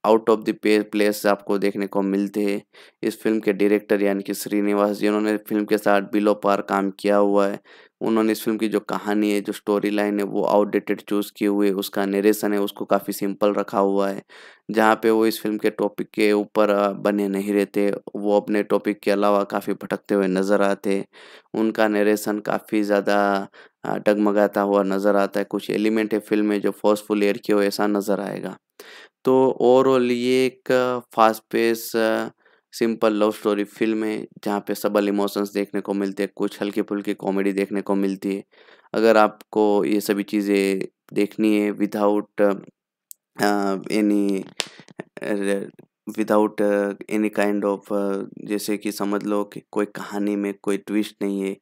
आउट ऑफ द पे प्लेस आपको देखने को मिलते हैं इस फिल्म के डायरेक्टर यानी कि श्रीनिवास जिन्होंने फिल्म के साथ बिलो पार काम किया हुआ है उन्होंने इस फिल्म की जो कहानी है जो स्टोरी लाइन है वो आउटडेटेड चूज़ किए हुए उसका नरेशन है उसको काफ़ी सिंपल रखा हुआ है जहाँ पे वो इस फिल्म के टॉपिक के ऊपर बने नहीं रहते वो अपने टॉपिक के अलावा काफ़ी भटकते हुए नज़र आते उनका नरेशन काफ़ी ज़्यादा डगमगाता हुआ नज़र आता है कुछ एलिमेंट है फिल्म में जो फोर्सफुल एयर किए हो ऐसा नज़र आएगा तो ओवरऑल ये एक fast pace simple love story film है जहाँ पे सबल इमोशंस देखने को मिलते हैं कुछ हल्की फुल्की कॉमेडी देखने को मिलती है अगर आपको ये सभी चीज़ें देखनी है without any without any kind of जैसे कि समझ लो कि कोई कहानी में कोई ट्विस्ट नहीं है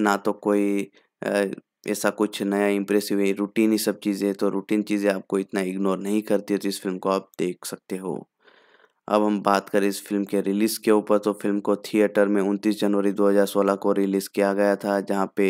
ना तो कोई uh, ऐसा कुछ नया इम्प्रेसिव है रूटीन ही सब चीज़ें तो रूटीन चीज़ें आपको इतना इग्नोर नहीं करती है तो इस फिल्म को आप देख सकते हो अब हम बात करें इस फिल्म के रिलीज़ के ऊपर तो फिल्म को थिएटर में 29 जनवरी 2016 को रिलीज़ किया गया था जहाँ पे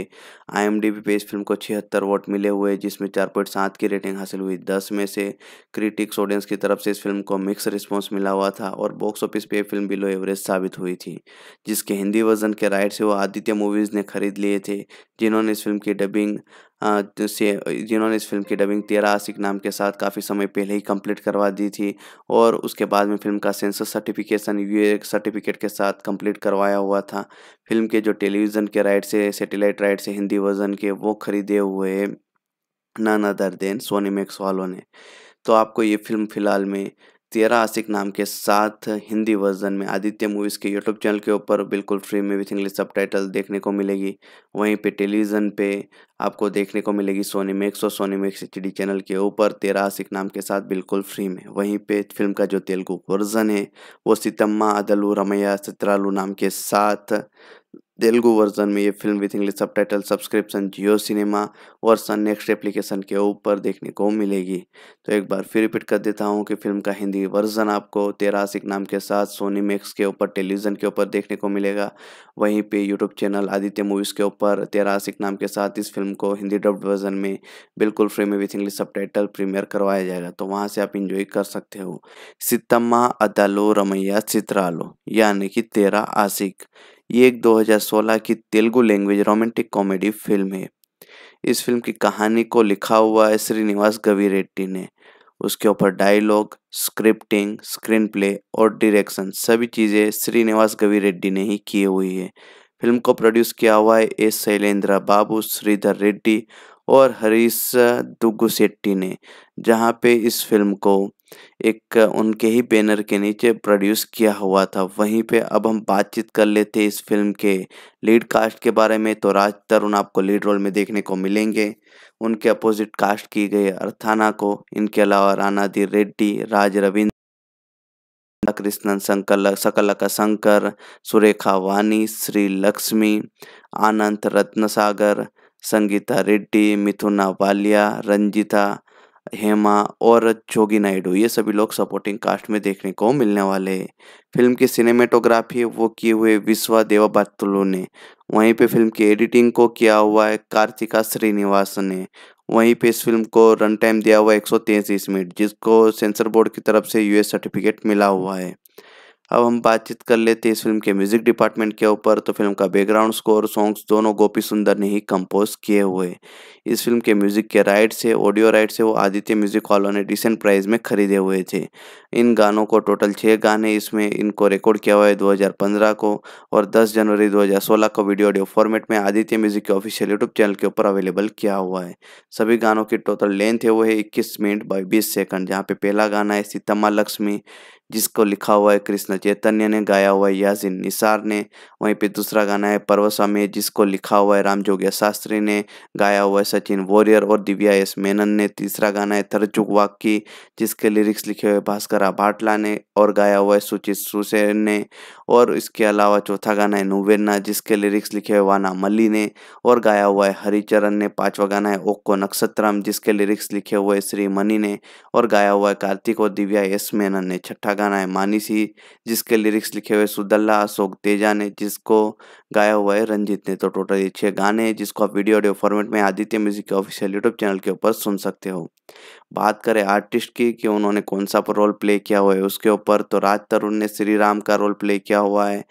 आईएमडीबी पे इस फिल्म को छिहत्तर वोट मिले हुए जिसमें चार पॉइंट सात की रेटिंग हासिल हुई दस में से क्रिटिक्स ऑडियंस की तरफ से इस फिल्म को मिक्स रिस्पॉन्स मिला हुआ था और बॉक्स ऑफिस पे फिल्म बिलो एवरेज साबित हुई थी जिसके हिंदी वर्जन के राइट से वो आदित्य मूवीज़ ने खरीद लिए थे जिन्होंने इस फिल्म की डबिंग हाँ, तो से जिन्होंने इस फिल्म की डबिंग तेरा आसिक नाम के साथ काफ़ी समय पहले ही कंप्लीट करवा दी थी और उसके बाद में फिल्म का सेंसर सर्टिफिकेशन यू सर्टिफिकेट के साथ कंप्लीट करवाया हुआ था फिल्म के जो टेलीविज़न के राइट से सेटेलाइट राइट से हिंदी वर्जन के वो खरीदे हुए नाना दर्देन सोनी मैक्स वालों ने तो आपको ये फिल्म फ़िलहाल में तेरा आशिक नाम के साथ हिंदी वर्जन में आदित्य मूवीज़ के यूट्यूब चैनल के ऊपर बिल्कुल फ्री में विथ इंग्लिश सब देखने को मिलेगी वहीं पे टेलीविज़न पे आपको देखने को मिलेगी सोनी मैक्स और सोनी मैक्स एच चैनल के ऊपर तेरा आशिक नाम के साथ बिल्कुल फ्री में वहीं पे फिल्म का जो तेलुगु वर्जन है वो सितम्मा अदलू रमैया सित्रालू नाम के साथ तेलुगु वर्जन में ये film with English subtitle subscription Jio cinema और सन नेक्स्ट एप्लीकेशन के ऊपर देखने को मिलेगी तो एक बार फिर रिपीट कर देता हूँ कि फिल्म का हिंदी वर्जन आपको तेरा आशिक नाम के साथ सोनी मैक्स के ऊपर टेलीविज़न के ऊपर देखने को मिलेगा वहीं पे यूट्यूब चैनल आदित्य मूवीज़ के ऊपर तेरा आशिक नाम के साथ इस फिल्म को हिंदी डब्ड वर्जन में बिल्कुल फ्री में with English subtitle premiere करवाया जाएगा तो वहाँ से आप इंजॉय कर सकते हो सितम्मा अदालो रमैया चित्रालो यानी कि तेरा आसिक ये एक 2016 की Telugu language romantic comedy film है इस फिल्म की कहानी को लिखा हुआ है श्रीनिवास गवी रेड्डी ने उसके ऊपर डायलॉग स्क्रिप्टिंग स्क्रीन प्ले और डायरेक्शन सभी चीज़ें श्रीनिवास गवी रेड्डी ने ही की हुई है फिल्म को प्रोड्यूस किया हुआ है एस शैलेंद्र बाबू श्रीधर रेड्डी और हरीश दुग्गू सेट्टी ने जहाँ पे इस फिल्म को एक उनके ही बैनर के नीचे प्रोड्यूस किया हुआ था वहीं पे अब हम बातचीत कर लेते इस फिल्म के लीड कास्ट के बारे में तो राज तरुण आपको लीड रोल में देखने को मिलेंगे उनके अपोजिट कास्ट की गई अर्थाना को इनके अलावा दी रेड्डी राज रविंद्र कृष्णन संकल सकलका शंकर सुरेखा वानी श्री लक्ष्मी आनंद रत्नसागर संगीता रेड्डी मिथुना वालिया रंजिता हेमा और जोगी नायडू ये सभी लोग सपोर्टिंग कास्ट में देखने को मिलने वाले हैं फिल्म की सिनेमेटोग्राफी वो किए हुए विश्वा देवा बत्तुलू ने वहीं पे फिल्म की एडिटिंग को किया हुआ है कार्तिका श्रीनिवास ने वहीं पे इस फिल्म को रन टाइम दिया हुआ है एक मिनट जिसको सेंसर बोर्ड की तरफ से यूएस सर्टिफिकेट मिला हुआ है अब हम बातचीत कर लेते हैं इस फिल्म के म्यूजिक डिपार्टमेंट के ऊपर तो फिल्म का बैकग्राउंड स्कोर सॉन्ग्स दोनों गोपी सुंदर ने ही कंपोज किए हुए इस फिल्म के म्यूजिक के राइट्स से ऑडियो राइट्स से वो आदित्य म्यूजिक हॉलों ने डिसेंट प्राइस में खरीदे हुए थे इन गानों को टोटल छः गाने इसमें इनको रिकॉर्ड किया हुआ है दो को और दस जनवरी दो को वीडियो ऑडियो फॉर्मेट में आदित्य म्यूजिक के ऑफिशियल यूट्यूब चैनल के ऊपर अवेलेबल किया हुआ है सभी गानों की टोटल लेंथ है वो है इक्कीस मिनट बाई बीस सेकंड जहाँ पे पहला गाना है सीतम्मा लक्ष्मी जिसको लिखा हुआ है कृष्ण चैतन्य ने गाया हुआ है यासिन निसार ने वहीं पे दूसरा गाना है पर्वस्वामी जिसको लिखा हुआ है राम जोगिया शास्त्री ने गाया हुआ है सचिन वॉरियर और दिव्या एस मेनन ने तीसरा गाना है थरचुक वाक्की जिसके लिरिक्स लिखे हुए भास्कर भाटला ने और गाया हुआ है सुचित सुसेन ने और इसके अलावा चौथा गाना है नुवेन्ना जिसके लिरिक्स लिखे हुए वाना मल्ली ने और गाया हुआ है हरिचरण ने पाँचवा गाना है ओक्को नक्षत्रम जिसके लिरिक्स लिखे हुए श्री मनी ने और गाया हुआ है कार्तिक और दिव्या एस मेनन ने छठा गाना है सी जिसके लिरिक्स लिखे हुए सुदल्ला अशोक तेजा ने जिसको गाया हुआ है रंजीत ने तो टोटल ये छः गाने जिसको आप वीडियो ऑडियो फॉर्मेट में आदित्य म्यूजिक के ऑफिशियल यूट्यूब चैनल के ऊपर सुन सकते हो बात करें आर्टिस्ट की कि उन्होंने कौन सा रोल प्ले किया हुआ है उसके ऊपर तो राज तरुण ने श्री राम का रोल प्ले किया हुआ है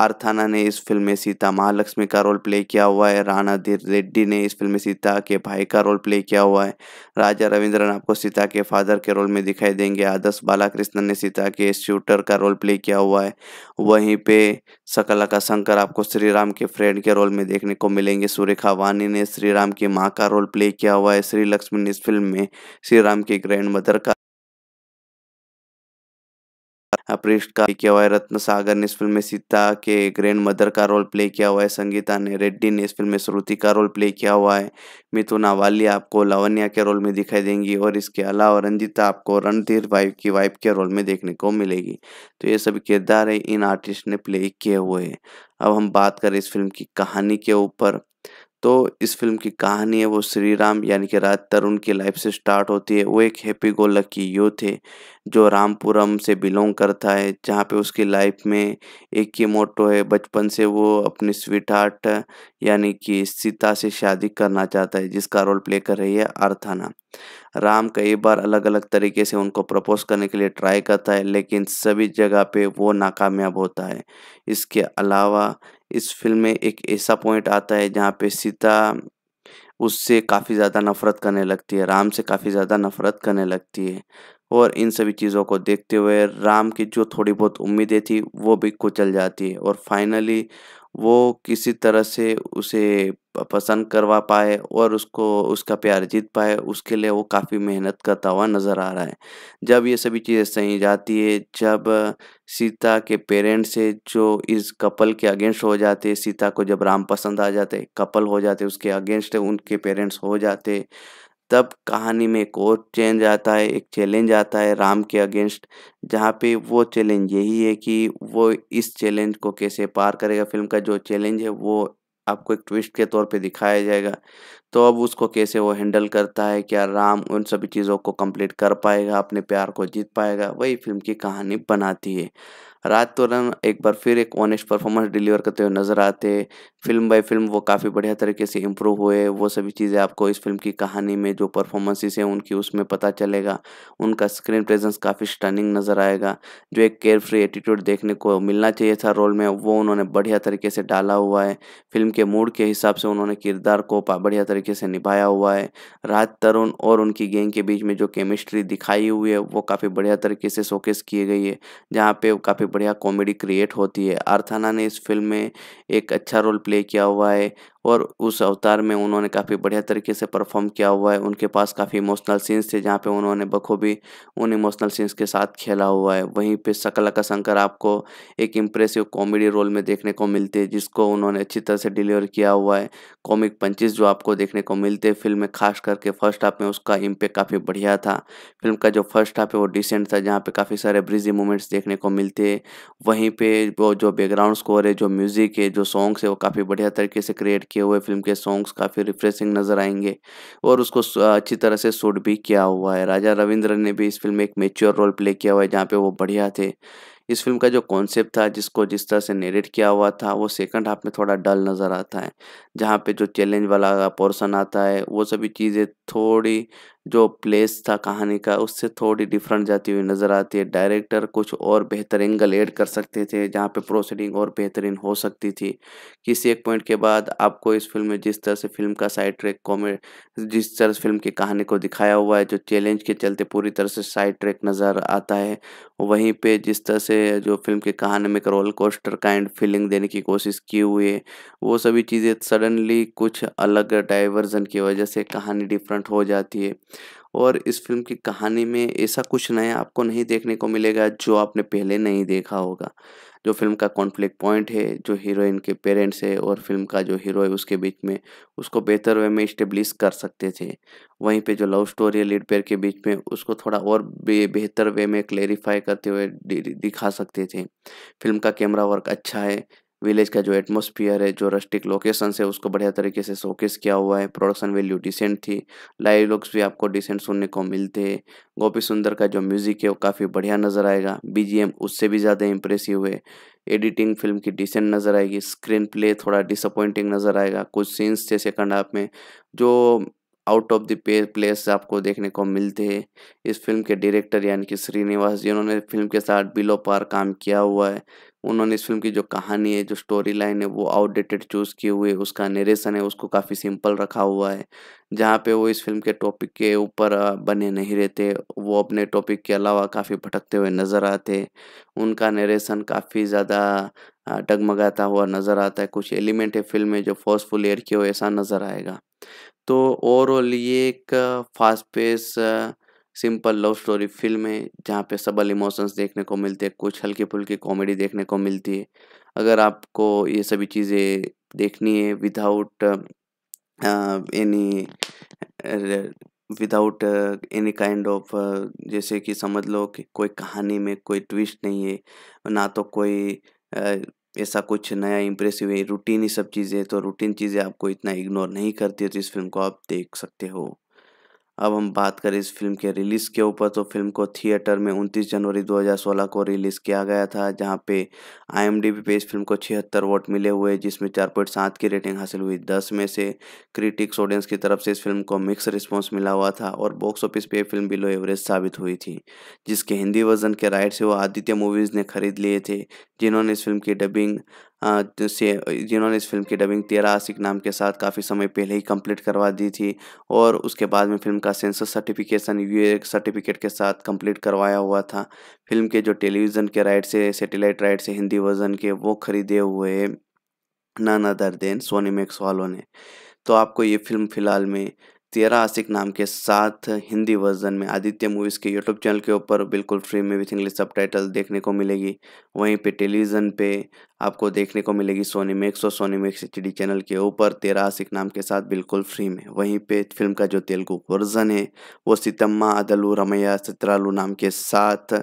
आर्थाना ने इस फिल्म में सीता महालक्ष्मी का रोल प्ले किया हुआ है राणा धीर रेड्डी ने इस फिल्म में सीता के भाई का रोल प्ले किया हुआ है राजा रविंद्रन आपको सीता के फादर के रोल में दिखाई देंगे आदर्श बालाकृष्णन ने सीता के शूटर का रोल प्ले किया हुआ है वहीं पे सकला का शंकर आपको श्री राम के फ्रेंड के रोल में देखने को मिलेंगे सुरेखा वानी ने श्री राम की माँ का रोल प्ले किया हुआ है श्री लक्ष्मी ने इस फिल्म में श्री राम की ग्रैंड मदर का पृष्ठ का किया हुआ है रत्न सागर ने इस फिल्म में सीता के ग्रैंड मदर का रोल प्ले किया हुआ है संगीता ने रेड्डी ने इस फिल्म में श्रुति का रोल प्ले किया हुआ है मिथुन आवाली आपको लावण्या के रोल में दिखाई देंगी और इसके अलावा रंजिता आपको रणधीर वाइफ की वाइफ के रोल में देखने को मिलेगी तो ये सभी किरदार है इन आर्टिस्ट ने प्ले किए हुए हैं अब हम बात करें इस फिल्म की कहानी के ऊपर तो इस फिल्म की कहानी है वो श्री राम यानी कि राज तरुण की लाइफ से स्टार्ट होती है वो एक हैप्पी गो लक्की यूथ है जो रामपुरम से बिलोंग करता है जहाँ पे उसकी लाइफ में एक ही मोटो है बचपन से वो अपनी स्वीट हार्ट यानी कि सीता से शादी करना चाहता है जिसका रोल प्ले कर रही है अर्थाना राम कई बार अलग अलग तरीके से उनको प्रपोज करने के लिए ट्राई करता है लेकिन सभी जगह पे वो नाकामयाब होता है इसके अलावा इस फिल्म में एक ऐसा पॉइंट आता है जहाँ पे सीता उससे काफ़ी ज़्यादा नफ़रत करने लगती है राम से काफ़ी ज़्यादा नफ़रत करने लगती है और इन सभी चीज़ों को देखते हुए राम की जो थोड़ी बहुत उम्मीदें थी वो भी कुचल जाती है और फाइनली वो किसी तरह से उसे पसंद करवा पाए और उसको उसका प्यार जीत पाए उसके लिए वो काफ़ी मेहनत करता हुआ नज़र आ रहा है जब ये सभी चीज़ें सही जाती है जब सीता के पेरेंट्स है जो इस कपल के अगेंस्ट हो जाते सीता को जब राम पसंद आ जाते कपल हो जाते उसके अगेंस्ट उनके पेरेंट्स हो जाते तब कहानी में एक और चेंज आता है एक चैलेंज आता है राम के अगेंस्ट जहाँ पे वो चैलेंज यही है कि वो इस चैलेंज को कैसे पार करेगा फिल्म का जो चैलेंज है वो आपको एक ट्विस्ट के तौर पे दिखाया जाएगा तो अब उसको कैसे वो हैंडल करता है क्या राम उन सभी चीज़ों को कंप्लीट कर पाएगा अपने प्यार को जीत पाएगा वही फिल्म की कहानी बनाती है रात तोरन एक बार फिर एक ऑनेस्ट परफॉर्मेंस डिलीवर करते हुए नज़र आते फिल्म बाय फिल्म वो काफ़ी बढ़िया तरीके से इम्प्रूव हुए वो सभी चीज़ें आपको इस फिल्म की कहानी में जो परफॉर्मेंसेस हैं उनकी उसमें पता चलेगा उनका स्क्रीन प्रेजेंस काफ़ी स्टनिंग नज़र आएगा जो एक केयर फ्री एटीट्यूड देखने को मिलना चाहिए था रोल में वो उन्होंने बढ़िया तरीके से डाला हुआ है फिल्म के मूड के हिसाब से उन्होंने किरदार को बढ़िया तरीके से निभाया हुआ है राज तरुण और उनकी गेंग के बीच में जो केमिस्ट्री दिखाई हुई है वो काफ़ी बढ़िया तरीके से शोकेस की गई है जहाँ पे काफ़ी बढ़िया कॉमेडी क्रिएट होती है अर्थाना ने इस फिल्म में एक अच्छा रोल प्ले किया हुआ है और उस अवतार में उन्होंने काफ़ी बढ़िया तरीके से परफॉर्म किया हुआ है उनके पास काफ़ी इमोशनल सीन्स थे जहाँ पे उन्होंने बखूबी उन इमोशनल सीन्स के साथ खेला हुआ है वहीं पे सकला का शंकर आपको एक इम्प्रेसिव कॉमेडी रोल में देखने को मिलते हैं जिसको उन्होंने अच्छी तरह से डिलीवर किया हुआ है कॉमिक पंचिस जो आपको देखने को मिलते हैं फिल्म में खास करके फर्स्ट हाफ में उसका इम्पेक्ट काफ़ी बढ़िया था फिल्म का जो फर्स्ट हाफ है वो डिसेंट था जहाँ पर काफ़ी सारे ब्रिजी मोमेंट्स देखने को मिलते हैं वहीं पर वो जो बैकग्राउंड स्कोर है जो म्यूज़िक है जो सॉन्ग्स है वो काफ़ी बढ़िया तरीके से क्रिएट किए हुए फिल्म के सॉन्ग्स काफ़ी रिफ्रेशिंग नज़र आएंगे और उसको अच्छी तरह से शूट भी किया हुआ है राजा रविंद्र ने भी इस फिल्म में एक मेच्योर रोल प्ले किया हुआ है जहाँ पर वो बढ़िया थे इस फिल्म का जो कॉन्सेप्ट था जिसको जिस तरह से नेरेट किया हुआ था वो सेकंड हाफ में थोड़ा डल नज़र आता है जहाँ पे जो चैलेंज वाला पोर्सन आता है वो सभी चीज़ें थोड़ी जो प्लेस था कहानी का उससे थोड़ी डिफरेंट जाती हुई नज़र आती है डायरेक्टर कुछ और बेहतर एंगल ऐड कर सकते थे जहाँ पे प्रोसीडिंग और बेहतरीन हो सकती थी किसी एक पॉइंट के बाद आपको इस फिल्म में जिस तरह से फिल्म का साइड ट्रैक कॉमेड जिस तरह से फिल्म की कहानी को दिखाया हुआ है जो चैलेंज के चलते पूरी तरह से साइड ट्रैक नज़र आता है वहीं पर जिस तरह से जो फिल्म की कहानी में एक रोल कोस्टर काइंड फीलिंग देने की कोशिश की हुई है वो सभी चीज़ें सडनली कुछ अलग डाइवर्जन की वजह से कहानी डिफरेंट शांत हो जाती है और इस फिल्म की कहानी में ऐसा कुछ नया आपको नहीं देखने को मिलेगा जो आपने पहले नहीं देखा होगा जो फिल्म का कॉन्फ्लिक्ट पॉइंट है जो हीरोइन के पेरेंट्स है और फिल्म का जो हीरो है उसके बीच में उसको बेहतर वे में इस्टेब्लिश कर सकते थे वहीं पे जो लव स्टोरी है लीड पेयर के बीच में उसको थोड़ा और बेहतर वे में क्लेरिफाई करते हुए दिखा सकते थे फिल्म का कैमरा वर्क अच्छा है विलेज का जो एटमोसफियर है जो रस्टिक लोकेशन है उसको बढ़िया तरीके से शोकेस किया हुआ है प्रोडक्शन वैल्यू डिसेंट थी लाइव लुक्स भी आपको डिसेंट सुनने को मिलते हैं गोपी सुंदर का जो म्यूज़िक है वो काफ़ी बढ़िया नज़र आएगा बीजीएम उससे भी ज़्यादा इम्प्रेसिव है एडिटिंग फिल्म की डिसेंट नज़र आएगी स्क्रीन प्ले थोड़ा डिसअपॉइंटिंग नज़र आएगा कुछ सीन्स थे सेकंड हाफ में जो आउट ऑफ द पे प्लेस आपको देखने को मिलते हैं इस फिल्म के डायरेक्टर यानी कि श्रीनिवास जिन्होंने फिल्म के साथ बिलो पार काम किया हुआ है उन्होंने इस फिल्म की जो कहानी है जो स्टोरी लाइन है वो आउटडेटेड चूज़ किए हुए उसका नरेशन है उसको काफ़ी सिंपल रखा हुआ है जहाँ पे वो इस फिल्म के टॉपिक के ऊपर बने नहीं रहते वो अपने टॉपिक के अलावा काफ़ी भटकते हुए नज़र आते उनका नरेशन काफ़ी ज़्यादा डगमगाता हुआ नज़र आता है कुछ एलिमेंट है फिल्म में जो फोर्सफुल एयर किए हुए ऐसा नज़र आएगा तो ओवरऑल ये एक fast pace simple love story film है जहाँ पे सबल इमोशंस देखने को मिलते हैं कुछ हल्की फुल्की कॉमेडी देखने को मिलती है अगर आपको ये सभी चीज़ें देखनी है without any without any kind of जैसे कि समझ लो कि कोई कहानी में कोई ट्विस्ट नहीं है ना तो कोई uh, ऐसा कुछ नया इम्प्रेसिव है रूटीन ही सब चीज़ें तो रूटीन चीज़ें आपको इतना इग्नोर नहीं करती है तो इस फिल्म को आप देख सकते हो अब हम बात करें इस फिल्म के रिलीज़ के ऊपर तो फिल्म को थिएटर में 29 जनवरी 2016 को रिलीज़ किया गया था जहां पे आई पे इस फिल्म को छिहत्तर वोट मिले हुए जिसमें चार पॉइंट सात की रेटिंग हासिल हुई दस में से क्रिटिक्स ऑडियंस की तरफ से इस फिल्म को मिक्स रिस्पॉन्स मिला हुआ था और बॉक्स ऑफिस पे फिल्म बिलो एवरेज साबित हुई थी जिसके हिंदी वर्जन के राइट से वो आदित्य मूवीज़ ने खरीद लिए थे जिन्होंने इस फिल्म की डबिंग हाँ, तो से जिन्होंने इस फिल्म की डबिंग तेरा आसिक नाम के साथ काफ़ी समय पहले ही कंप्लीट करवा दी थी और उसके बाद में फिल्म का सेंसर सर्टिफिकेशन यू सर्टिफिकेट के साथ कंप्लीट करवाया हुआ था फिल्म के जो टेलीविज़न के राइट से सेटेलाइट राइट से हिंदी वर्जन के वो खरीदे हुए नाना दर देन सोनी मैक्स वालों ने तो आपको ये फिल्म फ़िलहाल में तेरा आशिक नाम के साथ हिंदी वर्जन में आदित्य मूवीज़ के यूट्यूब चैनल के ऊपर बिल्कुल फ्री में विथ इंग्लिश सब देखने को मिलेगी वहीं पे टेलीविज़न पे आपको देखने को मिलेगी सोनी मैक्स और सोनी मैक्स एच चैनल के ऊपर तेरा आशिक नाम के साथ बिल्कुल फ्री में वहीं पे फिल्म का जो तेलुगु वर्जन है वो सितम्मा अदलू रमैया सित्रालू नाम के साथ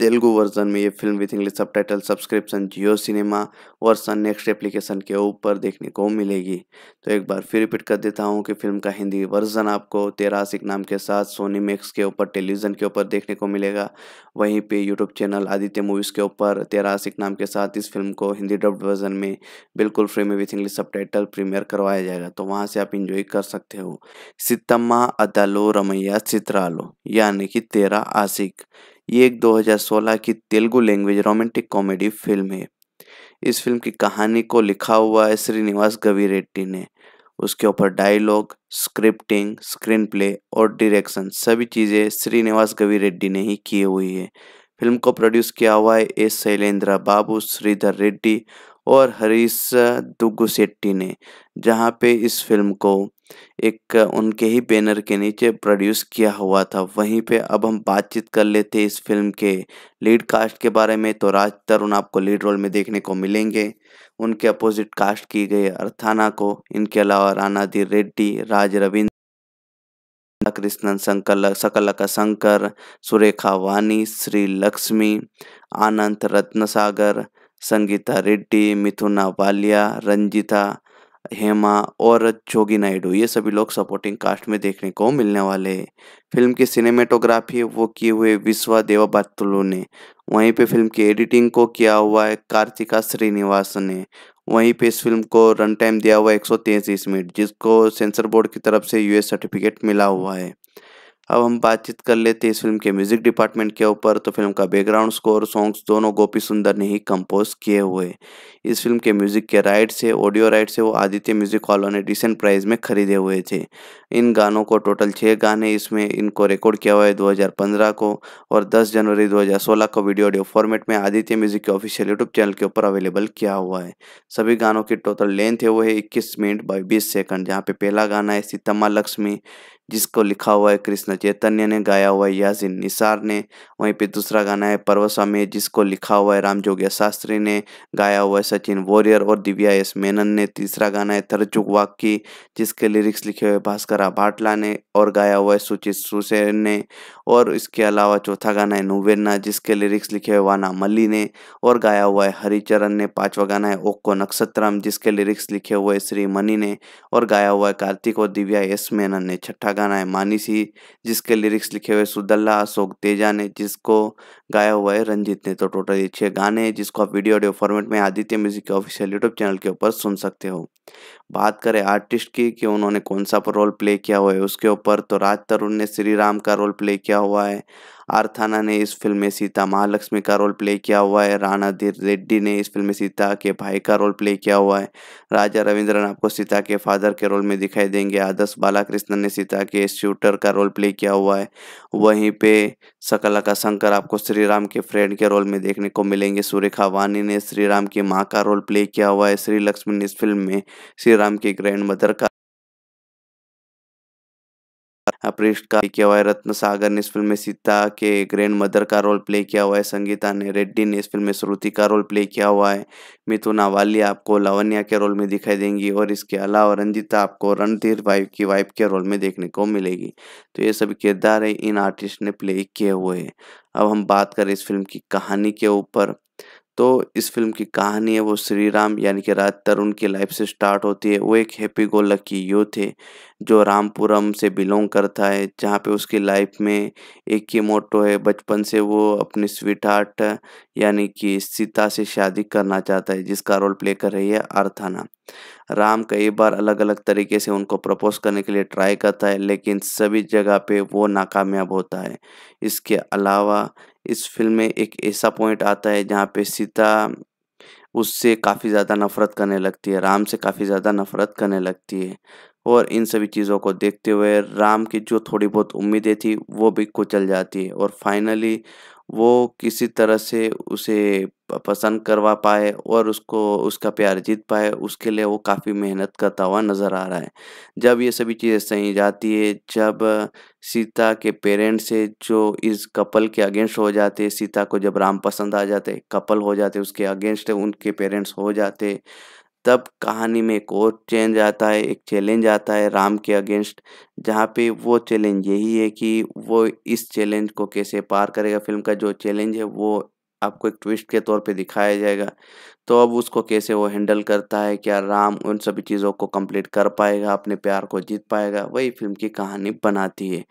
तेलुगु वर्जन में ये film with English subtitle subscription Jio cinema और सन नेक्स्ट एप्लीकेशन के ऊपर देखने को मिलेगी तो एक बार फिर रिपीट कर देता हूँ कि फिल्म का हिंदी वर्जन आपको तेरासिक नाम के साथ सोनी मैक्स के ऊपर टेलीविज़न के ऊपर देखने को मिलेगा वहीं पे यूट्यूब चैनल आदित्य मूवीज़ के ऊपर तेरासिक नाम के साथ इस फिल्म को हिंदी डब वर्जन में बिल्कुल फ्री में with English subtitle premiere करवाया जाएगा तो वहाँ से आप इंजॉय कर सकते हो सितम्मा अदालो रमैया चित्रालो यानी कि तेरा आसिक ये एक 2016 की Telugu language romantic comedy film है इस फिल्म की कहानी को लिखा हुआ है श्रीनिवास गवी रेड्डी ने उसके ऊपर डायलॉग स्क्रिप्टिंग स्क्रीन प्ले और डायरेक्शन सभी चीज़ें श्रीनिवास गवी रेड्डी ने ही की हुई है फिल्म को प्रोड्यूस किया हुआ है एस शैलेंद्र बाबू श्रीधर रेड्डी और हरीश दुग्गु शेट्टी ने जहाँ पे इस फिल्म को एक उनके ही बैनर के नीचे प्रोड्यूस किया हुआ था वहीं पे अब हम बातचीत कर लेते इस फिल्म के लीड कास्ट के बारे में तो राज तरुण आपको लीड रोल में देखने को मिलेंगे उनके अपोजिट कास्ट की गई अर्थाना को इनके अलावा दी रेड्डी राज रविंद्र कृष्णन संकल सकलक शंकर सुरेखा वानी श्री लक्ष्मी आनंद रत्नसागर संगीता रेड्डी मिथुना वालिया रंजिता हेमा और जोगी नायडू ये सभी लोग सपोर्टिंग कास्ट में देखने को मिलने वाले हैं फिल्म की सिनेमेटोग्राफी वो किए हुए विश्वा देवा बातुलू ने वहीं पे फिल्म की एडिटिंग को किया हुआ है कार्तिका श्रीनिवास ने वहीं पे इस फिल्म को रन टाइम दिया हुआ है एक मिनट जिसको सेंसर बोर्ड की तरफ से यूएस सर्टिफिकेट मिला हुआ है अब हम बातचीत कर लेते हैं इस फिल्म के म्यूजिक डिपार्टमेंट के ऊपर तो फिल्म का बैकग्राउंड स्कोर सॉन्ग्स दोनों गोपी सुंदर ने ही कंपोज किए हुए इस फिल्म के म्यूजिक के राइट्स है ऑडियो राइट्स है वो आदित्य म्यूजिक वालों ने डिसेंट प्राइस में खरीदे हुए थे इन गानों को टोटल छः गाने इसमें इनको रिकॉर्ड किया हुआ है दो को और दस जनवरी दो को वीडियो ऑडियो फॉर्मेट में आदित्य म्यूजिक के ऑफिशियल यूट्यूब चैनल के ऊपर अवेलेबल किया हुआ है सभी गानों की टोटल लेंथ है वो है इक्कीस मिनट बाई बीस सेकंड जहाँ पे पहला गाना है सीतम्मा लक्ष्मी जिसको लिखा हुआ है कृष्ण चैतन्य ने गाया हुआ है यासिन निसार ने वहीं पे दूसरा गाना है पर्वस्वामी जिसको लिखा हुआ है राम जोगिया शास्त्री ने गाया हुआ है सचिन वॉरियर और दिव्या एस मेनन ने तीसरा गाना है तरचुक वाक्की जिसके लिरिक्स लिखे हुए भास्करा भाटला ने और गाया हुआ है सुचित सुसेन ने और इसके अलावा चौथा गाना है नुवेन्ना जिसके लिरिक्स लिखे हुए वाना मल्ली ने और गाया हुआ है हरिचरण ने पाँचवा गाना है ओक्को नक्षत्रम जिसके लिरिक्स लिखे हुए श्री मनी ने और गाया हुआ है कार्तिक और दिव्या एस मेनन ने छठा गाना है सी जिसके लिरिक्स लिखे हुए सुदल्ला अशोक तेजा ने जिसको गाया हुआ है रंजीत ने तो टोटल ये छः गाने हैं जिसको आप वीडियो ऑडियो फॉर्मेट में आदित्य म्यूजिक के ऑफिशियल यूट्यूब चैनल के ऊपर सुन सकते हो बात करें आर्टिस्ट की कि उन्होंने कौन सा रोल प्ले किया हुआ है उसके ऊपर तो राज तरुण ने श्री राम का रोल प्ले किया हुआ है आर थाना ने इस फिल्म में सीता महालक्ष्मी का रोल प्ले किया हुआ है राणा रेड्डी ने इस फिल्म में सीता के भाई का रोल प्ले किया हुआ है राजा रविंद्रन आपको सीता के फादर के रोल में दिखाई देंगे आदर्श बालाकृष्णन ने सीता के शूटर का रोल प्ले किया हुआ है वहीं पे सकला का शंकर आपको श्री राम के फ्रेंड के रोल में देखने को मिलेंगे सुरेखा वानी ने श्री राम की माँ का रोल प्ले किया हुआ है श्री लक्ष्मी ने इस फिल्म में श्री राम के ग्रैंड मदर का अपरिष्ट का किया हुआ है रत्न सागर ने इस फिल्म में सीता के ग्रैंड मदर का रोल प्ले किया हुआ है संगीता ने रेड्डी ने इस फिल्म में श्रुति का रोल प्ले किया हुआ है मिथुन आवाली आपको लावण्या के रोल में दिखाई देंगी और इसके अलावा रंजिता आपको रणधीर वाइफ की वाइफ के रोल में देखने को मिलेगी तो ये सभी किरदार है इन आर्टिस्ट ने प्ले किए हुए हैं अब हम बात करें इस फिल्म की कहानी के ऊपर तो इस फ़िल्म की कहानी है वो श्री राम यानी कि राज तरुण की लाइफ से स्टार्ट होती है वो एक हैप्पी गो लकी यूथ है जो रामपुरम से बिलोंग करता है जहाँ पे उसकी लाइफ में एक ही मोटो है बचपन से वो अपनी स्वीट हार्ट यानी कि सीता से शादी करना चाहता है जिसका रोल प्ले कर रही है अर्थाना राम कई बार अलग अलग तरीके से उनको प्रपोज करने के लिए ट्राई करता है लेकिन सभी जगह पे वो नाकामयाब होता है इसके अलावा इस फिल्म में एक ऐसा पॉइंट आता है जहाँ पे सीता उससे काफ़ी ज़्यादा नफ़रत करने लगती है राम से काफ़ी ज़्यादा नफ़रत करने लगती है और इन सभी चीज़ों को देखते हुए राम की जो थोड़ी बहुत उम्मीदें थी वो भी कुचल जाती है और फाइनली वो किसी तरह से उसे पसंद करवा पाए और उसको उसका प्यार जीत पाए उसके लिए वो काफ़ी मेहनत करता हुआ नज़र आ रहा है। जब ये सभी चीज़ें सही जाती है, जब सीता के पेरेंट्स है जो इस कपल के अगेंस्ट हो जाते सीता को जब राम पसंद आ जाते कपल हो जाते उसके अगेंस्ट उनके पेरेंट्स हो जाते तब कहानी में एक और चेंज आता है एक चैलेंज आता है राम के अगेंस्ट जहाँ पे वो चैलेंज यही है कि वो इस चैलेंज को कैसे पार करेगा फिल्म का जो चैलेंज है वो आपको एक ट्विस्ट के तौर पे दिखाया जाएगा तो अब उसको कैसे वो हैंडल करता है क्या राम उन सभी चीज़ों को कंप्लीट कर पाएगा अपने प्यार को जीत पाएगा वही फिल्म की कहानी बनाती है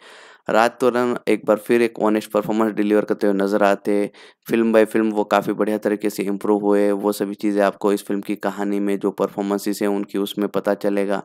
राज तोरण एक बार फिर एक ऑनेस्ट परफॉर्मेंस डिलीवर करते हुए नज़र आते फिल्म बाय फिल्म वो काफ़ी बढ़िया तरीके से इम्प्रूव हुए वो सभी चीज़ें आपको इस फिल्म की कहानी में जो परफॉर्मेंसेस हैं उनकी उसमें पता चलेगा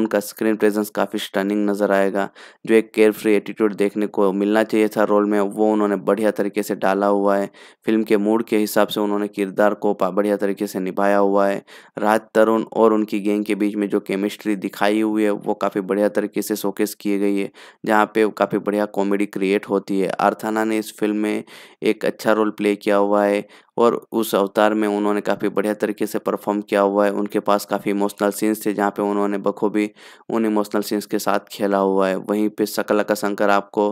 उनका स्क्रीन प्रेजेंस काफ़ी स्टनिंग नज़र आएगा जो एक केयर फ्री एटीट्यूड देखने को मिलना चाहिए था रोल में वो उन्होंने बढ़िया तरीके से डाला हुआ है फिल्म के मूड के हिसाब से उन्होंने किरदार को बढ़िया तरीके से निभाया हुआ है राज तरुण और उनकी गेंग के बीच में जो केमिस्ट्री दिखाई हुई है वो काफ़ी बढ़िया तरीके से शोकेस किए गई है जहाँ पे काफ़ी बढ़िया कॉमेडी क्रिएट होती है अर्थाना ने इस फिल्म में एक अच्छा रोल प्ले किया हुआ है और उस अवतार में उन्होंने काफ़ी बढ़िया तरीके से परफॉर्म किया हुआ है उनके पास काफ़ी इमोशनल सीन्स थे जहाँ पे उन्होंने बखूबी उन इमोशनल सीन्स के साथ खेला हुआ है वहीं पे सकल का शंकर आपको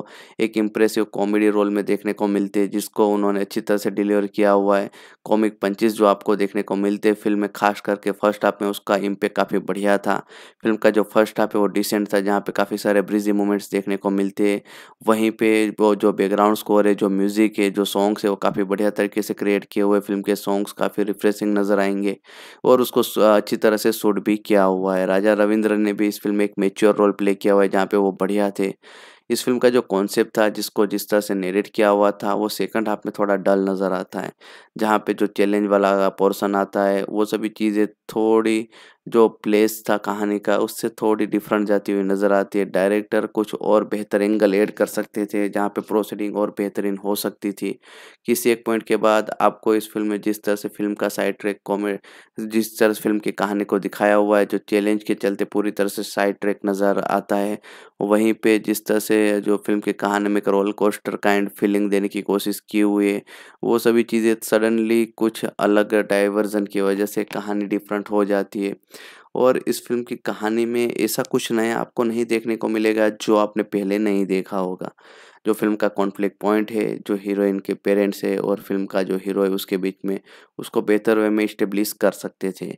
एक इम्प्रेसिव कॉमेडी रोल में देखने को मिलते हैं जिसको उन्होंने अच्छी तरह से डिलीवर किया हुआ है कॉमिक पंचिस जो आपको देखने को मिलते हैं फिल्म में खास करके फर्स्ट हाफ में उसका इम्पेक्ट काफ़ी बढ़िया था फिल्म का जो फर्स्ट हाफ है वो डिसेंट था जहाँ पर काफ़ी सारे ब्रिजी मोमेंट्स देखने को मिलते वहीं पर वो जो बैकग्राउंड स्कोर है जो म्यूज़िक है जो सॉन्ग्स है वो काफ़ी बढ़िया तरीके से क्रिएट किए हुए फिल्म के सॉन्ग्स काफ़ी रिफ्रेशिंग नज़र आएंगे और उसको अच्छी तरह से शूट भी किया हुआ है राजा रविंद्र ने भी इस फिल्म में एक मेच्योर रोल प्ले किया हुआ है जहाँ पर वो बढ़िया थे इस फिल्म का जो कॉन्सेप्ट था जिसको जिस तरह से नेरेट किया हुआ था वो सेकंड हाफ में थोड़ा डल नज़र आता है जहाँ पे जो चैलेंज वाला पोर्सन आता है वो सभी चीज़ें थोड़ी जो प्लेस था कहानी का उससे थोड़ी डिफरेंट जाती हुई नज़र आती है डायरेक्टर कुछ और बेहतर एंगल ऐड कर सकते थे जहाँ पे प्रोसीडिंग और बेहतरीन हो सकती थी किसी एक पॉइंट के बाद आपको इस फिल्म में जिस तरह से फिल्म का साइड ट्रैक कॉमेड जिस तरह से फिल्म की कहानी को दिखाया हुआ है जो चैलेंज के चलते पूरी तरह से साइड ट्रैक नज़र आता है वहीं पर जिस तरह से जो फिल्म की कहानी में एक रोल कोस्टर काइंड फीलिंग देने की कोशिश की हुई है वो सभी चीज़ें सडनली कुछ अलग डाइवर्जन की वजह से कहानी डिफरेंट हो जाती है और इस फिल्म की कहानी में ऐसा कुछ नया आपको नहीं देखने को मिलेगा जो आपने पहले नहीं देखा होगा जो फिल्म का कॉन्फ्लिक्ट पॉइंट है जो हीरोइन के पेरेंट्स है और फिल्म का जो हीरो है उसके बीच में उसको बेहतर वे में इस्टेब्लिश कर सकते थे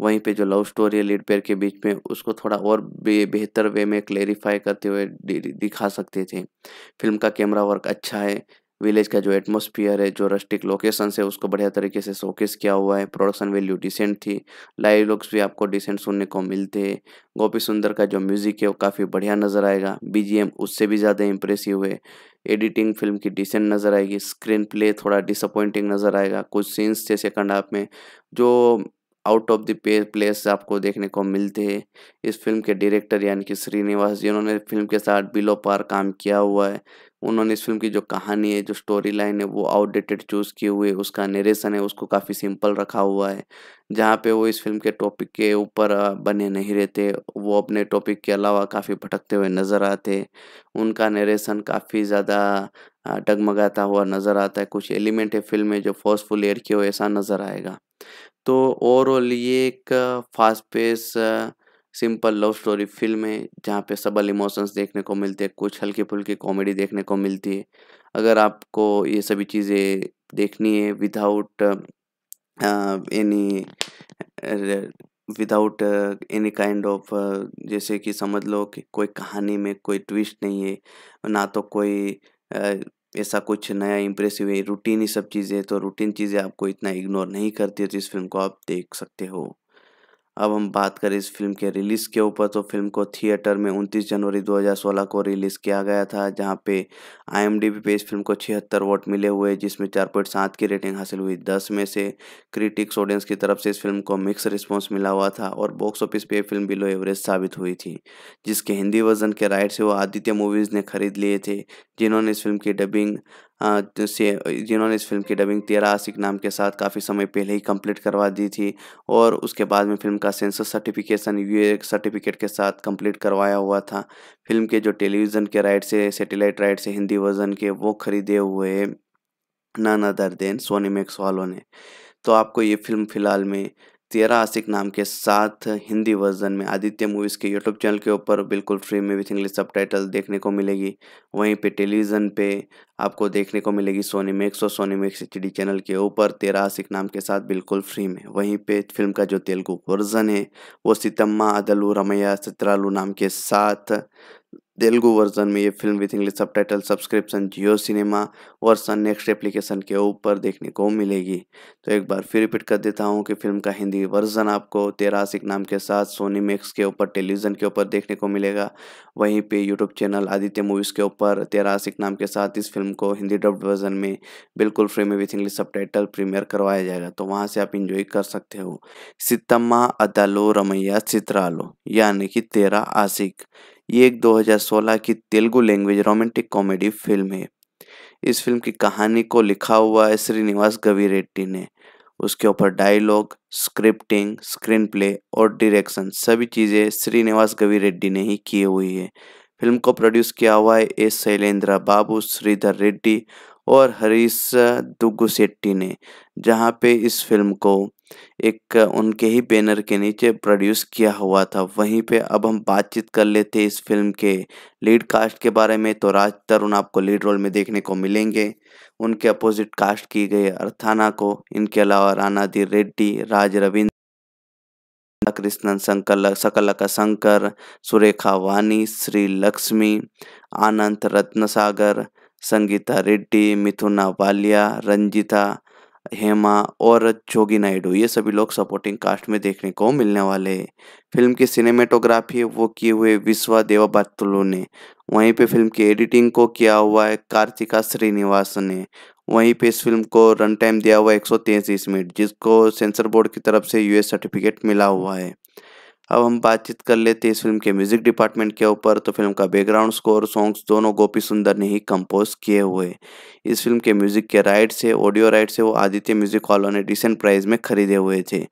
वहीं पे जो लव स्टोरी है लीड पेयर के बीच में उसको थोड़ा और बेहतर वे में क्लेरिफाई करते हुए दिखा सकते थे फिल्म का कैमरा वर्क अच्छा है विलेज का जो एटमोसफियर है जो रस्टिक लोकेशन है उसको बढ़िया तरीके से शोकेस किया हुआ है प्रोडक्शन वैल्यू डिसेंट थी लाइव लुक्स भी आपको डिसेंट सुनने को मिलते हैं गोपी सुंदर का जो म्यूज़िक है वो काफ़ी बढ़िया नज़र आएगा बीजीएम उससे भी ज़्यादा इम्प्रेसिव है एडिटिंग फिल्म की डिसेंट नज़र आएगी स्क्रीन प्ले थोड़ा डिसअपॉइंटिंग नज़र आएगा कुछ सीन्स थे सेकंड हाफ में जो आउट ऑफ द पे प्लेस आपको देखने को मिलते हैं इस फिल्म के डायरेक्टर यानी कि श्रीनिवास जिन्होंने फिल्म के साथ बिलो पार काम किया हुआ है उन्होंने इस फिल्म की जो कहानी है जो स्टोरी लाइन है वो आउटडेटेड चूज़ किए हुए उसका नरेशन है उसको काफ़ी सिंपल रखा हुआ है जहाँ पे वो इस फिल्म के टॉपिक के ऊपर बने नहीं रहते वो अपने टॉपिक के अलावा काफ़ी भटकते हुए नज़र आते उनका नरेशन काफ़ी ज़्यादा डगमगाता हुआ नज़र आता है कुछ एलिमेंट है फिल्म में जो फोर्सफुल एयर किए हुए ऐसा नज़र आएगा तो ओवरऑल ये एक fast pace simple love story film है जहाँ पे सबल इमोशंस देखने को मिलते हैं कुछ हल्की फुल्की कॉमेडी देखने को मिलती है अगर आपको ये सभी चीज़ें देखनी है without any without any kind of जैसे कि समझ लो कि कोई कहानी में कोई ट्विस्ट नहीं है ना तो कोई uh, ऐसा कुछ नया इम्प्रेसिव है रूटीन ही सब चीज़ें तो रूटीन चीज़ें आपको इतना इग्नोर नहीं करती है तो इस फिल्म को आप देख सकते हो अब हम बात करें इस फिल्म के रिलीज़ के ऊपर तो फिल्म को थिएटर में 29 जनवरी 2016 को रिलीज़ किया गया था जहां पे आईएमडीबी पे इस फिल्म को छिहत्तर वोट मिले हुए जिसमें चार पॉइंट सात की रेटिंग हासिल हुई दस में से क्रिटिक्स ऑडियंस की तरफ से इस फिल्म को मिक्स रिस्पॉन्स मिला हुआ था और बॉक्स ऑफिस पे फिल्म बिलो एवरेज साबित हुई थी जिसके हिंदी वर्जन के राइट से वो आदित्य मूवीज़ ने खरीद लिए थे जिन्होंने इस फिल्म की डबिंग तो से जिन्होंने इस फिल्म की डबिंग तेरा आशिक नाम के साथ काफ़ी समय पहले ही कंप्लीट करवा दी थी और उसके बाद में फिल्म का सेंसर सर्टिफिकेशन यू सर्टिफिकेट के साथ कंप्लीट करवाया हुआ था फिल्म के जो टेलीविज़न के राइट से सेटेलाइट राइट से हिंदी वर्जन के वो खरीदे हुए none other than Sony Max वालों ने तो आपको ये फिल्म फ़िलहाल में तेरा आशिक नाम के साथ हिंदी वर्जन में आदित्य मूवीज़ के यूट्यूब चैनल के ऊपर बिल्कुल फ्री में विथ इंग्लिश सब देखने को मिलेगी वहीं पे टेलीविज़न पे आपको देखने को मिलेगी सोनी मैक्स और सोनी मैक्स एच चैनल के ऊपर तेरा आशिक नाम के साथ बिल्कुल फ्री में वहीं पे फिल्म का जो तेलुगु वर्जन है वो सितम्मा अदलू रमैया सित्रालू नाम के साथ तेलुगु वर्जन में ये film with English subtitle subscription Jio cinema और सन नेक्स्ट एप्लीकेशन के ऊपर देखने को मिलेगी तो एक बार फिर रिपीट कर देता हूँ कि फिल्म का हिंदी वर्जन आपको तेरा नाम के साथ सोनी मैक्स के ऊपर टेलीविज़न के ऊपर देखने को मिलेगा वहीं पे यूट्यूब चैनल आदित्य मूवीज़ के ऊपर तेरा नाम के साथ इस फिल्म को हिंदी डब वर्जन में बिल्कुल फ्री में with English subtitle premiere करवाया जाएगा तो वहाँ से आप इंजॉय कर सकते हो सितम्मा अदालो रमैया चित्रालो यानी कि तेरा आसिक ये एक 2016 की Telugu language romantic comedy film है इस फिल्म की कहानी को लिखा हुआ है श्रीनिवास गवी रेड्डी ने उसके ऊपर डायलॉग स्क्रिप्टिंग स्क्रीन प्ले और डायरेक्शन सभी चीज़ें श्रीनिवास गवी रेड्डी ने ही की हुई है फिल्म को प्रोड्यूस किया हुआ है एस शैलेंद्र बाबू श्रीधर रेड्डी और हरीश दुग्गू शेट्टी ने जहाँ पे इस फिल्म को एक उनके ही बैनर के नीचे प्रोड्यूस किया हुआ था वहीं पे अब हम बातचीत कर लेते इस फिल्म के लीड कास्ट के बारे में तो राज तरुण आपको लीड रोल में देखने को मिलेंगे उनके अपोजिट कास्ट की गई अर्थाना को इनके अलावा दी रेड्डी राज रविंद्र कृष्णन संकल सकलका शंकर सुरेखा वानी श्री लक्ष्मी आनंद रत्नसागर संगीता रेड्डी मिथुना वालिया रंजिता हेमा और जोगी नायडू ये सभी लोग सपोर्टिंग कास्ट में देखने को मिलने वाले हैं फिल्म की सिनेमेटोग्राफी वो किए हुए विश्वा देवा देवाबातुलू ने वहीं पे फिल्म की एडिटिंग को किया हुआ है कार्तिका श्रीनिवास ने वहीं पे इस फिल्म को रन टाइम दिया हुआ एक मिनट जिसको सेंसर बोर्ड की तरफ से यूएस सर्टिफिकेट मिला हुआ है अब हम बातचीत कर लेते हैं इस फिल्म के म्यूजिक डिपार्टमेंट के ऊपर तो फिल्म का बैकग्राउंड स्कोर सॉन्ग्स दोनों गोपी सुंदर ने ही कंपोज किए हुए इस फिल्म के म्यूजिक के राइट्स से ऑडियो राइट्स से वो आदित्य म्यूजिक हॉलों ने डिसेंट प्राइस में खरीदे हुए थे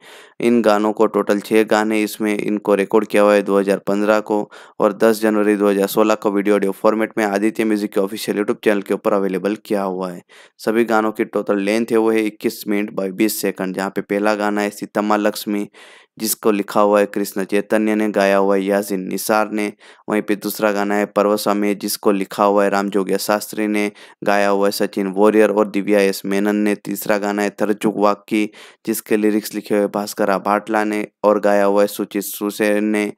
इन गानों को टोटल छः गाने इसमें इनको रिकॉर्ड किया हुआ है दो को और दस जनवरी दो को वीडियो ऑडियो फॉर्मेट में आदित्य म्यूजिक के ऑफिशियल यूट्यूब चैनल के ऊपर अवेलेबल किया हुआ है सभी गानों की टोटल लेंथ है वो है इक्कीस मिनट बाई बीस सेकंड जहाँ पे पहला गाना है सीतम्मा लक्ष्मी जिसको लिखा हुआ है कृष्ण चैतन्य ने गाया हुआ है यासिन निसार ने वहीं पे दूसरा गाना है पर्वस्वामी जिसको लिखा हुआ है राम जोगिया शास्त्री ने गाया हुआ है सचिन वॉरियर और दिव्या एस मेनन ने तीसरा गाना है थरचुक वाक्की जिसके लिरिक्स लिखे हुए भास्करा भाटला ने और गाया हुआ है सुचित सुसेन ने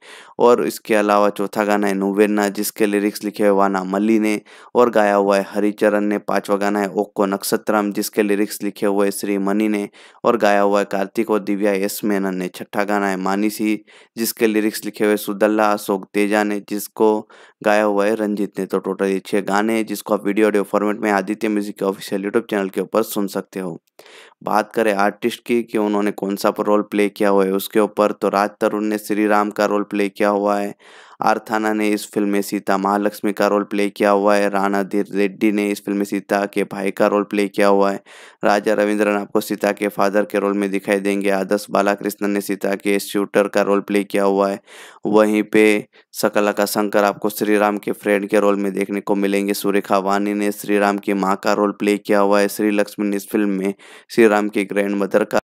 और इसके अलावा चौथा गाना है नुवेन्ना जिसके लिरिक्स लिखे हुए वाना मल्ली ने और गाया हुआ है हरिचरण ने पाँचवा गाना है ओक्को नक्षत्रम जिसके लिरिक्स लिखे हुए श्री मनी ने और गाया हुआ है कार्तिक और दिव्या एस मेनन ने छठा गाना है मानी सी जिसके लिरिक्स लिखे हुए सुदल्ला अशोक तेजा ने जिसको गाया हुआ है रंजीत ने तो टोटल ये छः गाने हैं जिसको आप वीडियो ऑडियो फॉर्मेट में आदित्य म्यूजिक के ऑफिशियल यूट्यूब चैनल के ऊपर सुन सकते हो बात करें आर्टिस्ट की कि उन्होंने कौन सा रोल प्ले किया हुआ है उसके ऊपर तो राज तरुण ने श्री राम का रोल प्ले किया हुआ है आर्थाना ने इस फिल्म में सीता महालक्ष्मी का रोल प्ले किया हुआ है राणा धीर रेड्डी ने इस फिल्म में सीता के भाई का रोल प्ले किया हुआ है राजा रविंद्रन आपको सीता के फादर के रोल में दिखाई देंगे आदर्श बालाकृष्णन ने सीता के शूटर का रोल प्ले किया हुआ है वहीं पे सकला का शंकर आपको श्री राम के फ्रेंड के रोल में देखने को मिलेंगे सुरेखा वानी ने श्री राम की माँ का रोल प्ले किया हुआ है श्री लक्ष्मी ने इस फिल्म में श्री राम के ग्रैंड मदर का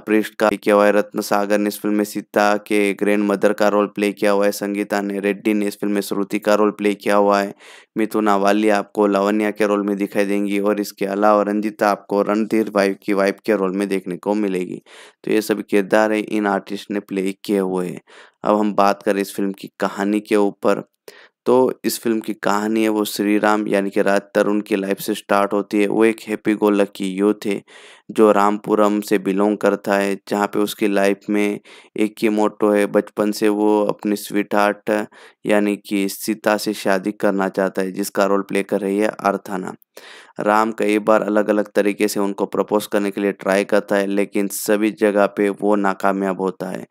पृष्ठ का किया हुआ है रत्न सागर ने इस फिल्म में सीता के ग्रैंड मदर का रोल प्ले किया हुआ है संगीता ने रेड्डी ने इस फिल्म में श्रुति का रोल प्ले किया हुआ है मिथुन आवाली आपको लावण्या के रोल में दिखाई देंगी और इसके अलावा रंजिता आपको रणधीर वाइफ की वाइफ के रोल में देखने को मिलेगी तो ये सभी किरदार है इन आर्टिस्ट ने प्ले किए हुए हैं अब हम बात करें इस फिल्म की कहानी के ऊपर तो इस फिल्म की कहानी है वो श्री राम यानी कि राज तरुण की लाइफ से स्टार्ट होती है वो एक हैप्पी गो लकी यूथ है जो रामपुरम से बिलोंग करता है जहाँ पे उसकी लाइफ में एक ही मोटो है बचपन से वो अपनी स्वीट हार्ट यानी कि सीता से शादी करना चाहता है जिसका रोल प्ले कर रही है अर्थाना राम कई बार अलग अलग तरीके से उनको प्रपोज करने के लिए ट्राई करता है लेकिन सभी जगह पे वो नाकामयाब होता है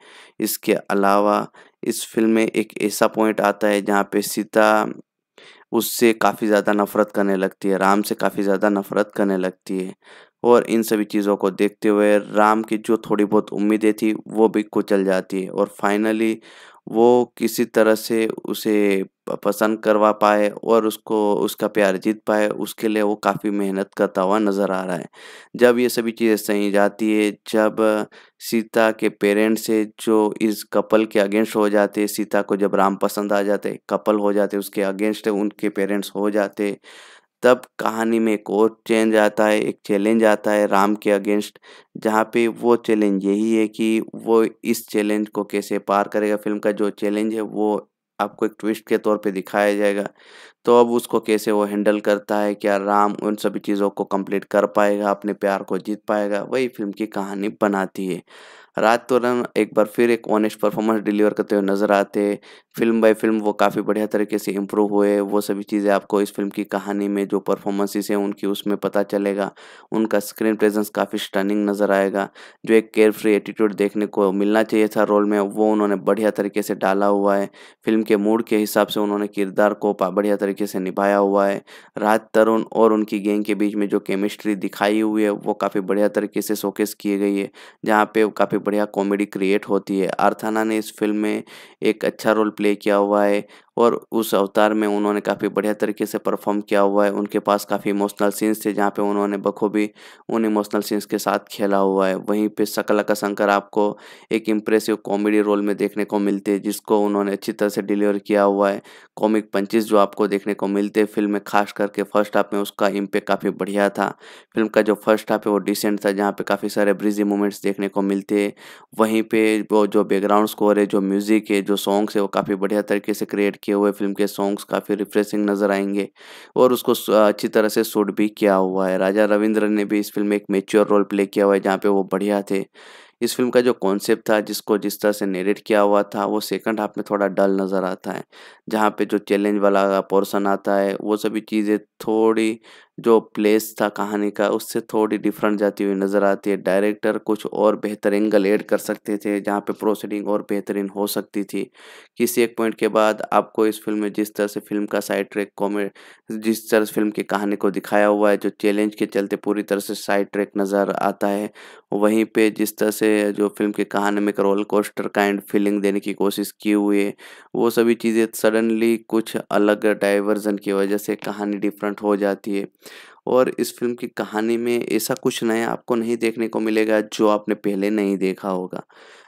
इसके अलावा इस फिल्म में एक ऐसा पॉइंट आता है जहाँ पे सीता उससे काफ़ी ज़्यादा नफ़रत करने लगती है राम से काफ़ी ज़्यादा नफ़रत करने लगती है और इन सभी चीज़ों को देखते हुए राम की जो थोड़ी बहुत उम्मीदें थी वो भी कुचल जाती है और फाइनली वो किसी तरह से उसे पसंद करवा पाए और उसको उसका प्यार जीत पाए उसके लिए वो काफ़ी मेहनत करता हुआ नज़र आ रहा है जब ये सभी चीज़ें सही जाती है जब सीता के पेरेंट्स है जो इस कपल के अगेंस्ट हो जाते सीता को जब राम पसंद आ जाते कपल हो जाते उसके अगेंस्ट उनके पेरेंट्स हो जाते तब कहानी में एक और चेंज आता है एक चैलेंज आता है राम के अगेंस्ट जहाँ पे वो चैलेंज यही है कि वो इस चैलेंज को कैसे पार करेगा फिल्म का जो चैलेंज है वो आपको एक ट्विस्ट के तौर पे दिखाया जाएगा तो अब उसको कैसे वो हैंडल करता है क्या राम उन सभी चीज़ों को कंप्लीट कर पाएगा अपने प्यार को जीत पाएगा वही फिल्म की कहानी बनाती है रात तो रन एक बार फिर एक ऑनेस्ट परफॉर्मेंस डिलीवर करते हुए नज़र आते फिल्म बाय फिल्म वो काफ़ी बढ़िया तरीके से इम्प्रूव हुए वो सभी चीज़ें आपको इस फिल्म की कहानी में जो परफॉर्मेंसेस हैं उनकी उसमें पता चलेगा उनका स्क्रीन प्रेजेंस काफ़ी स्टनिंग नज़र आएगा जो एक केयर फ्री एटीट्यूड देखने को मिलना चाहिए था रोल में वो उन्होंने बढ़िया तरीके से डाला हुआ है फिल्म के मूड के हिसाब से उन्होंने किरदार को बढ़िया तरीके से निभाया हुआ है राज तरुण और उनकी गेंग के बीच में जो केमिस्ट्री दिखाई हुई है वो काफ़ी बढ़िया तरीके से शोकेस किए गई है जहाँ पे काफ़ी बढ़िया कॉमेडी क्रिएट होती है अर्थाना ने इस फिल्म में एक अच्छा रोल प्ले किया हुआ है और उस अवतार में उन्होंने काफ़ी बढ़िया तरीके से परफॉर्म किया हुआ है उनके पास काफ़ी इमोशनल सीन्स थे जहाँ पे उन्होंने बखूबी उन इमोशनल सीन्स के साथ खेला हुआ है वहीं पे सकला का शंकर आपको एक इम्प्रेसिव कॉमेडी रोल में देखने को मिलते हैं जिसको उन्होंने अच्छी तरह से डिलीवर किया हुआ है कॉमिक पंचिस जो आपको देखने को मिलते हैं फिल्म में खास करके फर्स्ट हाफ में उसका इम्पेक्ट काफ़ी बढ़िया था फिल्म का जो फर्स्ट हाफ है वो डिसेंट था जहाँ पर काफ़ी सारे ब्रिजी मोमेंट्स देखने को मिलते हैं वहीं पर वो जो बैकग्राउंड स्कोर है जो म्यूज़िक है जो सॉन्ग्स है वो काफ़ी बढ़िया तरीके से क्रिएट किया किए हुए फिल्म के सॉन्ग्स काफ़ी रिफ्रेशिंग नज़र आएंगे और उसको अच्छी तरह से शूट भी किया हुआ है राजा रविंद्र ने भी इस फिल्म में एक मेच्योर रोल प्ले किया हुआ है जहाँ पर वो बढ़िया थे इस फिल्म का जो कॉन्सेप्ट था जिसको जिस तरह से नेरेट किया हुआ था वो सेकंड हाफ में थोड़ा डल नज़र आता है जहाँ पे जो चैलेंज वाला पोर्शन आता है वो सभी चीज़ें थोड़ी जो प्लेस था कहानी का उससे थोड़ी डिफरेंट जाती हुई नज़र आती है डायरेक्टर कुछ और बेहतर एंगल ऐड कर सकते थे जहाँ पे प्रोसीडिंग और बेहतरीन हो सकती थी किसी एक पॉइंट के बाद आपको इस फिल्म में जिस तरह से फिल्म का साइड ट्रैक कॉमेड जिस तरह से फिल्म की कहानी को दिखाया हुआ है जो चैलेंज के चलते पूरी तरह से साइड ट्रैक नज़र आता है वहीं पर जिस तरह से जो फिल्म की कहानी में एक रोल कोस्टर काइंड फीलिंग देने की कोशिश की हुई है वो सभी चीज़ें सडनली कुछ अलग डाइवर्जन की वजह से कहानी डिफरेंट हो जाती है और इस फिल्म की कहानी में ऐसा कुछ नया आपको नहीं देखने को मिलेगा जो आपने पहले नहीं देखा होगा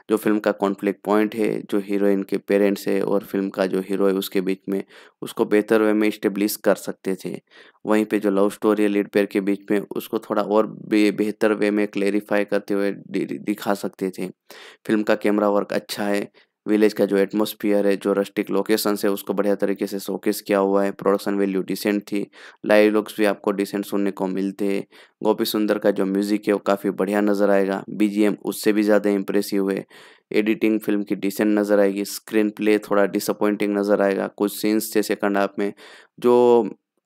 जो फिल्म का कॉन्फ्लिक्ट पॉइंट है जो हीरोइन के पेरेंट्स है और फिल्म का जो हीरो है उसके बीच में उसको बेहतर वे में इस्टेब्लिश कर सकते थे वहीं पे जो लव स्टोरी है लीड पेयर के बीच में उसको थोड़ा और बेहतर वे में क्लेरिफाई करते हुए दिखा सकते थे फिल्म का कैमरा वर्क अच्छा है विलेज का जो एटमोसफियर है जो रस्टिक लोकेशन है उसको बढ़िया तरीके से शोकेस किया हुआ है प्रोडक्शन वैल्यू डिसेंट थी लाइव लुक्स भी आपको डिसेंट सुनने को मिलते हैं गोपी सुंदर का जो म्यूज़िक है वो काफ़ी बढ़िया नज़र आएगा बीजीएम उससे भी ज़्यादा इंप्रेसिव है एडिटिंग फिल्म की डिसेंट नज़र आएगी स्क्रीन प्ले थोड़ा डिसअपॉइंटिंग नज़र आएगा कुछ सीन्स थे सेकंड हाफ में जो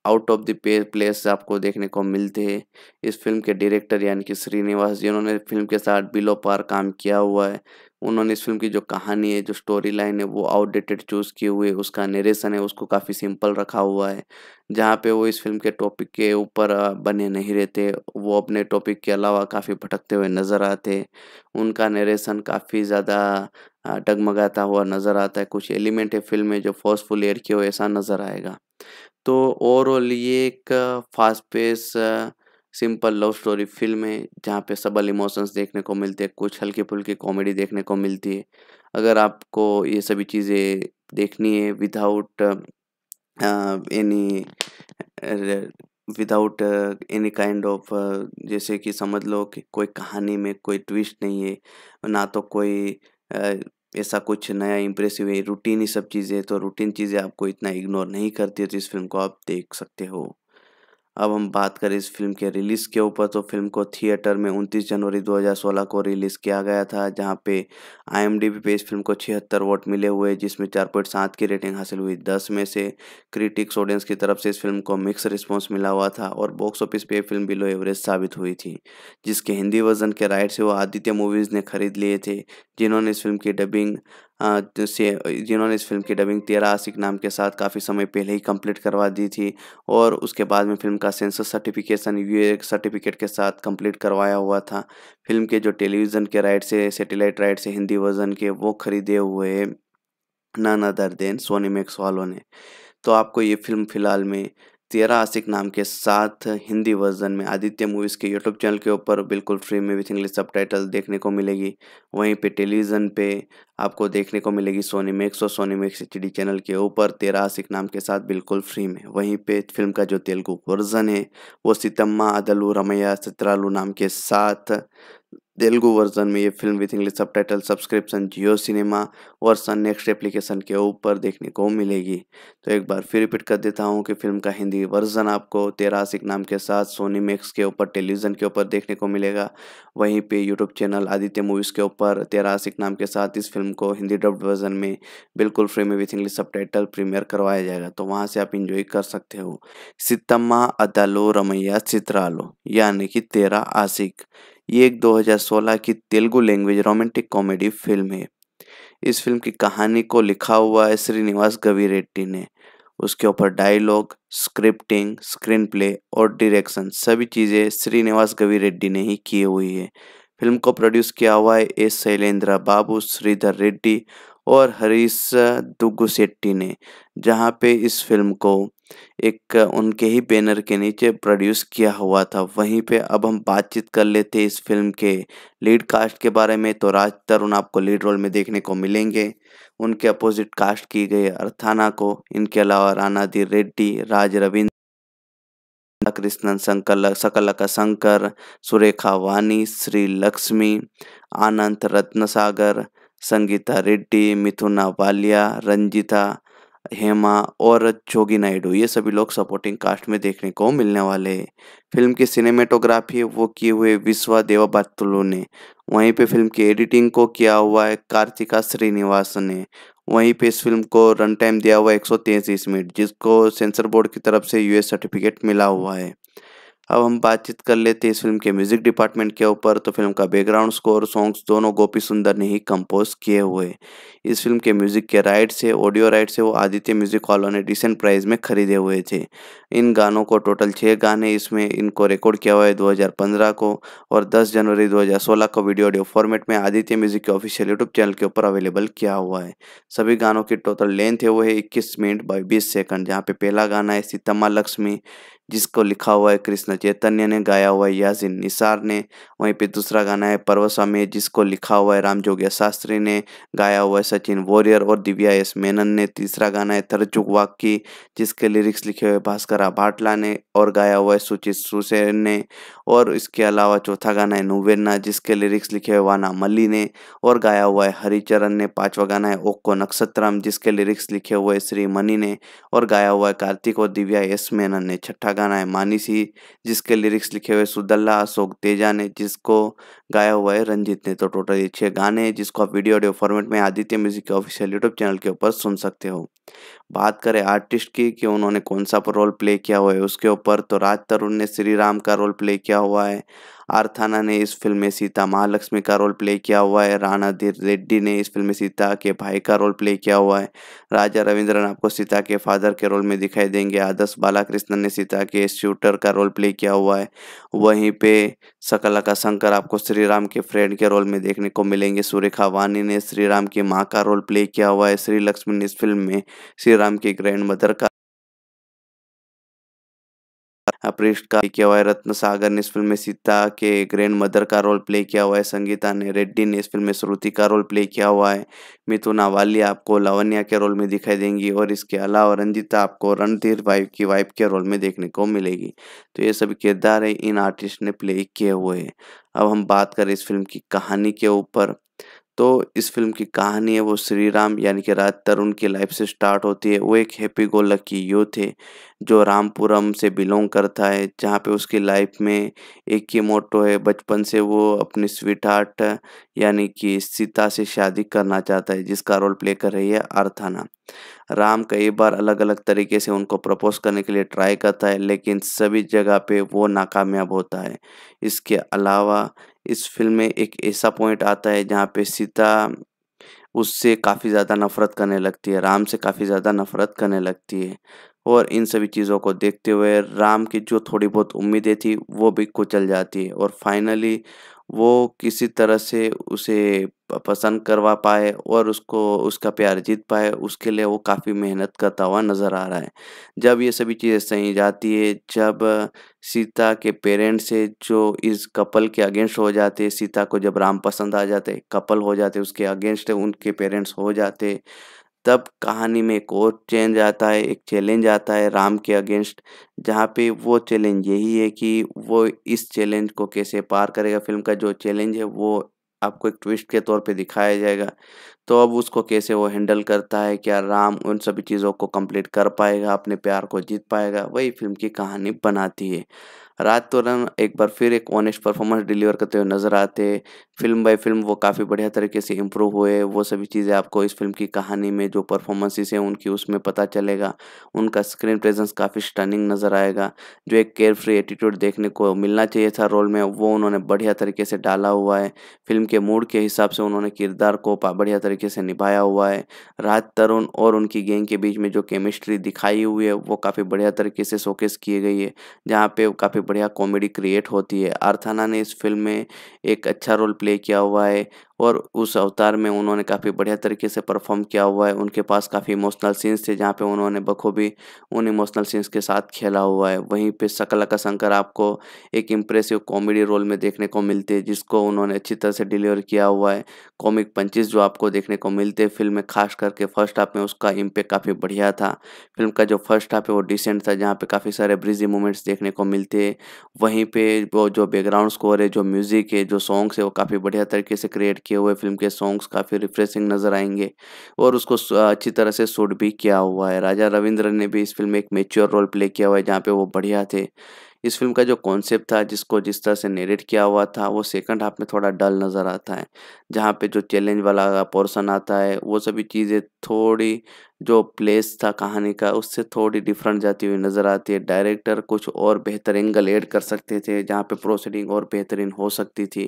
आउट ऑफ द पे प्लेस आपको देखने को मिलते हैं इस फिल्म के डायरेक्टर यानी कि श्रीनिवास जिन्होंने फिल्म के साथ बिलो पार काम किया हुआ है उन्होंने इस फिल्म की जो कहानी है जो स्टोरी लाइन है वो आउटडेटेड चूज़ किए हुए उसका नरेशन है उसको काफ़ी सिंपल रखा हुआ है जहाँ पे वो इस फिल्म के टॉपिक के ऊपर बने नहीं रहते वो अपने टॉपिक के अलावा काफ़ी भटकते हुए नज़र आते उनका नरेशन काफ़ी ज़्यादा डगमगाता हुआ नज़र आता है कुछ एलिमेंट है फिल्म में जो फोर्सफुल एयर किए हो ऐसा नज़र आएगा तो ओवरऑल ये एक fast pace simple love story film है जहाँ पे सबल इमोशंस देखने को मिलते हैं कुछ हल्की फुल्की कॉमेडी देखने को मिलती है अगर आपको ये सभी चीज़ें देखनी है without any without any kind of जैसे कि समझ लो कि कोई कहानी में कोई ट्विस्ट नहीं है ना तो कोई uh, ऐसा कुछ नया इम्प्रेसिव है रूटीन ही सब चीज़ें तो रूटीन चीज़ें आपको इतना इग्नोर नहीं करती है तो इस फिल्म को आप देख सकते हो अब हम बात करें इस फिल्म के रिलीज़ के ऊपर तो फिल्म को थिएटर में 29 जनवरी 2016 को रिलीज़ किया गया था जहाँ पे आईएमडीबी पे इस फिल्म को छिहत्तर वोट मिले हुए जिसमें चार पॉइंट सात की रेटिंग हासिल हुई दस में से क्रिटिक्स ऑडियंस की तरफ से इस फिल्म को मिक्स रिस्पॉन्स मिला हुआ था और बॉक्स ऑफिस पे फिल्म बिलो एवरेज साबित हुई थी जिसके हिंदी वर्जन के राइट से वो आदित्य मूवीज़ ने खरीद लिए थे जिन्होंने इस फिल्म की डबिंग हाँ, तो से जिन्होंने इस फिल्म की डबिंग तेरा आसिक नाम के साथ काफ़ी समय पहले ही कंप्लीट करवा दी थी और उसके बाद में फिल्म का सेंसर सर्टिफिकेशन यू सर्टिफिकेट के साथ कंप्लीट करवाया हुआ था फिल्म के जो टेलीविज़न के राइट से सेटेलाइट राइट से हिंदी वर्जन के वो खरीदे हुए नाना दर्देन सोनी मैक्स वालों ने तो आपको ये फिल्म फ़िलहाल में तेरा आशिक नाम के साथ हिंदी वर्जन में आदित्य मूवीज़ के यूट्यूब चैनल के ऊपर बिल्कुल फ्री में विथ इंग्लिश सब देखने को मिलेगी वहीं पे टेलीविज़न पे आपको देखने को मिलेगी सोनी मैक्स और सोनी मैक्स एच चैनल के ऊपर तेरा आशिक नाम के साथ बिल्कुल फ्री में वहीं पे फिल्म का जो तेलुगु वर्जन है वो सितम्मा अदलू रमैया चित्रालू नाम के साथ तेलुगु वर्जन में ये film with English subtitle subscription Jio cinema और सन नेक्स्ट एप्लीकेशन के ऊपर देखने को मिलेगी तो एक बार फिर रिपीट कर देता हूँ कि फिल्म का हिंदी वर्जन आपको तेरा आशिक नाम के साथ सोनी मैक्स के ऊपर टेलीविजन के ऊपर देखने को मिलेगा वहीं पे यूट्यूब चैनल आदित्य मूवीज़ के ऊपर तेरा आशिक नाम के साथ इस फिल्म को हिंदी डब्ड वर्जन में बिल्कुल फ्री में with English subtitle premiere करवाया जाएगा तो वहाँ से आप इंजॉय कर सकते हो सितम्मा अदालो रमैया चित्रालो यानी कि तेरा आसिक ये एक 2016 की Telugu language romantic comedy film है इस फिल्म की कहानी को लिखा हुआ है श्रीनिवास गवी रेड्डी ने उसके ऊपर डायलॉग स्क्रिप्टिंग स्क्रीन प्ले और डायरेक्शन सभी चीज़ें श्रीनिवास गवी रेड्डी ने ही की हुई है फिल्म को प्रोड्यूस किया हुआ है एस शैलेंद्र बाबू श्रीधर रेड्डी और हरीश दुग्गु सेट्टी ने जहाँ पे इस फिल्म को एक उनके ही बैनर के नीचे प्रोड्यूस किया हुआ था वहीं पे अब हम बातचीत कर लेते इस फिल्म के लीड कास्ट के बारे में तो राज तरुण आपको लीड रोल में देखने को मिलेंगे उनके अपोजिट कास्ट की गई अर्थाना को इनके अलावा दी रेड्डी राज रविंद्र कृष्णन संकल का शंकर सुरेखा वानी श्री लक्ष्मी आनंद रत्नसागर संगीता रेड्डी मिथुना वालिया रंजिता हेमा और जोगी नायडू ये सभी लोग सपोर्टिंग कास्ट में देखने को मिलने वाले हैं फिल्म की सिनेमेटोग्राफी वो किए हुए विश्वा देवाबातुलू ने वहीं पे फिल्म की एडिटिंग को किया हुआ है कार्तिका श्रीनिवास ने वहीं पे इस फिल्म को रन टाइम दिया हुआ है एक मिनट जिसको सेंसर बोर्ड की तरफ से यूएस सर्टिफिकेट मिला हुआ है अब हम बातचीत कर लेते हैं इस फिल्म के म्यूजिक डिपार्टमेंट के ऊपर तो फिल्म का बैकग्राउंड स्कोर सॉन्ग्स दोनों गोपी सुंदर ने ही कंपोज किए हुए इस फिल्म के म्यूजिक के राइट्स से ऑडियो राइट्स से वो आदित्य म्यूजिक वालों ने डिसेंट प्राइस में खरीदे हुए थे इन गानों को टोटल छः गाने इसमें इनको रिकॉर्ड किया हुआ है दो को और दस जनवरी दो को वीडियो ऑडियो फॉर्मेट में आदित्य म्यूजिक के ऑफिशियल यूट्यूब चैनल के ऊपर अवेलेबल किया हुआ है सभी गानों की टोटल लेंथ है वो है इक्कीस मिनट बाई बीस सेकंड जहाँ पे पहला गाना है सीतम्मा लक्ष्मी जिसको लिखा हुआ है कृष्ण चैतन्य ने गाया हुआ है यासिन निसार ने वहीं पे दूसरा गाना है पर्वस्वामी जिसको लिखा हुआ है राम जोगिया शास्त्री ने गाया हुआ है सचिन वॉरियर और दिव्या एस मेनन ने तीसरा गाना है तरचुक वाक्की जिसके लिरिक्स लिखे हुए भास्कर भाटला ने और गाया हुआ है सुचित सुसेन ने और इसके अलावा चौथा गाना है नुवेन्ना जिसके लिरिक्स लिखे हुए वाना मल्ली ने और गाया हुआ है हरिचरण ने पाँचवा गाना है ओक्को नक्षत्रम जिसके लिरिक्स लिखे हुए श्री मनी ने और गाया हुआ है कार्तिक और दिव्या एस मेनन ने छठा गाना है सी जिसके लिरिक्स लिखे हुए सुदल्ला अशोक तेजा ने जिसको गाया हुआ है रंजीत ने तो टोटल ये छः गाने हैं जिसको आप वीडियो ऑडियो फॉर्मेट में आदित्य म्यूजिक के ऑफिशियल यूट्यूब चैनल के ऊपर सुन सकते हो बात करें आर्टिस्ट की कि उन्होंने कौन सा रोल प्ले किया हुआ है उसके ऊपर तो राज तरुण ने श्री राम का रोल प्ले किया हुआ है आर्थाना ने इस फिल्म में सीता महालक्ष्मी का रोल प्ले किया हुआ है राणा धीर रेड्डी ने इस फिल्म में सीता के भाई का रोल प्ले किया हुआ है राजा रविंद्रन आपको सीता के फादर के रोल में दिखाई देंगे आदर्श बालाकृष्णन ने सीता के शूटर का रोल प्ले किया हुआ है वहीं पे सकला का शंकर आपको श्री राम के फ्रेंड के रोल में देखने को मिलेंगे सुरेखा वानी ने श्री राम की माँ का रोल प्ले किया हुआ है श्री लक्ष्मी ने इस फिल्म में श्री श्रीराम के ग्रैंड मदर का पृष्ठ का किया हुआ है रत्न सागर ने इस फिल्म में सीता के ग्रैंड मदर का रोल प्ले किया हुआ है संगीता ने रेड्डी ने इस फिल्म में श्रुति का रोल प्ले किया हुआ है मिथु नावाली आपको लावण्या के रोल में दिखाई देंगी और इसके अलावा रंजिता आपको रणधीर वाइफ की वाइफ के रोल में देखने को मिलेगी तो ये सभी किरदार है इन आर्टिस्ट ने प्ले किए हुए हैं अब हम बात करें इस फिल्म की कहानी के ऊपर तो इस फिल्म की कहानी है वो श्री राम यानी कि राज तरुण की लाइफ से स्टार्ट होती है वो एक हैप्पी गो लकी यूथ है जो रामपुरम से बिलोंग करता है जहाँ पे उसकी लाइफ में एक ही मोटो है बचपन से वो अपनी स्वीट हार्ट यानी कि सीता से शादी करना चाहता है जिसका रोल प्ले कर रही है आर्थाना राम कई बार अलग अलग तरीके से उनको प्रपोज करने के लिए ट्राई करता है लेकिन सभी जगह पे वो नाकामयाब होता है इसके अलावा इस फिल्म में एक ऐसा पॉइंट आता है जहाँ पे सीता उससे काफ़ी ज़्यादा नफ़रत करने लगती है राम से काफ़ी ज़्यादा नफ़रत करने लगती है और इन सभी चीज़ों को देखते हुए राम की जो थोड़ी बहुत उम्मीदें थी वो भी कुचल जाती है और फाइनली वो किसी तरह से उसे पसंद करवा पाए और उसको उसका प्यार जीत पाए उसके लिए वो काफ़ी मेहनत करता हुआ नज़र आ रहा है जब ये सभी चीज़ें सही जाती है जब सीता के पेरेंट्स है जो इस कपल के अगेंस्ट हो जाते सीता को जब राम पसंद आ जाते कपल हो जाते उसके अगेंस्ट उनके पेरेंट्स हो जाते तब कहानी में एक और चेंज आता है एक चैलेंज आता है राम के अगेंस्ट जहाँ पे वो चैलेंज यही है कि वो इस चैलेंज को कैसे पार करेगा फिल्म का जो चैलेंज है वो आपको एक ट्विस्ट के तौर पे दिखाया जाएगा तो अब उसको कैसे वो हैंडल करता है क्या राम उन सभी चीज़ों को कंप्लीट कर पाएगा अपने प्यार को जीत पाएगा वही फिल्म की कहानी बनाती है रात तो रन एक बार फिर एक ऑनेस्ट परफॉर्मेंस डिलीवर करते हुए नज़र आते फिल्म बाय फिल्म वो काफ़ी बढ़िया तरीके से इम्प्रूव हुए वो सभी चीज़ें आपको इस फिल्म की कहानी में जो परफॉर्मेंसेस हैं उनकी उसमें पता चलेगा उनका स्क्रीन प्रेजेंस काफ़ी स्टनिंग नज़र आएगा जो एक केयर फ्री एटीट्यूड देखने को मिलना चाहिए था रोल में वो उन्होंने बढ़िया तरीके से डाला हुआ है फिल्म के मूड के हिसाब से उन्होंने किरदार को बढ़िया तरीके से निभाया हुआ है राज तरुण और उनकी गेंग के बीच में जो केमिस्ट्री दिखाई हुई है वो काफ़ी बढ़िया तरीके से शोकेस किए गई है जहाँ पे काफ़ी बढ़िया कॉमेडी क्रिएट होती है अर्थाना ने इस फिल्म में एक अच्छा रोल प्ले किया हुआ है और उस अवतार में उन्होंने काफ़ी बढ़िया तरीके से परफॉर्म किया हुआ है उनके पास काफ़ी इमोशनल सीन्स थे जहाँ पे उन्होंने बखूबी उन इमोशनल सीन्स के साथ खेला हुआ है वहीं पे सकला का शंकर आपको एक इम्प्रेसिव कॉमेडी रोल में देखने को मिलते हैं जिसको उन्होंने अच्छी तरह से डिलीवर किया हुआ है कॉमिक पंचिस जो आपको देखने को मिलते हैं फिल्म में खास करके फर्स्ट हाफ में उसका इम्पेक्ट काफ़ी बढ़िया था फिल्म का जो फर्स्ट हाफ है वो डिसेंट था जहाँ पर काफ़ी सारे ब्रिजी मोमेंट्स देखने को मिलते वहीं पर वो जो बैकग्राउंड स्कोर है जो म्यूज़िक है जो सॉन्ग्स है वो काफ़ी बढ़िया तरीके से क्रिएट किए हुए फिल्म के सॉन्ग्स काफ़ी रिफ्रेशिंग नज़र आएंगे और उसको अच्छी तरह से शूट भी किया हुआ है राजा रविंद्र ने भी इस फिल्म में एक मेच्योर रोल प्ले किया हुआ है जहाँ पे वो बढ़िया थे इस फिल्म का जो कॉन्सेप्ट था जिसको जिस तरह से नेरेट किया हुआ था वो सेकंड हाफ में थोड़ा डल नज़र आता है जहाँ पे जो चैलेंज वाला पोर्सन आता है वो सभी चीज़ें थोड़ी जो प्लेस था कहानी का उससे थोड़ी डिफरेंट जाती हुई नज़र आती है डायरेक्टर कुछ और बेहतर एंगल ऐड कर सकते थे जहाँ पे प्रोसीडिंग और बेहतरीन हो सकती थी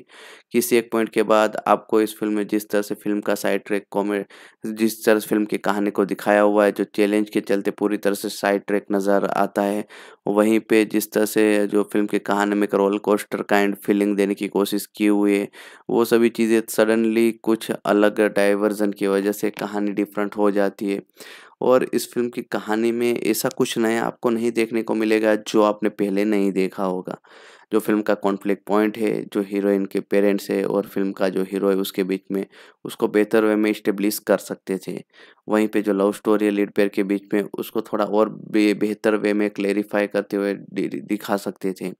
किसी एक पॉइंट के बाद आपको इस फिल्म में जिस तरह से फिल्म का साइड ट्रैक कॉमेड जिस तरह से फिल्म की कहानी को दिखाया हुआ है जो चैलेंज के चलते पूरी तरह से साइड ट्रैक नज़र आता है वहीं पर जिस तरह से जो फिल्म की कहानी में रोल कोस्टर काइंड फीलिंग देने की कोशिश की हुई है वो सभी चीज़ें सडनली कुछ अलग डाइवर्जन की वजह से कहानी डिफरेंट शांत हो जाती है और इस फिल्म की कहानी में ऐसा कुछ नया आपको नहीं देखने को मिलेगा जो आपने पहले नहीं देखा होगा जो फिल्म का कॉन्फ्लिक्ट पॉइंट है जो हीरोइन के पेरेंट्स है और फिल्म का जो हीरो है उसके बीच में उसको बेहतर वे में इस्टेब्लिश कर सकते थे वहीं पे जो लव स्टोरी है लीड पेयर के बीच में उसको थोड़ा और बेहतर वे में क्लेरिफाई करते हुए दिखा सकते थे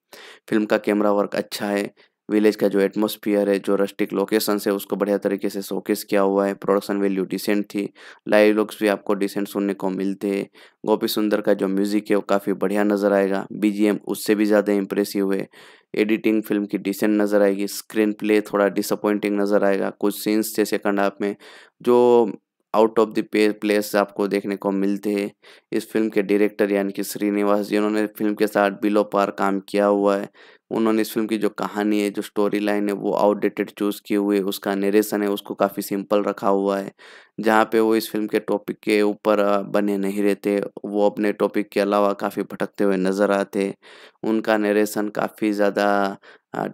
फिल्म का कैमरा वर्क अच्छा है विलेज का जो एटमोसफियर है जो रस्टिक लोकेशंस है उसको बढ़िया तरीके से शोकेस किया हुआ है प्रोडक्शन वैल्यू डिसेंट थी लाइव लुक्स भी आपको डिसेंट सुनने को मिलते हैं गोपी सुंदर का जो म्यूज़िक है वो काफ़ी बढ़िया नज़र आएगा बीजीएम उससे भी ज़्यादा इम्प्रेसिव है एडिटिंग फिल्म की डिसेंट नज़र आएगी स्क्रीन प्ले थोड़ा डिसअपॉइंटिंग नज़र आएगा कुछ सीन्स थे सेकंड हाफ में जो आउट ऑफ द पे प्लेस आपको देखने को मिलते हैं इस फिल्म के डायरेक्टर यानी कि श्रीनिवास जी उन्होंने फिल्म के साथ बिलो पार काम किया हुआ है उन्होंने इस फिल्म की जो कहानी है जो स्टोरी लाइन है वो आउटडेटेड चूज़ किए हुए उसका नरेशन है उसको काफ़ी सिंपल रखा हुआ है जहाँ पे वो इस फिल्म के टॉपिक के ऊपर बने नहीं रहते वो अपने टॉपिक के अलावा काफ़ी भटकते हुए नज़र आते उनका नरेशन काफ़ी ज़्यादा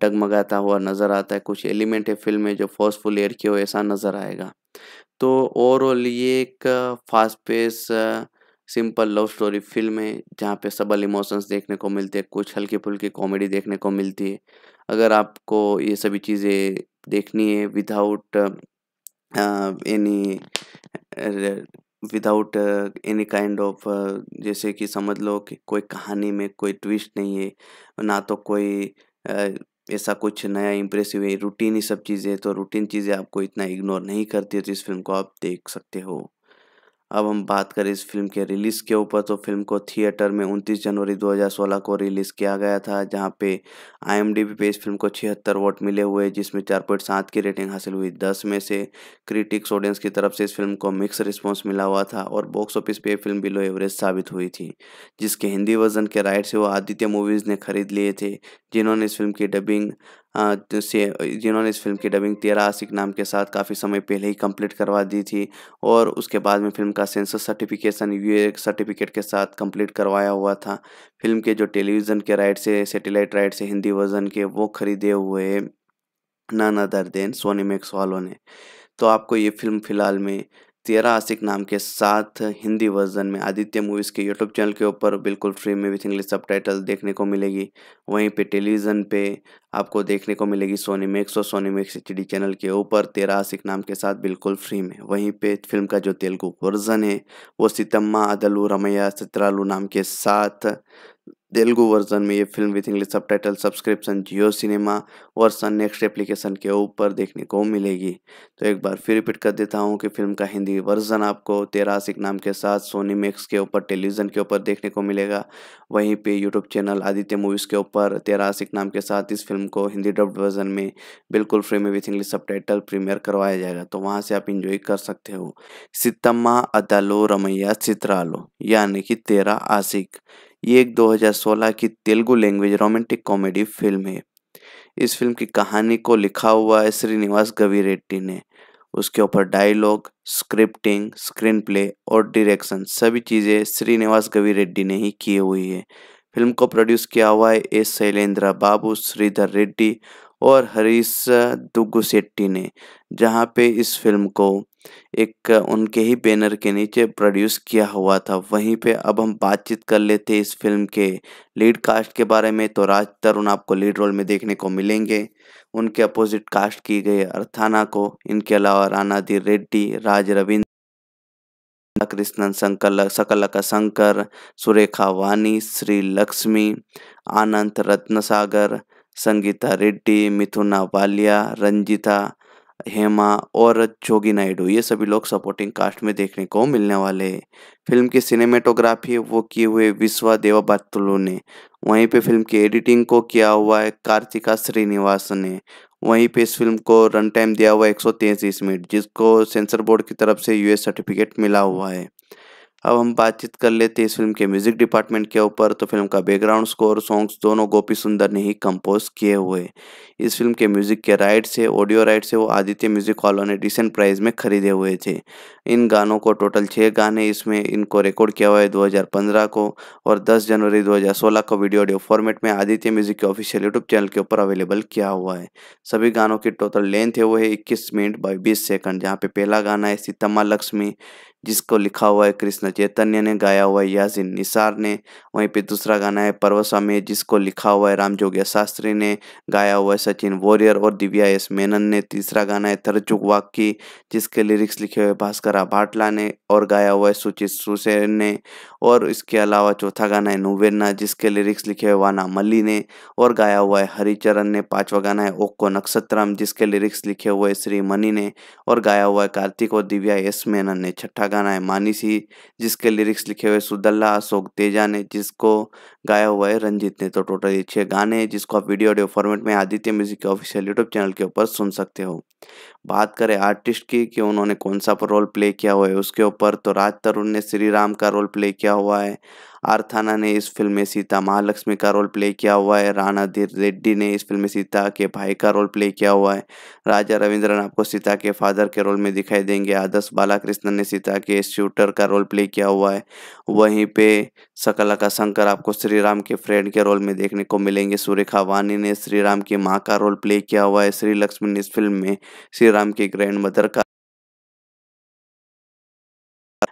डगमगाता हुआ नज़र आता है कुछ एलिमेंट है फिल्म में जो फोर्सफुल एयर किए हुए ऐसा नज़र आएगा तो ओवरऑल ये एक fast pace simple love story film है जहाँ पे सबल इमोशंस देखने को मिलते हैं कुछ हल्की फुल्की कॉमेडी देखने को मिलती है अगर आपको ये सभी चीज़ें देखनी है without any without any kind of जैसे कि समझ लो कि कोई कहानी में कोई ट्विस्ट नहीं है ना तो कोई uh, ऐसा कुछ नया इम्प्रेसिव है रूटीन ही सब चीज़ें तो रूटीन चीज़ें आपको इतना इग्नोर नहीं करती है तो इस फिल्म को आप देख सकते हो अब हम बात करें इस फिल्म के रिलीज़ के ऊपर तो फिल्म को थिएटर में 29 जनवरी 2016 को रिलीज़ किया गया था जहां पे आई पे इस फिल्म को छिहत्तर वोट मिले हुए जिसमें चार पॉइंट सात की रेटिंग हासिल हुई दस में से क्रिटिक्स ऑडियंस की तरफ से इस फिल्म को मिक्स रिस्पॉन्स मिला हुआ था और बॉक्स ऑफिस पे फिल्म बिलो एवरेज साबित हुई थी जिसके हिंदी वर्जन के राइट से वो आदित्य मूवीज़ ने खरीद लिए थे जिन्होंने इस फिल्म की डबिंग हाँ, तो से जिन्होंने इस फिल्म की डबिंग तेरा आसिक नाम के साथ काफ़ी समय पहले ही कंप्लीट करवा दी थी और उसके बाद में फिल्म का सेंसर सर्टिफिकेशन यू सर्टिफिकेट के साथ कंप्लीट करवाया हुआ था फिल्म के जो टेलीविज़न के राइट से सेटेलाइट राइट से हिंदी वर्जन के वो खरीदे हुए none other than Sony Max वालों ने तो आपको ये फिल्म फ़िलहाल में तेरा आशिक नाम के साथ हिंदी वर्जन में आदित्य मूवीज़ के यूट्यूब चैनल के ऊपर बिल्कुल फ्री में विथ इंग्लिश सब देखने को मिलेगी वहीं पे टेलीविज़न पे आपको देखने को मिलेगी सोनी मैक्स और सोनी मैक्स एच चैनल के ऊपर तेरा आशिक नाम के साथ बिल्कुल फ्री में वहीं पे फिल्म का जो तेलुगु वर्जन है वो सितम्मा अदलू रमैया सित्रालू नाम के साथ तेलुगु वर्जन में ये film with English subtitle subscription Jio cinema और सन नेक्स्ट एप्लीकेशन के ऊपर देखने को मिलेगी तो एक बार फिर रिपीट कर देता हूँ कि फिल्म का हिंदी वर्जन आपको तेरासिक नाम के साथ सोनी मैक्स के ऊपर टेलीविज़न के ऊपर देखने को मिलेगा वहीं पे यूट्यूब चैनल आदित्य मूवीज़ के ऊपर तेरासिक नाम के साथ इस फिल्म को हिंदी डब्ड वर्जन में बिल्कुल फ्री में with English subtitle premiere करवाया जाएगा तो वहाँ से आप इंजॉय कर सकते हो सितम्मा अदालो रमैया चित्रालो यानी कि तेरा आशिक ये एक 2016 की Telugu language romantic comedy film है इस फिल्म की कहानी को लिखा हुआ है श्रीनिवास गवी रेड्डी ने उसके ऊपर डायलॉग स्क्रिप्टिंग स्क्रीन प्ले और डायरेक्शन सभी चीज़ें श्रीनिवास गवी रेड्डी ने ही की हुई है फिल्म को प्रोड्यूस किया हुआ है एस शैलेंद्र बाबू श्रीधर रेड्डी और हरीश दुग्गु शेट्टी ने जहाँ पे इस फिल्म को एक उनके ही बैनर के नीचे प्रोड्यूस किया हुआ था वहीं पे अब हम बातचीत कर लेते इस फिल्म के लीड कास्ट के बारे में तो राज तरुण आपको लीड रोल में देखने को मिलेंगे उनके अपोजिट कास्ट की गई अर्थाना को इनके अलावा दी रेड्डी राज रविंद्र कृष्णन संकल सकलका शंकर सुरेखा वानी श्री लक्ष्मी आनंद रत्नसागर संगीता रेड्डी मिथुना वालिया रंजिता हेमा और जोगी नायडू ये सभी लोग सपोर्टिंग कास्ट में देखने को मिलने वाले हैं फिल्म की सिनेमेटोग्राफी वो किए हुए विश्वा देवाबातुलू ने वहीं पे फिल्म की एडिटिंग को किया हुआ है कार्तिका श्रीनिवास ने वहीं पे इस फिल्म को रन टाइम दिया हुआ है एक मिनट जिसको सेंसर बोर्ड की तरफ से यूएस सर्टिफिकेट मिला हुआ है अब हम बातचीत कर लेते हैं इस फिल्म के म्यूजिक डिपार्टमेंट के ऊपर तो फिल्म का बैकग्राउंड स्कोर सॉन्ग्स दोनों गोपी सुंदर ने ही कंपोज किए हुए इस फिल्म के म्यूजिक के राइट्स है ऑडियो राइट्स है वो आदित्य म्यूजिक वालों ने डिसेंट प्राइस में खरीदे हुए थे इन गानों को टोटल छः गाने इसमें इनको रिकॉर्ड किया हुआ है दो को और दस जनवरी दो को वीडियो ऑडियो फॉर्मेट में आदित्य म्यूजिक के ऑफिशियल यूट्यूब चैनल के ऊपर अवेलेबल किया हुआ है सभी गानों की टोटल लेंथ है वो है इक्कीस मिनट बाई बीस सेकंड जहाँ पे पहला गाना है सीतम्मा लक्ष्मी जिसको लिखा हुआ है कृष्ण चैतन्य ने गाया हुआ है यासिन निसार ने वहीं पे दूसरा गाना है पर्वस्वामी जिसको लिखा हुआ है राम जोगिया शास्त्री ने गाया हुआ है सचिन वॉरियर और दिव्या एस मेनन ने तीसरा गाना है थरचुक वाक्की जिसके लिरिक्स लिखे हुए भास्करा भाटला ने और गाया हुआ है सुचित सुसेन ने और इसके अलावा चौथा गाना है नुवेन्ना जिसके लिरिक्स लिखे हुए वाना मल्ली ने और गाया हुआ है हरिचरण ने पाँचवा गाना है ओक्को नक्षत्रम जिसके लिरिक्स लिखे हुए श्री मनी ने और गाया हुआ है कार्तिक और दिव्या एस मेनन ने छठा गाना है मानी सी जिसके लिरिक्स लिखे हुए सुदल्ला अशोक तेजा ने जिसको गाया हुआ है रंजीत ने तो टोटल ये छः गाने हैं जिसको आप वीडियो ऑडियो फॉर्मेट में आदित्य म्यूजिक के ऑफिशियल यूट्यूब चैनल के ऊपर सुन सकते हो बात करें आर्टिस्ट की कि उन्होंने कौन सा रोल प्ले किया हुआ है उसके ऊपर तो राज तरुण ने श्री राम का रोल प्ले किया हुआ है आर्थाना ने इस फिल्म में सीता महालक्ष्मी का रोल प्ले किया हुआ है राणा रेड्डी ने इस फिल्म में सीता के भाई का रोल प्ले किया हुआ है राजा रविंद्रन आपको सीता के फादर के रोल में दिखाई देंगे आदर्श बालाकृष्णन ने सीता के शूटर का रोल प्ले किया हुआ है वहीं पे सकला का शंकर आपको श्री राम के फ्रेंड के रोल में देखने को मिलेंगे सुरेखा वानी ने श्री राम की माँ का रोल प्ले किया हुआ है श्री लक्ष्मी ने इस फिल्म में श्री राम के ग्रैंड मदर का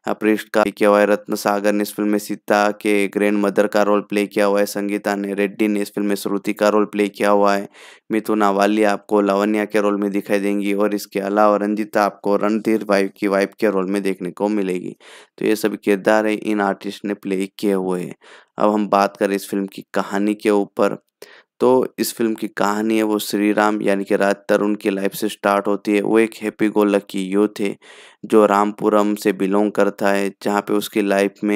अप्रिस्ट का किया हुआ है रत्न सागर ने इस फिल्म में सीता के ग्रैंड मदर का रोल प्ले किया हुआ है संगीता ने रेड्डी ने इस फिल्म में श्रुति का रोल प्ले किया हुआ है मिथुन आवाली आपको लवनिया के रोल में दिखाई देंगी और इसके अलावा रंजिता आपको रणधीर वाइफ की वाइफ के रोल में देखने को मिलेगी तो ये सभी किरदार इन आर्टिस्ट ने प्ले किए हुए हैं अब हम बात करें इस फिल्म की कहानी के ऊपर तो इस फिल्म की कहानी है वो श्री राम यानी कि राज तरुण की लाइफ से स्टार्ट होती है वो एक हैप्पी गो लकी यूथ है जो रामपुरम से बिलोंग करता है जहाँ पे उसकी लाइफ में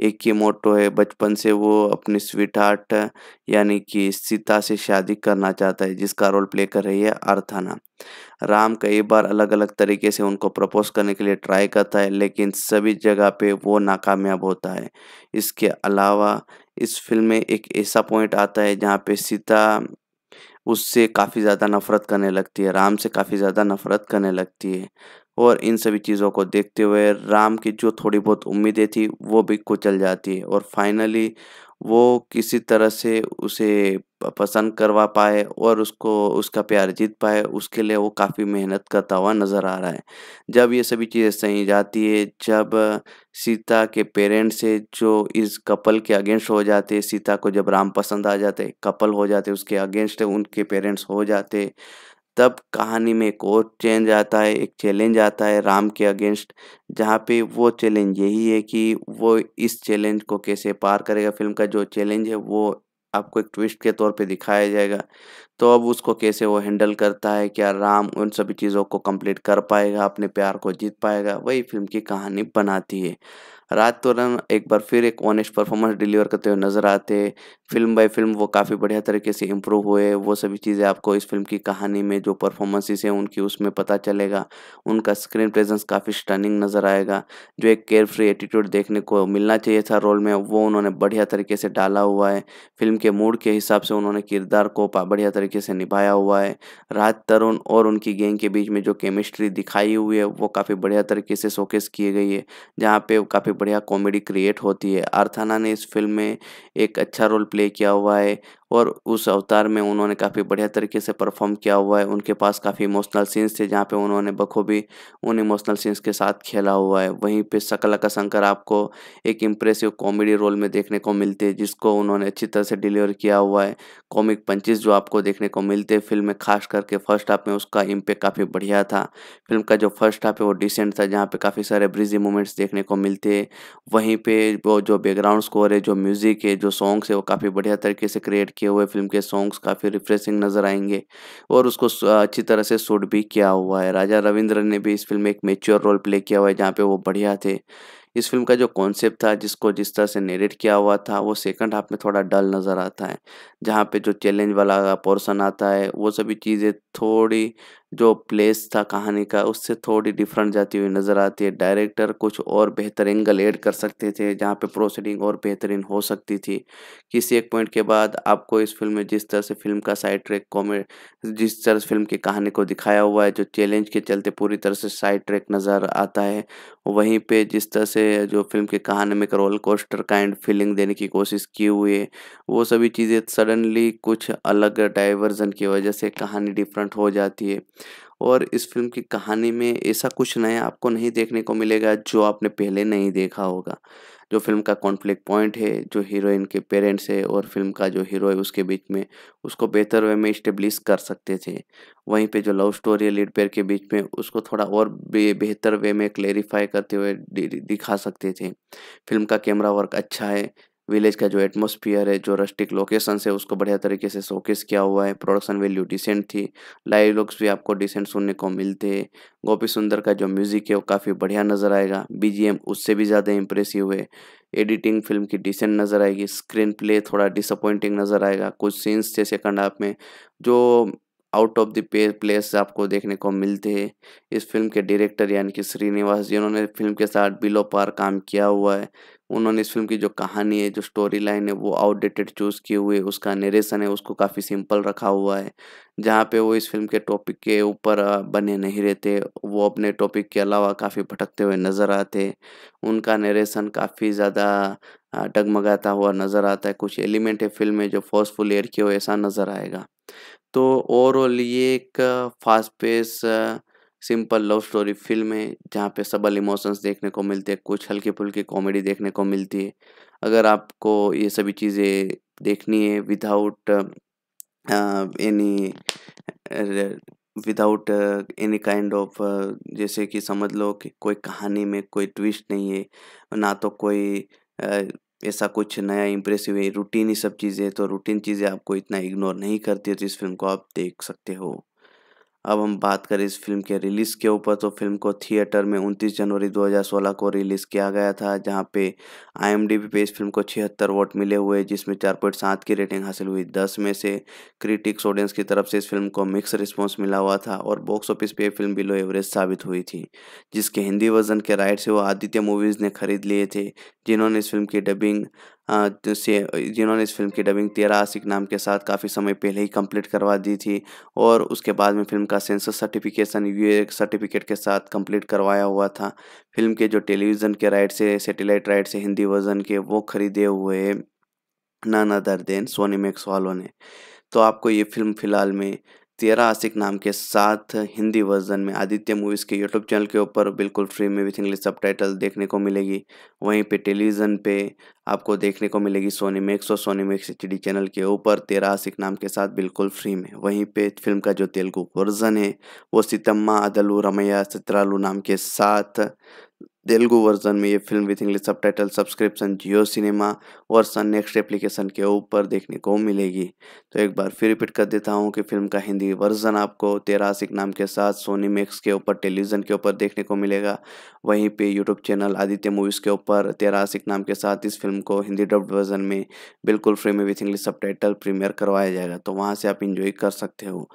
एक ही मोटो है बचपन से वो अपनी स्वीट हार्ट यानी कि सीता से शादी करना चाहता है जिसका रोल प्ले कर रही है अर्थाना राम कई बार अलग अलग तरीके से उनको प्रपोज करने के लिए ट्राई करता है लेकिन सभी जगह पे वो नाकामयाब होता है इसके अलावा इस फिल्म में एक ऐसा पॉइंट आता है जहाँ पे सीता उससे काफ़ी ज़्यादा नफ़रत करने लगती है राम से काफ़ी ज़्यादा नफ़रत करने लगती है और इन सभी चीज़ों को देखते हुए राम की जो थोड़ी बहुत उम्मीदें थी वो भी कुचल जाती है और फाइनली वो किसी तरह से उसे पसंद करवा पाए और उसको उसका प्यार जीत पाए उसके लिए वो काफ़ी मेहनत करता हुआ नज़र आ रहा है जब ये सभी चीज़ें सही जाती है जब सीता के पेरेंट्स है जो इस कपल के अगेंस्ट हो जाते सीता को जब राम पसंद आ जाते कपल हो जाते उसके अगेंस्ट उनके पेरेंट्स हो जाते तब कहानी में एक और चेंज आता है एक चैलेंज आता है राम के अगेंस्ट जहाँ पे वो चैलेंज यही है कि वो इस चैलेंज को कैसे पार करेगा फिल्म का जो चैलेंज है वो आपको एक ट्विस्ट के तौर पे दिखाया जाएगा तो अब उसको कैसे वो हैंडल करता है क्या राम उन सभी चीज़ों को कंप्लीट कर पाएगा अपने प्यार को जीत पाएगा वही फिल्म की कहानी बनाती है राज तोरण एक बार फिर एक ऑनेस्ट परफॉर्मेंस डिलीवर करते हुए नज़र आते फिल्म बाय फिल्म वो काफ़ी बढ़िया तरीके से इम्प्रूव हुए वो सभी चीज़ें आपको इस फिल्म की कहानी में जो परफॉर्मेंसेस हैं उनकी उसमें पता चलेगा उनका स्क्रीन प्रेजेंस काफ़ी स्टनिंग नज़र आएगा जो एक केयर फ्री एटीट्यूड देखने को मिलना चाहिए था रोल में वो उन्होंने बढ़िया तरीके से डाला हुआ है फिल्म के मूड के हिसाब से उन्होंने किरदार को बढ़िया तरीके से निभाया हुआ है राज तरुण और उनकी गेंग के बीच में जो केमिस्ट्री दिखाई हुई है वो काफ़ी बढ़िया तरीके से शोकेस किए गई है जहाँ पे काफ़ी बढ़िया कॉमेडी क्रिएट होती है अर्थाना ने इस फिल्म में एक अच्छा रोल प्ले किया हुआ है और उस अवतार में उन्होंने काफ़ी बढ़िया तरीके से परफॉर्म किया हुआ है उनके पास काफ़ी इमोशनल सीन्स थे जहाँ पे उन्होंने बखूबी उन इमोशनल सीन्स के साथ खेला हुआ है वहीं पे सकल का शंकर आपको एक इम्प्रेसिव कॉमेडी रोल में देखने को मिलते हैं जिसको उन्होंने अच्छी तरह से डिलीवर किया हुआ है कॉमिक पंचिस जो आपको देखने को मिलते हैं फिल्म में खास करके फर्स्ट हाफ में उसका इम्पेक्ट काफ़ी बढ़िया था फिल्म का जो फर्स्ट हाफ है वो डिसेंट था जहाँ पर काफ़ी सारे ब्रिजी मोमेंट्स देखने को मिलते वहीं पर वो जो बैकग्राउंड स्कोर है जो म्यूज़िक है जो सॉन्ग्स है वो काफ़ी बढ़िया तरीके से क्रिएट किए हुए फिल्म के सॉन्ग्स काफ़ी रिफ्रेशिंग नज़र आएंगे और उसको अच्छी तरह से शूट भी किया हुआ है राजा रविंद्र ने भी इस फिल्म में एक मेच्योर रोल प्ले किया हुआ है जहाँ पर वो बढ़िया थे इस फिल्म का जो कॉन्सेप्ट था जिसको जिस तरह से नेरेट किया हुआ था वो सेकंड हाफ में थोड़ा डल नज़र आता है जहाँ पे जो चैलेंज वाला पोर्सन आता है वो सभी चीज़ें थोड़ी जो प्लेस था कहानी का उससे थोड़ी डिफरेंट जाती हुई नज़र आती है डायरेक्टर कुछ और बेहतर एंगल ऐड कर सकते थे जहाँ पे प्रोसीडिंग और बेहतरीन हो सकती थी किसी एक पॉइंट के बाद आपको इस फिल्म में जिस तरह से फिल्म का साइड ट्रैक कॉमेड जिस तरह से फिल्म की कहानी को दिखाया हुआ है जो चैलेंज के चलते पूरी तरह से साइड ट्रैक नज़र आता है वहीं पर जिस तरह से जो फिल्म की कहानी में एक रोल कोस्टर काइंड फीलिंग देने की कोशिश की हुई है वो सभी चीज़ें सडनली कुछ अलग डाइवर्जन की वजह से कहानी डिफरेंट हो जाती है और इस फिल्म की कहानी में ऐसा कुछ नया आपको नहीं देखने को मिलेगा जो आपने पहले नहीं देखा होगा जो फिल्म का कॉन्फ्लिक्ट पॉइंट है जो हीरोइन के पेरेंट्स है और फिल्म का जो हीरो है उसके बीच में उसको बेहतर वे में इस्टेब्लिश कर सकते थे वहीं पे जो लव स्टोरी है लीड पेयर के बीच में उसको थोड़ा और बेहतर वे में क्लेरिफाई करते हुए दिखा सकते थे फिल्म का कैमरा वर्क अच्छा है विलेज का जो एटमोसफियर है जो रस्टिक लोकेशन है उसको बढ़िया तरीके से शोकेस किया हुआ है प्रोडक्शन वैल्यू डिसेंट थी लाइव लुक्स भी आपको डिसेंट सुनने को मिलते हैं गोपी सुंदर का जो म्यूजिक है वो काफ़ी बढ़िया नज़र आएगा बीजीएम उससे भी ज़्यादा इम्प्रेसिव है एडिटिंग फिल्म की डिसेंट नज़र आएगी स्क्रीन प्ले थोड़ा डिसअपॉइंटिंग नज़र आएगा कुछ सीन्स थे सेकंड हाफ में जो आउट ऑफ द पे प्लेस आपको देखने को मिलते हैं इस फिल्म के डायरेक्टर यानी कि श्रीनिवास जी उन्होंने फिल्म के साथ बिलो पार काम किया हुआ है उन्होंने इस फिल्म की जो कहानी है जो स्टोरी लाइन है वो आउटडेटेड चूज़ किए हुए उसका नरेशन है उसको काफ़ी सिंपल रखा हुआ है जहाँ पे वो इस फिल्म के टॉपिक के ऊपर बने नहीं रहते वो अपने टॉपिक के अलावा काफ़ी भटकते हुए नज़र आते उनका नरेशन काफ़ी ज़्यादा डगमगाता हुआ नज़र आता है कुछ एलिमेंट है फिल्म में जो फोर्सफुल एयर किए हो ऐसा नज़र आएगा तो ओवरऑल ये एक fast pace simple love story film है जहाँ पे सबल इमोशंस देखने को मिलते हैं कुछ हल्की फुल्की कॉमेडी देखने को मिलती है अगर आपको ये सभी चीज़ें देखनी है without any without any kind of जैसे कि समझ लो कि कोई कहानी में कोई ट्विस्ट नहीं है ना तो कोई uh, ऐसा कुछ नया इम्प्रेसिव है रूटीन ही सब चीज़ें तो रूटीन चीज़ें आपको इतना इग्नोर नहीं करती है तो इस फिल्म को आप देख सकते हो अब हम बात करें इस फिल्म के रिलीज़ के ऊपर तो फिल्म को थिएटर में 29 जनवरी 2016 को रिलीज़ किया गया था जहां पे आईएमडीबी पे इस फिल्म को छिहत्तर वोट मिले हुए जिसमें चार पॉइंट सात की रेटिंग हासिल हुई दस में से क्रिटिक्स ऑडियंस की तरफ से इस फिल्म को मिक्स रिस्पॉन्स मिला हुआ था और बॉक्स ऑफिस पे फिल्म बिलो एवरेज साबित हुई थी जिसके हिंदी वर्जन के राइट से वो आदित्य मूवीज़ ने खरीद लिए थे जिन्होंने इस फिल्म की डबिंग तो से जिन्होंने इस फिल्म की डबिंग तेरा आशिक नाम के साथ काफ़ी समय पहले ही कंप्लीट करवा दी थी और उसके बाद में फिल्म का सेंसर सर्टिफिकेशन यू सर्टिफिकेट के साथ कंप्लीट करवाया हुआ था फिल्म के जो टेलीविज़न के राइट से सेटेलाइट राइट से हिंदी वर्जन के वो खरीदे हुए none other than Sony Max वालों ने तो आपको ये फिल्म फ़िलहाल में तेरा आशिक नाम के साथ हिंदी वर्जन में आदित्य मूवीज़ के यूट्यूब चैनल के ऊपर बिल्कुल फ्री में विथ इंग्लिश सब देखने को मिलेगी वहीं पे टेलीविज़न पे आपको देखने को मिलेगी सोनी मैक्स और सोनी मैक्स एच चैनल के ऊपर तेरा आशिक नाम के साथ बिल्कुल फ्री में वहीं पे फिल्म का जो तेलुगु वर्जन है वो सितम्मा अदलू रमैया सित्रालू नाम के साथ तेलुगु वर्जन में ये film with English subtitle subscription Jio cinema और सन नेक्स्ट एप्लीकेशन के ऊपर देखने को मिलेगी तो एक बार फिर रिपीट कर देता हूँ कि फिल्म का हिंदी वर्जन आपको तेरासिक नाम के साथ सोनी मैक्स के ऊपर टेलीविज़न के ऊपर देखने को मिलेगा वहीं पे यूट्यूब चैनल आदित्य मूवीज़ के ऊपर तेरासिक नाम के साथ इस फिल्म को हिंदी डब्ड वर्जन में बिल्कुल फ्री में with English subtitle premiere करवाया जाएगा तो वहाँ से आप इंजॉय कर सकते हो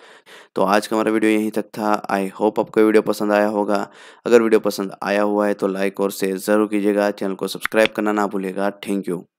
तो आज का हमारा वीडियो यहीं तक था आई होप आपको वीडियो पसंद आया होगा अगर वीडियो पसंद आया हुआ है तो लाइक और शेयर ज़रूर कीजिएगा चैनल को सब्सक्राइब करना ना भूलेगा थैंक यू